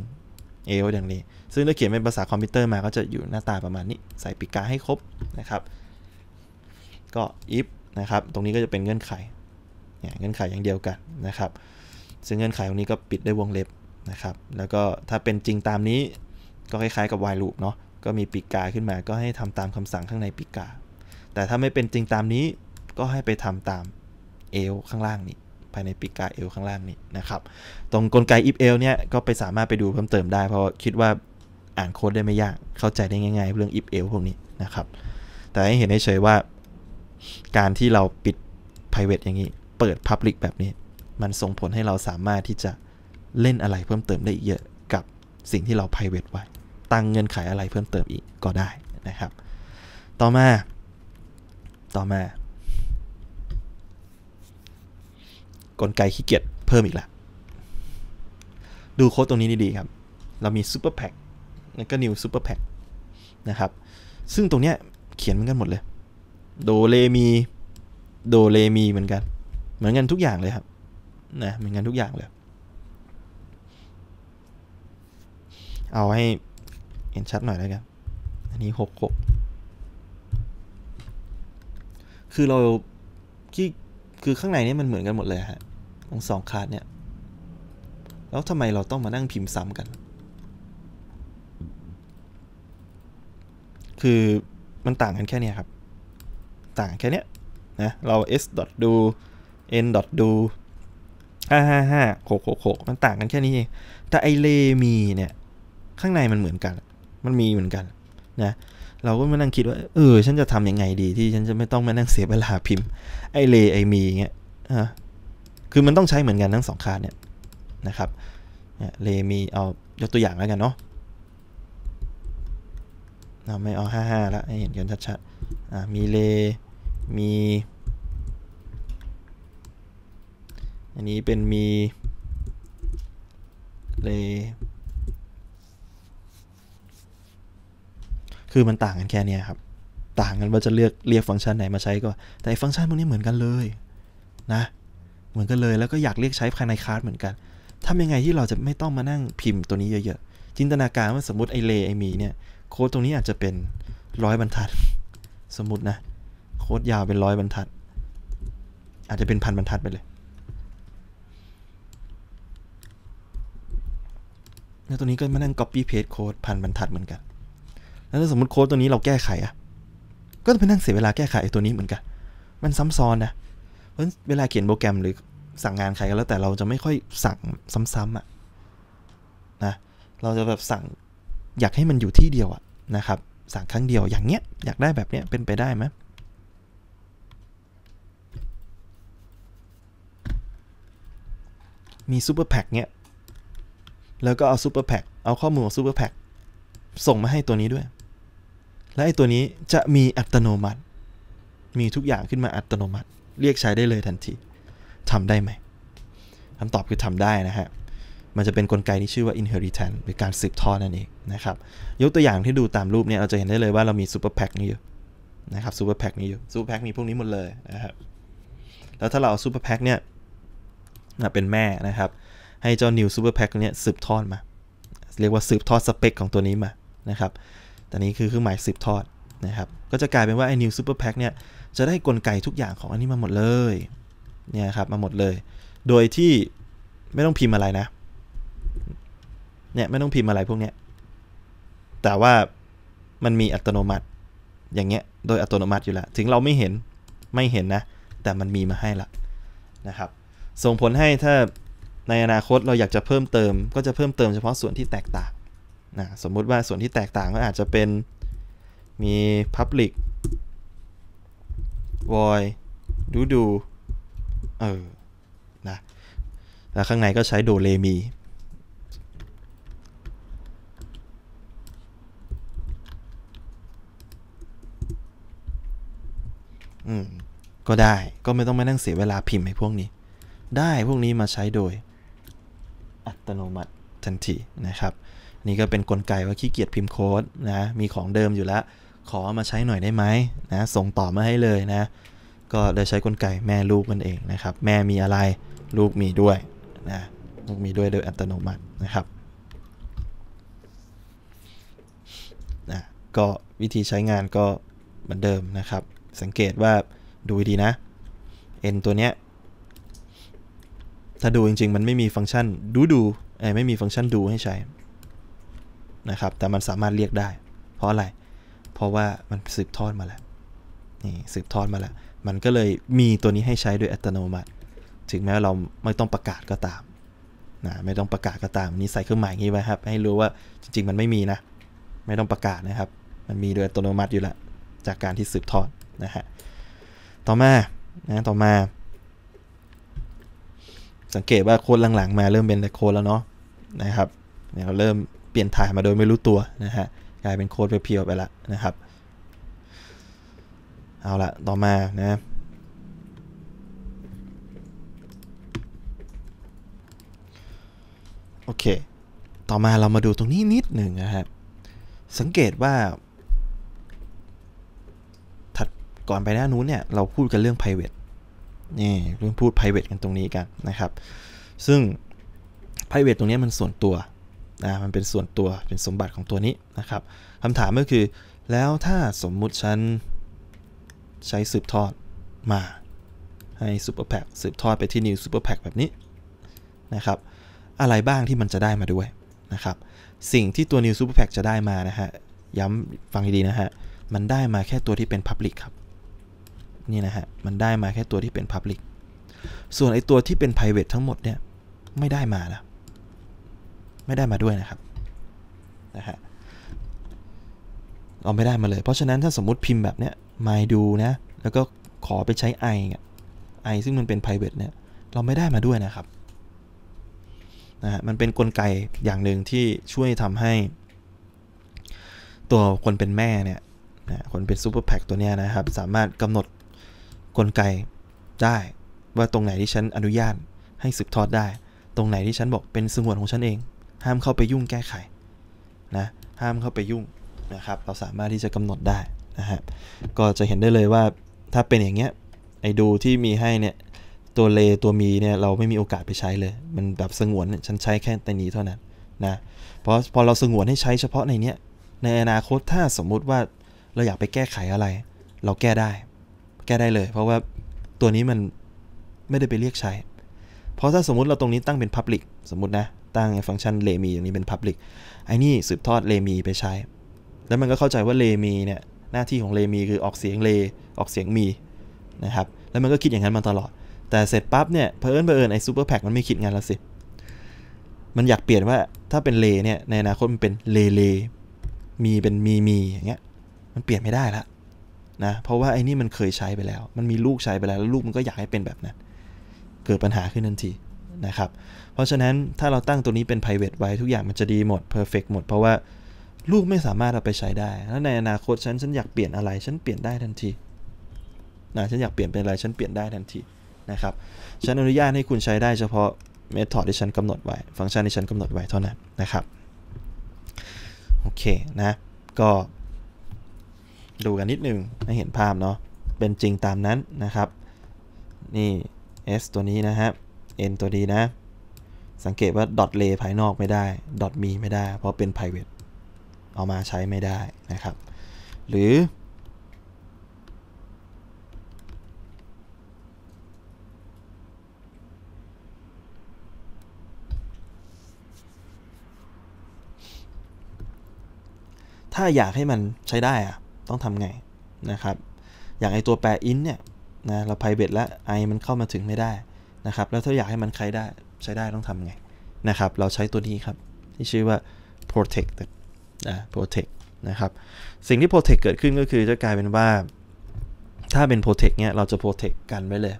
else อย่างนี้ ซึ่งถ้าเขียนเป็นภาษาคอมพิวเตอร์มาก็จะอยู่หน้าตาประมาณนี้ ใส่ปีกกาให้ครบนะครับ ก็ if นะครับตรงนี้ก็จะเป็นเงื่อนไขเนี่ยเงื่อนไขอย่างเดียวกันนะครับ ซึ่งเงื่อนไขตรงนี้ก็ปิดด้วยวงเล็บนะครับแล้วก็ถ้าเป็นจริงตามนี้ก็คล้ายๆกับ while loop เนาะก็มีปิกาขึ้นมา ก็ให้ทำตามคำสั่งข้างในปิกา แต่ถ้าไม่เป็นจริงตามนี้ ก็ให้ไปทำตามเอลข้างล่างนี้ ภายในปิกาเอลข้างล่างนี้นะครับ ตรงกลไก if else เนี่ยก็ไปสามารถไปดูเพิ่มเติมได้ เพราะคิดว่าอ่านโค้ดได้ไม่ยาก เข้าใจได้ง่าย ๆ เรื่อง if else พวกนี้นะครับ แต่ให้เห็น้เฉยว่าการที่เราปิด private อย่างนี้ เปิด public แบบนี้ มันส่งผลให้เราสามารถที่จะเล่นอะไรเพิ่มเติมได้อีกเยอะสิ่งที่เรา p r i v a t ไว้ตั้งเงื่อนไขอะไรเพิ่มเติมอีกก็ได้นะครับต่อมาต่อมา กลไกขี้เกียจเพิ่มอีกละดูโค้ดตรงนี้ดีๆครับ เรามีซ u อร์แพ็กแล้วก็นิวซ u อร์แพ็กนะครับซึ่งตรงเนี้ยเขียนเหมือนกันหมดเลย โดเลมีโดเลมีเหมือนกัน เหมือนกันทุกอย่างเลยครับนะเหมือนกันทุกอย่างเลยเอาให้เห็นชัดหน่อยแล้วกัน อันนี้หกหกคือเรา ที่ คือข้างในนี้มันเหมือนกันหมดเลยฮะของสองคาร์ดเนี่ย แล้วทำไมเราต้องมานั่งพิมพ์ซ้ำกัน คือมันต่างกันแค่นี้ครับ ต่างแค่นี้นะ เรา s do n do หกหกหกมันต่างกันแค่นี้เองแต่ไอเลมีเนี่ยข้างในมันเหมือนกัน มันมีเหมือนกันนะ เราก็มานั่งคิดว่า เออ ฉันจะทํำยังไงดีที่ฉันจะไม่ต้องมานั่งเสียเวลาพิมพ์ ไอเลไอมีเงี้ยฮะคือมันต้องใช้เหมือนกันทั้งสองค่าเนี่ยนะครับเลมี เอายกตัวอย่างแล้วกันเนาะเราไม่เอาห้าห้ะให้เห็นกันชัดๆอ่ามีเลมี อันนี้เป็นมีเลคือมันต่างกันแค่นี้ครับ ต่างกันว่าจะเลือกเรียกฟังก์ชันไหนมาใช้ก็ แต่ฟังก์ชันพวกนี้เหมือนกันเลยนะ เหมือนกันเลยแล้วก็อยากเรียกใช้ภายในคลาสเหมือนกันทำยังไงที่เราจะไม่ต้องมานั่งพิมพ์ตัวนี้เยอะๆ จินตนาการว่าสมมติไอเลไอมีเนี่ยโค้ดตรงนี้อาจจะเป็นร้อยบรรทัด สมมตินะโค้ดยาวเป็นร้อยบรรทัด อาจจะเป็นพันบรรทัดไปเลย แล้วตัวนี้ก็มานั่ง copy paste โค้ดพันบรรทัดเหมือนกันแล้วสมมติโค้ดตัวนี้เราแก้ไขอ่ะ ก็ต้องไปนั่งเสียเวลาแก้ไขตัวนี้เหมือนกัน มันซ้ำซ้อนนะเพราะเวลาเขียนโปรแกรมหรือสั่งงานใครก็แล้วแต่เราจะไม่ค่อยสั่งซ้ำๆอ่ะนะ เราจะแบบ สั่งอยากให้มันอยู่ที่เดียวอ่ะนะครับสั่งครั้งเดียวอย่างเงี้ยอยากได้แบบเนี้ยเป็นไปได้ไหม มีซูเปอร์แพ็กเนี้ย แล้วก็เอาซูเปอร์แพ็กเอาข้อมูลของซูเปอร์แพ็กส่งมาให้ตัวนี้ด้วยและไอตัวนี้จะมีอัตโนมัติ มีทุกอย่างขึ้นมาอัตโนมัติ เรียกใช้ได้เลยทันทีทำได้ไหมคำตอบคือทำได้นะฮะ มันจะเป็นนกลไกที่ชื่อว่า inheritance หรือการสืบทอดนั่นเองนะครับ ยกตัวอย่างที่ดูตามรูปเนี่ยเราจะเห็นได้เลยว่าเรามี super pack นี้อยู่นะครับ super pack นี้อยู่ super pack มีพวกนี้หมดเลยนะครับแล้วถ้าเราเอา super pack เนี่ยเป็นแม่นะครับ ให้เจ้า new super pack เนี่ยสืบทอดมา เรียกว่าสืบทอดสเปคของตัวนี้มา นะครับแต่นี้คือเครื่องหมายสืบทอดนะครับก็จะกลายเป็น ว่าไอ้ new super pack เนี่ยจะได้กลไกทุกอย่างของอันนี้มาหมดเลยเนี่ยครับมาหมดเลย โดยที่ไม่ต้องพิมพ์อะไรนะเนี่ยไม่ต้องพิมพ์อะไรพวกเนี้ยแต่ว่ามันมีอัตโนมัติอย่างเงี้ยโดยอัตโนมัติอยู่แล้วถึงเราไม่เห็นไม่เห็นนะแต่มันมีมาให้ละนะครับส่งผลให้ถ้าในอนาคตเราอยากจะเพิ่มเติมก็จะเพิ่มเติมเฉพาะส่วนที่แตกต่างนะสมมุติว่าส่วนที่แตกต่างก็อาจจะเป็นมี public void ดูดู เออ นะแล้วข้างในก็ใช้โดเลมี อืม ก็ได้ ก็ไม่ต้องมานั่งเสียเวลาพิมพ์ให้พวกนี้ ได้พวกนี้มาใช้โดย อัตโนมัติทันทีนะครับนี่ก็เป็นนกลไกว่าขี้เกียจพิมพ์โค้ดนะ มีของเดิมอยู่แล้ว ขอมาใช้หน่อยได้ไหมนะ ส่งต่อมาให้เลยนะ ก็เลยใช้กลไกแม่ลูกมันเองนะครับ แม่มีอะไร ลูกมีด้วยนะ ลูกมีด้วยโดยอัตโนมัตินะครับ นะก็วิธีใช้งานก็เหมือนเดิมนะครับ สังเกตว่าดูดีนะ n ตัวเนี้ย ถ้าดูจริงๆ มันไม่มีฟังก์ชันดูดูไม่มีฟังก์ชันดูให้ใช้นะครับแต่มันสามารถเรียกได้ เพราะ อะไร เพราะว่ามันสืบทอดมาแล้วนี่สืบทอดมาแล้ว มันก็เลยมีตัวนี้ให้ใช้โดยอัตโนมัติถึงแม้เราไม่ต้องประกาศก็ตามนะไม่ต้องประกาศก็ตามนี่ใส่เครื่องหมายงี้ไว้ครับให้รู้ว่าจริง ๆ มันไม่มีนะ ไม่ต้องประกาศนะครับ มันมีโดยอัตโนมัติอยู่แล้วจากการที่สืบทอดนะฮะต่อมานะต่อมา สังเกตว่าโค้ดหลังๆ มาเริ่มเป็นแต่โค้ดแล้วเนาะนะครับเนี่ยเราเริ่มปลี่ยนถ่ายมาโดยไม่รู้ตัว นะ ฮะกลาย เป็นโค้ดเพียวๆไป ละ นะครับ เอาละต่อมา นะโอเค ต่อมาเรามาดูตรงนี้นิดหนึ่งนะ ฮะ สังเกตว่า ถัดก่อนไปหน้านู้นเนี่ย เราพูดกันเรื่อง private นี่เรื่องพูด private กันตรงนี้กันนะครับ ซึ่ง private ตรงนี้มันส่วนตัวนะมันเป็นส่วนตัวเป็นสมบัติของตัวนี้นะครับคำถามก็คือแล้วถ้าสมมุติฉันใช้สืบทอดมาให้ซูเปอร์แพคสืบทอดไปที่นิวซูเปอร์แพคแบบนี้นะครับอะไรบ้างที่มันจะได้มาด้วยนะครับสิ่งที่ตัวนิวซูเปอร์แพคจะได้มานะฮะย้ำฟังดีๆนะฮะมันได้มาแค่ตัวที่เป็น Public ครับนี่นะฮะมันได้มาแค่ตัวที่เป็น Public ส่วนไอตัวที่เป็น Private ทั้งหมด เนี่ยไม่ได้มาแล้วไม่ได้มาด้วยนะครับนะฮะเอาไม่ได้มาเลย เพราะฉะนั้นถ้าสมมติพิมพ์แบบเนี้ยม y ดูนะแล้วก็ขอไปใช้ i เนี่ย i ซึ่งมันเป็น private เนี่ยเราไม่ได้มาด้วยนะครับนะฮะมันเป็นนกลไกอย่างหนึ่งที่ช่วยทำให้ ตัวคนเป็นแม่เนี่ยนะคนเป็นซูเปอร์แพ็ตัวเนี้ยนะครับ สามารถกำหนดกลไกได้ ว่าตรงไหนที่ฉันอนุญาตให้สืบทอดได้ ตรงไหนที่ฉันบอกเป็นสงวนของฉันเองห้ามเข้าไปยุ่งแก้ไข นะ ห้ามเข้าไปยุ่ง นะครับ เราสามารถที่จะกำหนดได้ นะฮะ ก็จะเห็นได้เลยว่าถ้าเป็นอย่างเงี้ย ไอ้ดูที่มีให้เนี่ย ตัวเล ตัวมีเนี่ยเราไม่มีโอกาสไปใช้เลย มันแบบสงวนฉันใช้แค่แต่นี้เท่านั้นนะ เพราะพอเราสงวนให้ใช้เฉพาะในเนี้ย ในอนาคตถ้าสมมุติว่าเราอยากไปแก้ไขอะไร เราแก้ได้ แก้ได้เลย เพราะว่าตัวนี้มันไม่ได้ไปเรียกใช้ เพราะถ้าสมมติเราตรงนี้ตั้งเป็น Public สมมตินะตั้งฟังก์ชันเลมีอย่างนี้เป็น Public ไอ้นี่ สืบทอดเลมีไปใช้ แล้วมันก็เข้าใจว่าเลมีเนี่ย หน้าที่ของเลมีคือออกเสียงเลออกเสียงมีนะครับ แล้วมันก็คิดอย่างนั้นมาตลอด แต่เสร็จปั๊บเนี่ยเพอเอิญเพอเอิญไอ้ซูเปอร์แพ็มันไม่คิดงานละสิ มันอยากเปลี่ยนว่าถ้าเป็นเลเนี่ย ในอนาคตมันเป็นเลเลมีเป็นมีมีอย่างเงี้ยมันเปลี่ยนไม่ได้ละนะเพราะว่าไอ้นี่มันเคยใช้ไปแล้ว มันมีลูกใช้ไปแล้วแล้วลูกมันก็อยากให้เป็นแบบนั้นเกิดปัญหาขึ้นทันทีนะครับเพราะฉะนั้นถ้าเราตั้งตัวนี้เป็น private ไว้ทุกอย่างมันจะดีหมด perfect หมดเพราะว่า ลูกไม่สามารถเอาไปใช้ได้แล้วในอนาคตฉันฉันอยากเปลี่ยนอะไรฉันเปลี่ยนได้ทันทีนะฉันอยากเปลี่ยนเป็นอะไรฉันเปลี่ยนได้ทันทีนะครับฉันอนุญาตให้คุณใช้ได้เฉพาะเมธอดที่ฉันกำหนดไว้ฟังก์ชันที่ฉันกำหนดไว้เท่านั้นนะครับโอเคนะ ก็ดูกันนิดนึงให้เห็นภาพเนาะเป็นจริงตามนั้นนะครับนี่ s ตัวนี้นะครับ n ตัวดีนะสังเกตว่า dot lay ภายนอกไม่ได้ dot me ไม่ได้ เพราะเป็น private เอามาใช้ไม่ได้นะครับ หรือ ถ้าอยากให้มันใช้ได้อะต้องทำไงนะครับ อย่างไอตัวแปร int เนี่ยนะเรา private และ i มันเข้ามาถึงไม่ได้นะครับ แล้วถ้าอยากให้มันใช้ได้ใช้ได้ต้องทำไง นะครับ เราใช้ตัวนี้ครับที่ชื่อว่า protect นะ protect นะครับ สิ่งที่ protect เกิดขึ้นก็คือจะกลายเป็นว่าถ้าเป็น protect เนี่ยเราจะ protect กันไว้เลย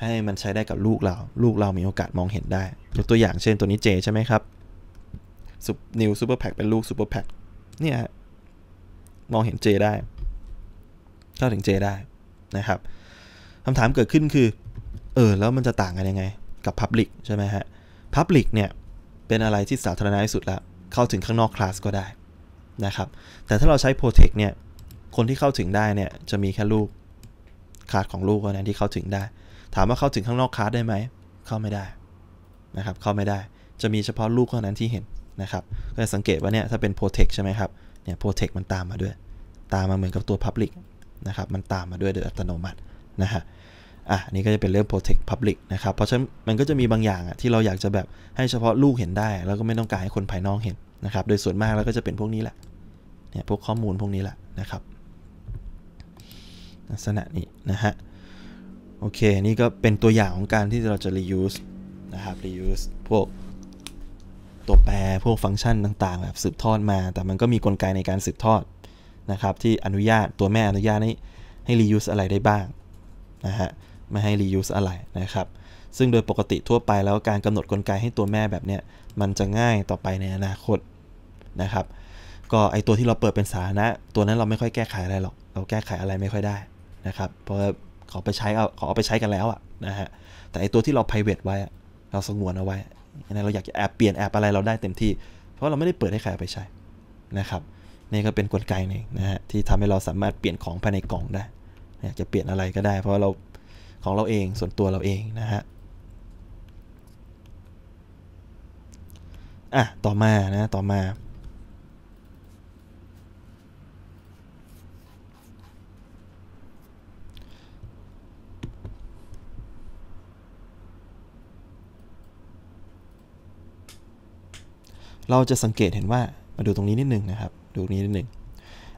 ให้มันใช้ได้กับลูกเราลูกเรามีโอกาสมองเห็นได้ยกตัวอย่างเช่นตัวนี้เจใช่ไหมครับซุปนิวซูเปอร์แพ็เป็นลูกซูเปอร์แพ็เนี่ยมองเห็นเจได้เข้าถึงเจได้นะครับคำถามเกิดขึ้นคือเออแล้วมันจะต่างกันยังไงกับ Public ใช่ไหมฮะ Public เนี่ยเป็นอะไรที่สาธารณะที่สุดละเข้าถึงข้างนอกคลาสก็ได้นะครับ แต่ถ้าเราใช้ Protect เนี่ยคนที่เข้าถึงได้เนี่ยจะมี แค่ลูกคลาสของลูกเท่านั้นที่เข้าถึงได้ ถามว่าเข้าถึงข้างนอกคลาสได้ไหมเข้าไม่ได้นะครับ เข้าไม่ได้จะมีเฉพาะลูกเท่านั้นที่เห็นนะครับ ก็จะสังเกตว่าเนี่ยถ้าเป็น Protect ใช่ไหมครับเนี่ย Protect มันตามมาด้วย ตามมาเหมือนกับตัว Public นะครับ มันตามมาด้วยโดยอัตโนมัตินะฮะอ่ะนี่ก็จะเป็นเรื่อง protect public นะครับ เพราะฉะนั้นมันก็จะมีบางอย่างอ่ะที่เราอยากจะแบบให้เฉพาะลูกเห็นได้ แล้วก็ไม่ต้องการให้คนภายนอกเห็นนะครับ โดยส่วนมาก แล้วก็จะเป็นพวกนี้แหละเนี่ยพวกข้อมูลพวกนี้แหละนะครับ ลักษณะนี้นะฮะโอเคนี่ก็เป็นตัวอย่างของการที่เราจะ reuse นะครับ reuse พวกตัวแปรพวกฟังก์ชันต่างๆแบบสืบทอดมาแต่มันก็มีกลไกในการสืบทอดนะครับ ที่อนุญาตตัวแม่อนุญาตให้ให้ reuse อะไรได้บ้างนะฮะไม่ให้ reuse อะไรนะครับ ซึ่งโดยปกติทั่วไปแล้วการกำหนดกลไกให้ตัวแม่แบบเนี้ยมันจะง่ายต่อไปในอนาคตนะครับ ก็ไอตัวที่เราเปิดเป็นสาธารณะตัวนั้นเราไม่ค่อยแก้ไขอะไรหรอก เราแก้ไขอะไรไม่ค่อยได้นะครับ เพราะเขาไปใช้เอาเขาเอาไปใช้กันแล้วอะนะฮะ แต่ไอตัวที่เรา private ไว้เราสงวนเอาไว้นะเราอยากจะแอบเปลี่ยนแอบอะไรเราได้เต็มที่ เพราะเราไม่ได้เปิดให้ใครไปใช้นะครับ นี่ก็เป็นนกลไกหนึ่งนะฮะที่ทำให้เราสามารถเปลี่ยนของภายในกล่องได้อยากจะเปลี่ยนอะไรก็ได้ เพราะเราของเราเอง ส่วนตัวเราเองนะฮะ อ่ะ ต่อมา นะ ต่อมา เราจะสังเกตเห็นว่า มาดูตรงนี้นิดหนึ่งนะครับ ดูนี้นิดหนึ่ง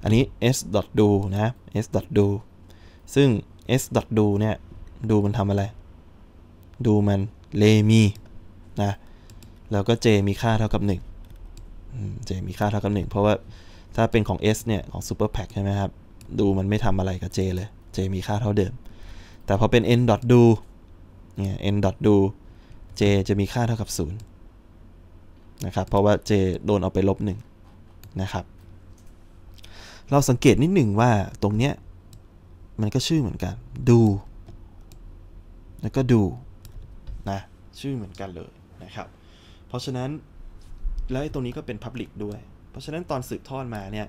อันนี้ s.do นะ s.do ซึ่ง s.do เนี่ยดูมันทำอะไร ดูมันเลมีนะ แล้วก็ j มีค่าเท่ากับ1 j มีค่าเท่ากับ 1 เพราะว่าถ้าเป็นของ s เนี่ยของ super pack ใช่ไหมครับ ดูมันไม่ทำอะไรกับ j เลย j มีค่าเท่าเดิม แต่พอเป็น n dot d เนี่ย n dot d j จะมีค่าเท่ากับ0นะครับ เพราะว่า j โดนเอาไปลบ1นะครับ เราสังเกตนิดหนึ่งว่าตรงเนี้ยมันก็ชื่อเหมือนกัน do แล้วก็ดูนะชื่อเหมือนกันเลยนะครับ เพราะฉะนั้นแล้วตรงนี้ก็เป็น Public ด้วย เพราะฉะนั้นตอนสืบทอดมาเนี่ย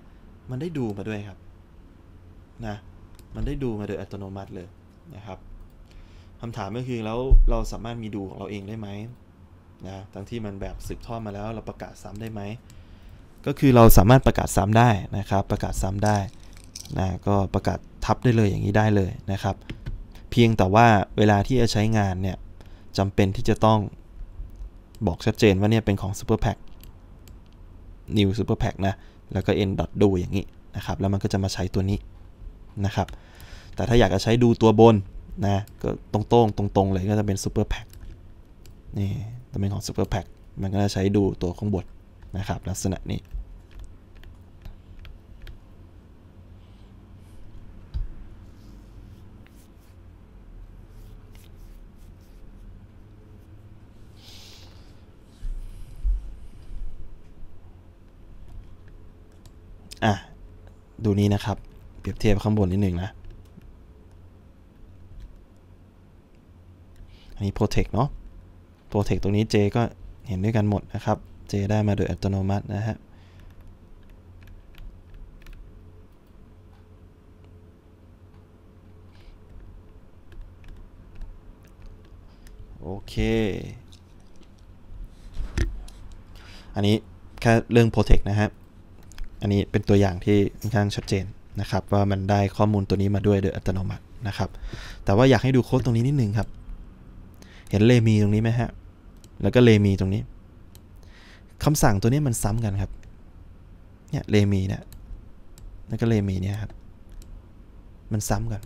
มันได้ดูมาด้วยครับนะมันได้ดูมาโดยอัตโนมัติเลยนะครับคำถามก็คือแล้วเราสามารถมีดูของเราเองได้ไหมนะทั้งที่มันแบบสืบทอดมาแล้ว เราประกาศซ้ำได้ไหมก็คือเราสามารถประกาศซ้ำได้นะครับ ประกาศซ้ำได้นะก็ประกาศทับได้เลยอย่างนี้ได้เลยนะครับพียงแต่ว่าเวลาที่จะใช้งานเนี่ยจำเป็นที่จะต้องบอกชัดเจนว่าเนี่ยเป็นของ Super Pack New Super Pack นะแล้วก็ n do อย่างนี้นะครับแล้วมันก็จะมาใช้ตัวนี้นะครับ แต่ถ้าอยากจะใช้ดูตัวบนนะก็ตรงๆตรงๆเลยก็จะเป็น Super Pack นี่จะเป็นของ Super Pack มันก็จะใช้ดูตัวข้างบนนะครับ ลักษณะนี้่ะ ดูนี้นะครับเปรียบเทียบข้างบนนิดหนึ่งนะ อันนี้ protect เนาะ protect ตรงนี้ J ก็เห็นด้วยกันหมดนะครับ J ได้มาโดยอัตโนมัตินะฮะโอเค อันนี้แค่เรื่อง protect นะครับอันนี้ เป็นตัวอย่างที่ค่อนข้างชัดเจนนะครับ ว่ามันได้ข้อมูลตัวนี้มาด้วยโดยอัตโนมัตินะครับ แต่ว่าอยากให้ดูโค้ดตรงนี้นิด นึงครับ เห็นเลมีตรงนี้ไหมฮะแล้วก็เลมีตรงนี้คำสั่งตัวนี้มันซ้ำกันครับเนี่ยเลมีเนี่ยแล้วก็เลมีเนี่ยครับมันซ้ำกัน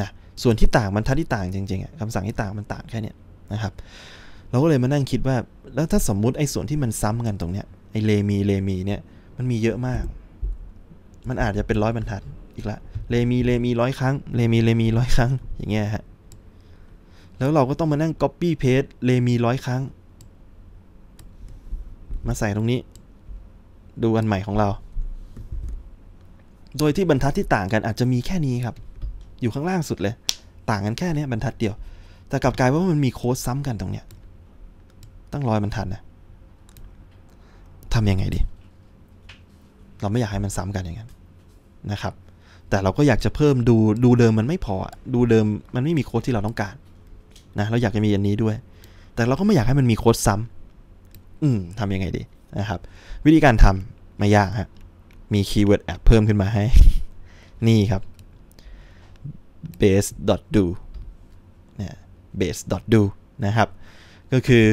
นะส่วนที่ต่างมันทัดที่ต่างจริงๆอ่ะคำสั่งที่ต่างมันต่างแค่เนี้ยนะครับเราก็เลยมานั่งคิดว่าแล้วถ้าสมมุติไอ้ส่วนที่มันซ้ำกันตรงเนี้ยไอ้เลมีเลมีเนี่ยมันมีเยอะมาก มันอาจจะเป็นร้อยบรรทัดอีกละเลมีเลมีร้อยครั้ง เลมีเลมีร้อยครั้ง อย่างเงี้ยฮะ แล้วเราก็ต้องมานั่ง copy paste เลมีร้อยครั้ง มาใส่ตรงนี้ ดูอันใหม่ของเรา โดยที่บรรทัดที่ต่างกันอาจจะมีแค่นี้ครับ อยู่ข้างล่างสุดเลย ต่างกันแค่นี้บรรทัดเดียว แต่กลับกลายว่ามันมีโค้ดซ้ำกันตรงเนี้ย ตั้งร้อยบรรทัดนะทำยังไงดีเราไม่อยากให้มันซ้ำกันอย่างนั้นนะครับ แต่เราก็อยากจะเพิ่มดูดูเดิมมันไม่พอดูเดิมมันไม่มีโค้ดที่เราต้องการนะเราอยากจะมีอันนี้ด้วย แต่เราก็ไม่อยากให้มันมีโค้ดซ้ำอืมทำยังไงดีนะครับวิธีการทำไม่ยากฮะมีคีย์เวิร์ดแอบเพิ่มขึ้นมาให้ นี่ครับ base do เนี่ย base do นะครับ ก็คือ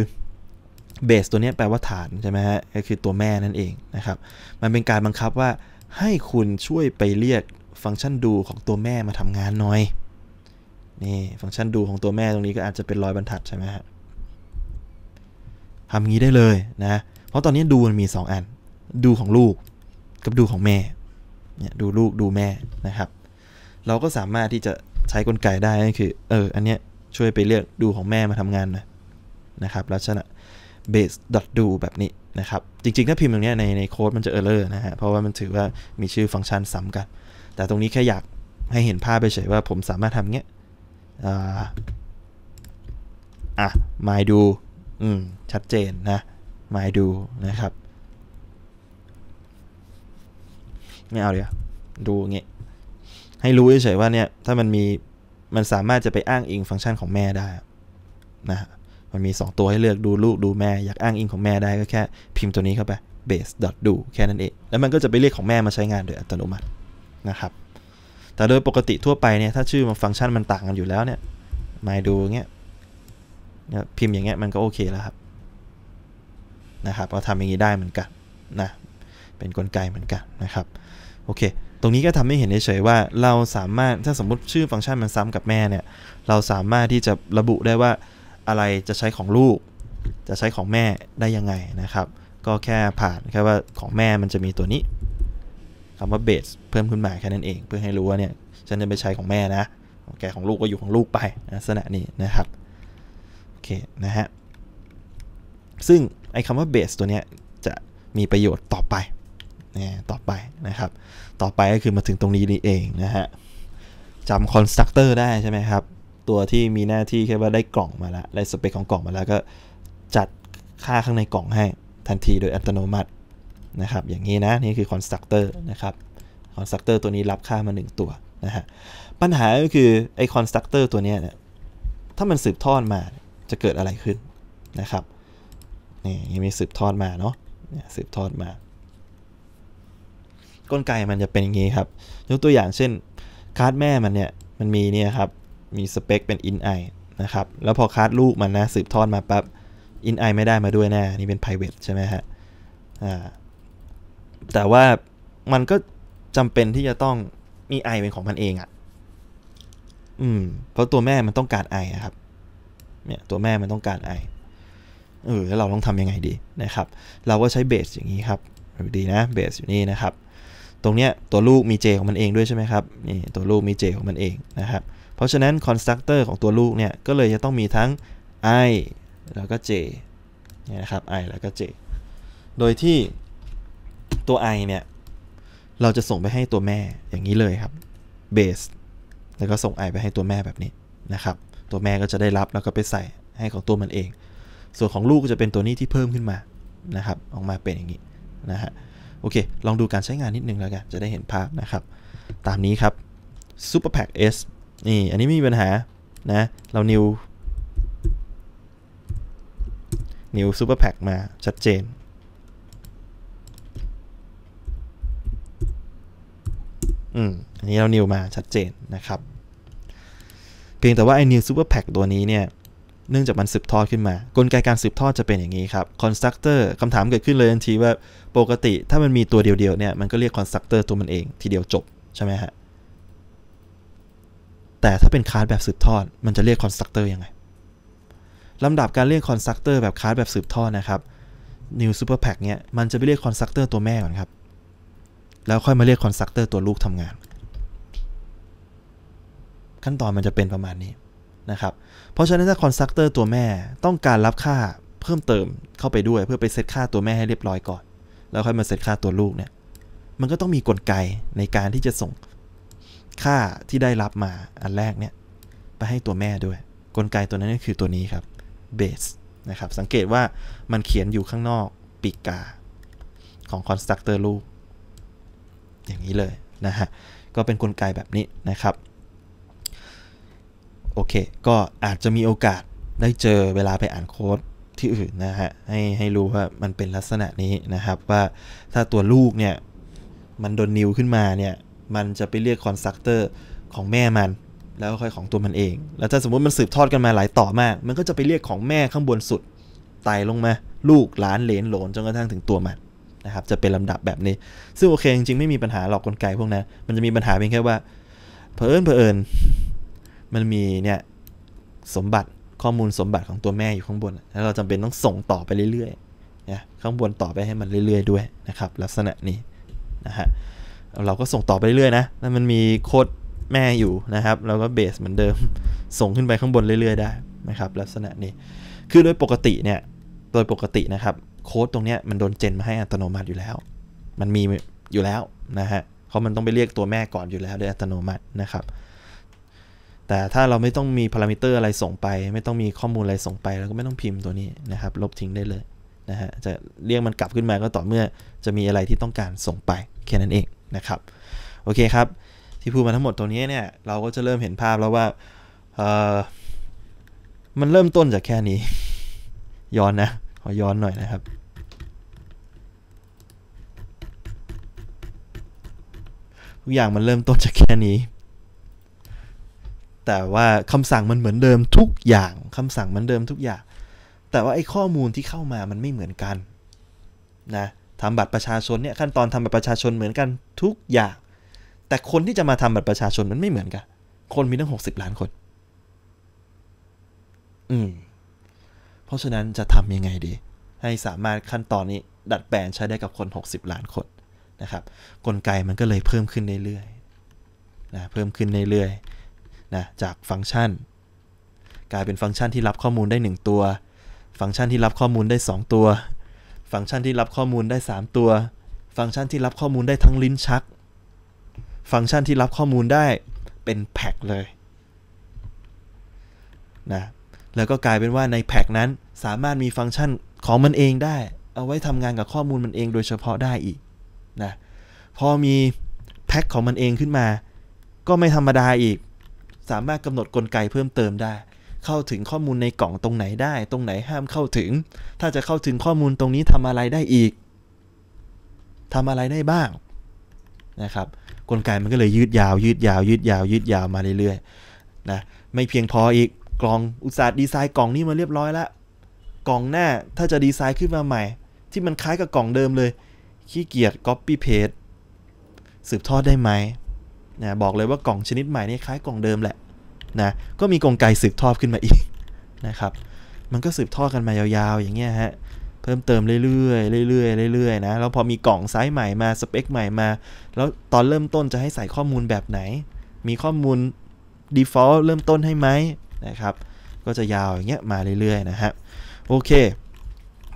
เบสตัวนี้แปลว่าฐานใช่ไหมฮะ ก็คือตัวแม่นั่นเองนะครับ มันเป็นการบังคับว่าให้คุณช่วยไปเรียกฟังก์ชันดูของตัวแม่มาทำงานหน่อย นี่ฟังก์ชันดูของตัวแม่ตรงนี้ก็อาจจะเป็นรอยบรรทัดใช่ไหมฮะ ทำงี้ได้เลยนะ เพราะตอนนี้ดูมันมี 2 อัน ดูของลูกกับดูของแม่ เนี่ยดูลูกดูแม่นะครับ เราก็สามารถที่จะใช้กลไกได้ก็คือเอออันเนี้ยช่วยไปเรียกดูของแม่มาทำงานหน่อยนะครับลักษณะ base do แบบนี้นะครับ จริงๆ ถ้าพิมพ์ตรงนี้ในในโค้ดมันจะ error นะฮะเพราะว่ามันถือว่ามีชื่อฟังก์ชันซ้ำกัน แต่ตรงนี้แค่อยากให้เห็นภาพไปเฉยว่า ผมสามารถทำเงี้ยอ่า my do อืม ชัดเจนนะ my do นะครับไม่เอาเดี๋ยวดูเงี้ยให้รู้เฉยๆว่าเนี่ย ถ้ามันมีมันสามารถจะไปอ้างอิงฟังก์ชันของแม่ได้ นะมันมี 2 ตัวให้เลือกดูลูกดูแม่อยากอ้างอิงของแม่ได้ ก็แค่พิมพ์ตัวนี้เข้าไป base.do แค่นั้นเองแล้วมันก็จะไปเรียกของแม่มาใช้งานโดยอัตโนมัตินะครับ แต่โดยปกติทั่วไปเนี่ยถ้าชื่อมันฟังก์ชันมันต่างกันอยู่แล้วเนี่ยมาดูเงี้ยพิมพ์อย่างเงี้ยมันก็โอเคแล้วครับนะครับก็ทำอย่างนี้ได้เหมือนกันนะเป็นนกลไกเหมือนกันนะครับโอเคตรงนี้ก็ทำให้เห็นเฉยๆว่าเราสามารถถ้าสมมติชื่อฟังก์ชันมันซ้ำกับแม่เนี่ยเราสามารถที่จะระบุได้ว่าอะไรจะใช้ของลูกจะใช้ของแม่ได้ยังไงนะครับ ก็แค่ผ่านแค่ว่าของแม่มันจะมีตัวนี้คำว่าเบสเพิ่มขึ้นมาแค่นั้นเอง เพื่อให้รู้ว่าเนี่ยฉันจะไปใช้ของแม่นะของแกของลูกก็อยู่ของลูกไปลักษณะนี้นะครับโอเคนะฮะซึ่งไอ้คำว่าเบสตัวเนี้ยจะมีประโยชน์ต่อไปนะต่อไปนะครับ ต่อไปก็คือมาถึงตรงนี้นี่เองนะฮะจำคอนสตรักเตอร์ได้ใช่ไหมครับตัวที่มีหน้าที่แค่ว่าได้กล่องมาแล้วได้สเปคของกล่องมาแล้วก็จัดค่าข้างในกล่องให้ทันทีโดยอัตโนมัตินะครับ อย่างนี้นะนี่คือคอนสตรักเตอร์นะครับคอนสตรักเตอร์ตัวนี้รับค่ามา1ตัวนะฮะปัญหาก็คือ ไอคอนสตรักเตอร์ตัวนี้เนี่ยถ้ามันสืบทอดมาจะเกิดอะไรขึ้นนะครับนี่ยังมีสืบทอดมาเนาะสืบทอดมา กลไกมันจะเป็นอย่างนี้ครับ ยกตัวอย่างเช่นคาร์ดแม่มันเนี่ยมันมีเนี่ยครับมีสเปคเป็น in i นะครับ แล้วพอคาดลูก มันนะสืบทอดมาปับ๊บ in i ไม่ได้มาด้วยแนะ่นี่เป็น private ใช่ไหมฮะแต่ว่ามันก็จำเป็นที่จะต้องมี i เป็นของมันเองอะ่ะ อืม เพราะตัวแม่มันต้องการ i นะครับ เนี่ยตัวแม่มันต้องการ i เออแล้วเราต้องทำยังไงดีนะครับ เราก็ใช้เบสอย่างนี้ครับ ดีนะเบสอยู่นี่นะครับ ตรงเนี้ยตัวลูกมี j ของมันเองด้วยใช่ไหมครับ นี่ตัวลูกมี j ของมันเองนะครับราะฉะนั้นคอนสตรักเตอร์ของตัวลูกเนี่ย ก็เลยจะต้องมีทั้ง i แล้วก็ j นี่นะครับ i แล้วก็ j โดยที่ตัว i เนี่ย เราจะส่งไปให้ตัวแม่อย่างนี้เลยครับ base แล้วก็ส่ง i ไปให้ตัวแม่แบบนี้นะครับ ตัวแม่ก็จะได้รับแล้วก็ไปใส่ให้ของตัวมันเอง ส่วนของลูกก็จะเป็นตัวนี้ที่เพิ่มขึ้นมานะครับออกมาเป็นอย่างนี้นะฮะโอเคลองดูการใช้งานนิดนึงแล้วกันจะได้เห็นภาพนะครับตามนี้ครับ Super Pack S นี่ อันนี้ไม่มีปัญหานะเรานิวนิวซูเปอร์แพ็มาชัดเจน อืม อันนี้เรานิวมาชัดเจนนะครับ เพียงแต่ว่าไอ้นิวซูเปอร์แพ็ตัวนี้เนี่ย เนื่องจากมันสืบทอดขึ้นมา กลไกการสืบทอดจะเป็นอย่างนี้ครับคอนสตรักเตอร์คำถามเกิดขึ้นเลยทันทีว่าปกติถ้ามันมีตัวเดียว ๆ เนี่ย มันก็เรียกคอนสตรักเตอร์ตัวมันเองทีเดียวจบ ใช่ไหมฮะแต่ถ้าเป็นคาร์ดแบบสืบทอด มันจะเรียกคอนสตรักเตอร์ยังไงลำดับการเรียกคอนสตรักเตอร์แบบคาร์ดแบบสืบทอดนะครับ New Super Pack เนี่ยมันจะไปเรียกคอนสตรักเตอร์ตัวแม่ก่อนครับ แล้วค่อยมาเรียกคอนสตรักเตอร์ตัวลูกทำงาน ขั้นตอนมันจะเป็นประมาณนี้นะครับเพราะฉะนั้นถ้าคอนสตรักเตอร์ตัวแม่ต้องการรับค่าเพิ่มเติมเข้าไปด้วยเพื่อไปเซตค่าตัวแม่ให้เรียบร้อยก่อน แล้วค่อยมาเซตค่าตัวลูกเนี่ยมันก็ต้องมีกลไกในการที่จะส่งค่า ที่ได้รับมาอันแรก เนี่ยไปให้ตัวแม่ด้วยกลไกตัว นั้นก็คือตัวนี้ครับ base นะ ครับ สังเกตว่ามันเขียนอยู่ข้างนอกปีกกาของ constructor ลูกอย่างนี้เลย นะ ฮะ ก็เป็นนกลไกแบบนี้นะครับ โอเค ก็อาจจะมีโอกาสได้เจอเวลาไปอ่านโค้ดที่ อื่น นะฮะให้ให้รู้ว่ามันเป็นลักษณะนี้นะครับว่าถ้าตัวลูกเนี่ยมันโดนนิวขึ้นมาเนี่ยมันจะไปเรียกคอนสตรักเตอร์ของแม่มัน แล้วค่อยของตัวมันเอง แล้วถ้าสมมติมันสืบทอดกันมาหลายต่อมาก มันก็จะไปเรียกของแม่ข้างบนสุดไต่ลงมา ลูกหลานเหลนหลนจนกระทั่งถึงตัวมันนะครับจะเป็นลำดับแบบนี้ ซึ่งโอเคจริงๆไม่มีปัญหาหรอกกลไกพวกนั้น มันจะมีปัญหาเพียงแค่ว่าเพอิญเพอิญมันมีเนี่ย สมบัติข้อมูลสมบัติของตัวแม่อยู่ข้างบนแล้วเราจำเป็นต้องส่งต่อไปเรื่อยๆนะข้างบนต่อไปให้มันเรื่อย ๆ ด้วยนะครับลักษณะนี้นะฮะเราก็ส่งต่อไปเรื่อยๆนะแล้วมันมีโค้ดแม่อยู่นะครับแล้วก็เบสเหมือนเดิม ส่งขึ้นไปข้างบนเรื่อย ๆได้ นะครับลักษณะนี้ คือ โดยปกติเนี่ย โดยปกตินะครับโค้ดตรงเนี้ยมันโดนเจนมาให้อัตโนมัติอยู่แล้ว มันมีอยู่แล้วนะฮะเพราะมันต้องไปเรียกตัวแม่ก่อนอยู่แล้ว โดยอัตโนมัตินะครับ แต่ถ้าเราไม่ต้องมีพารามิเตอร์อะไรส่งไป ไม่ต้องมีข้อมูลอะไรส่งไปเราก็ไม่ต้องพิมพ์ตัวนี้นะครับ ลบทิ้งได้เลยนะฮะ จะเรียกมันกลับขึ้นมา ก็ต่อเมื่อ จะมีอะไรที่ต้องการส่งไปแค่นั้นเองนะครับโอเคครับ ที่พูดมาทั้งหมดตัวนี้เนี่ยเราก็จะเริ่มเห็นภาพแล้วว่า เออมันเริ่มต้นจากแค่นี้ย้อนนะขอย้อนหน่อยนะครับทุกอย่างมันเริ่มต้นจากแค่นี้ แต่ว่าคำสั่งมันเหมือนเดิมทุกอย่างคำสั่งมันเดิมทุกอย่าง แต่ว่าไอ้ข้อมูลที่เข้ามามันไม่เหมือนกัน นะทำบัตรประชาชน เนี่ย ขั้นตอนทำบัตรประชาชนเหมือนกันทุกอย่าง แต่คนที่จะมาทำบัตรประชาชนมันไม่เหมือนกัน คนมีตั้งหกสิบล้านคนอืมเพราะฉะนั้นจะทำยังไงดี ให้สามารถขั้นตอนนี้ดัดแปลงใช้ได้กับคนหกสิบล้านคนนะครับกลไกมันก็เลยเพิ่มขึ้นเรื่อยๆนะเพิ่มขึ้นเรื่อยๆนะจากฟังก์ชัน กลายเป็นฟังก์ชันที่รับข้อมูลได้ 1 ตัว ฟังก์ชันที่รับข้อมูลได้ 2 ตัวฟังก์ชันที่รับข้อมูลได้ 3 ตัว ฟังก์ชันที่รับข้อมูลได้ทั้งลิ้นชัก ฟังก์ชันที่รับข้อมูลได้เป็นแพ็กเลยนะ แล้วก็กลายเป็นว่าในแพ็กนั้นสามารถมีฟังก์ชันของมันเองได้ เอาไว้ทำงานกับข้อมูลมันเองโดยเฉพาะได้อีกนะ พอมีแพ็กของมันเองขึ้นมา ก็ไม่ธรรมดาอีก สามารถกำหนดกลไกเพิ่มเติมได้เข้าถึงข้อมูลในกล่องตรงไหนได้ ตรงไหนห้ามเข้าถึง ถ้าจะเข้าถึงข้อมูลตรงนี้ทำอะไรได้อีกทำอะไรได้บ้างนะครับกลไกมันก็เลยยืดยาว ยืดยาว ยืดยาว ยืดยาวมาเรื่อยๆนะไม่เพียงพออีกกล่องอุตสาห์ดีไซน์กล่องนี้มาเรียบร้อยแล้ว กล่องหน้าถ้าจะดีไซน์ขึ้นมาใหม่ ที่มันคล้ายกับกล่องเดิมเลยขี้เกียจ Copy Paste สืบทอดได้ไหมนะบอกเลยว่ากล่องชนิดใหม่นี่คล้ายกล่องเดิมแหละนะก็มีกลไกสืบทอดขึ้นมาอีกนะครับ มันก็สืบทอดกันมายาวๆอย่างเงี้ยฮะ เพิ่มเติมเรื่อยๆเรื่อยๆเรื่อยๆนะ แล้วพอมีกล่องไซส์ใหม่มา สเปค ใหม่มา แล้วตอนเริ่มต้นจะให้ใส่ข้อมูลแบบไหน มีข้อมูล default เริ่มต้นให้ไหมนะครับ ก็จะยาวอย่างเงี้ยมาเรื่อยๆนะฮะ โอเค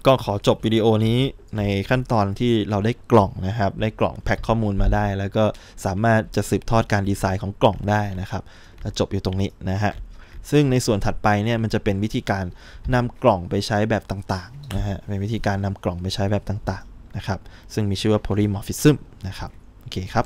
ก็ขอจบวิดีโอนี้ในขั้นตอนที่เราได้กล่องนะครับ ได้กล่องแพ็คข้อมูลมาได้แล้วก็สามารถจะสืบทอดการดีไซน์ของกล่องได้นะครับจบอยู่ตรงนี้นะฮะ ซึ่งในส่วนถัดไปเนี่ย มันจะเป็นวิธีการนำกล่องไปใช้แบบต่างๆนะฮะ เป็นวิธีการนำกล่องไปใช้แบบต่างๆนะครับ ซึ่งมีชื่อว่า polymorphism นะครับ โอเคครับ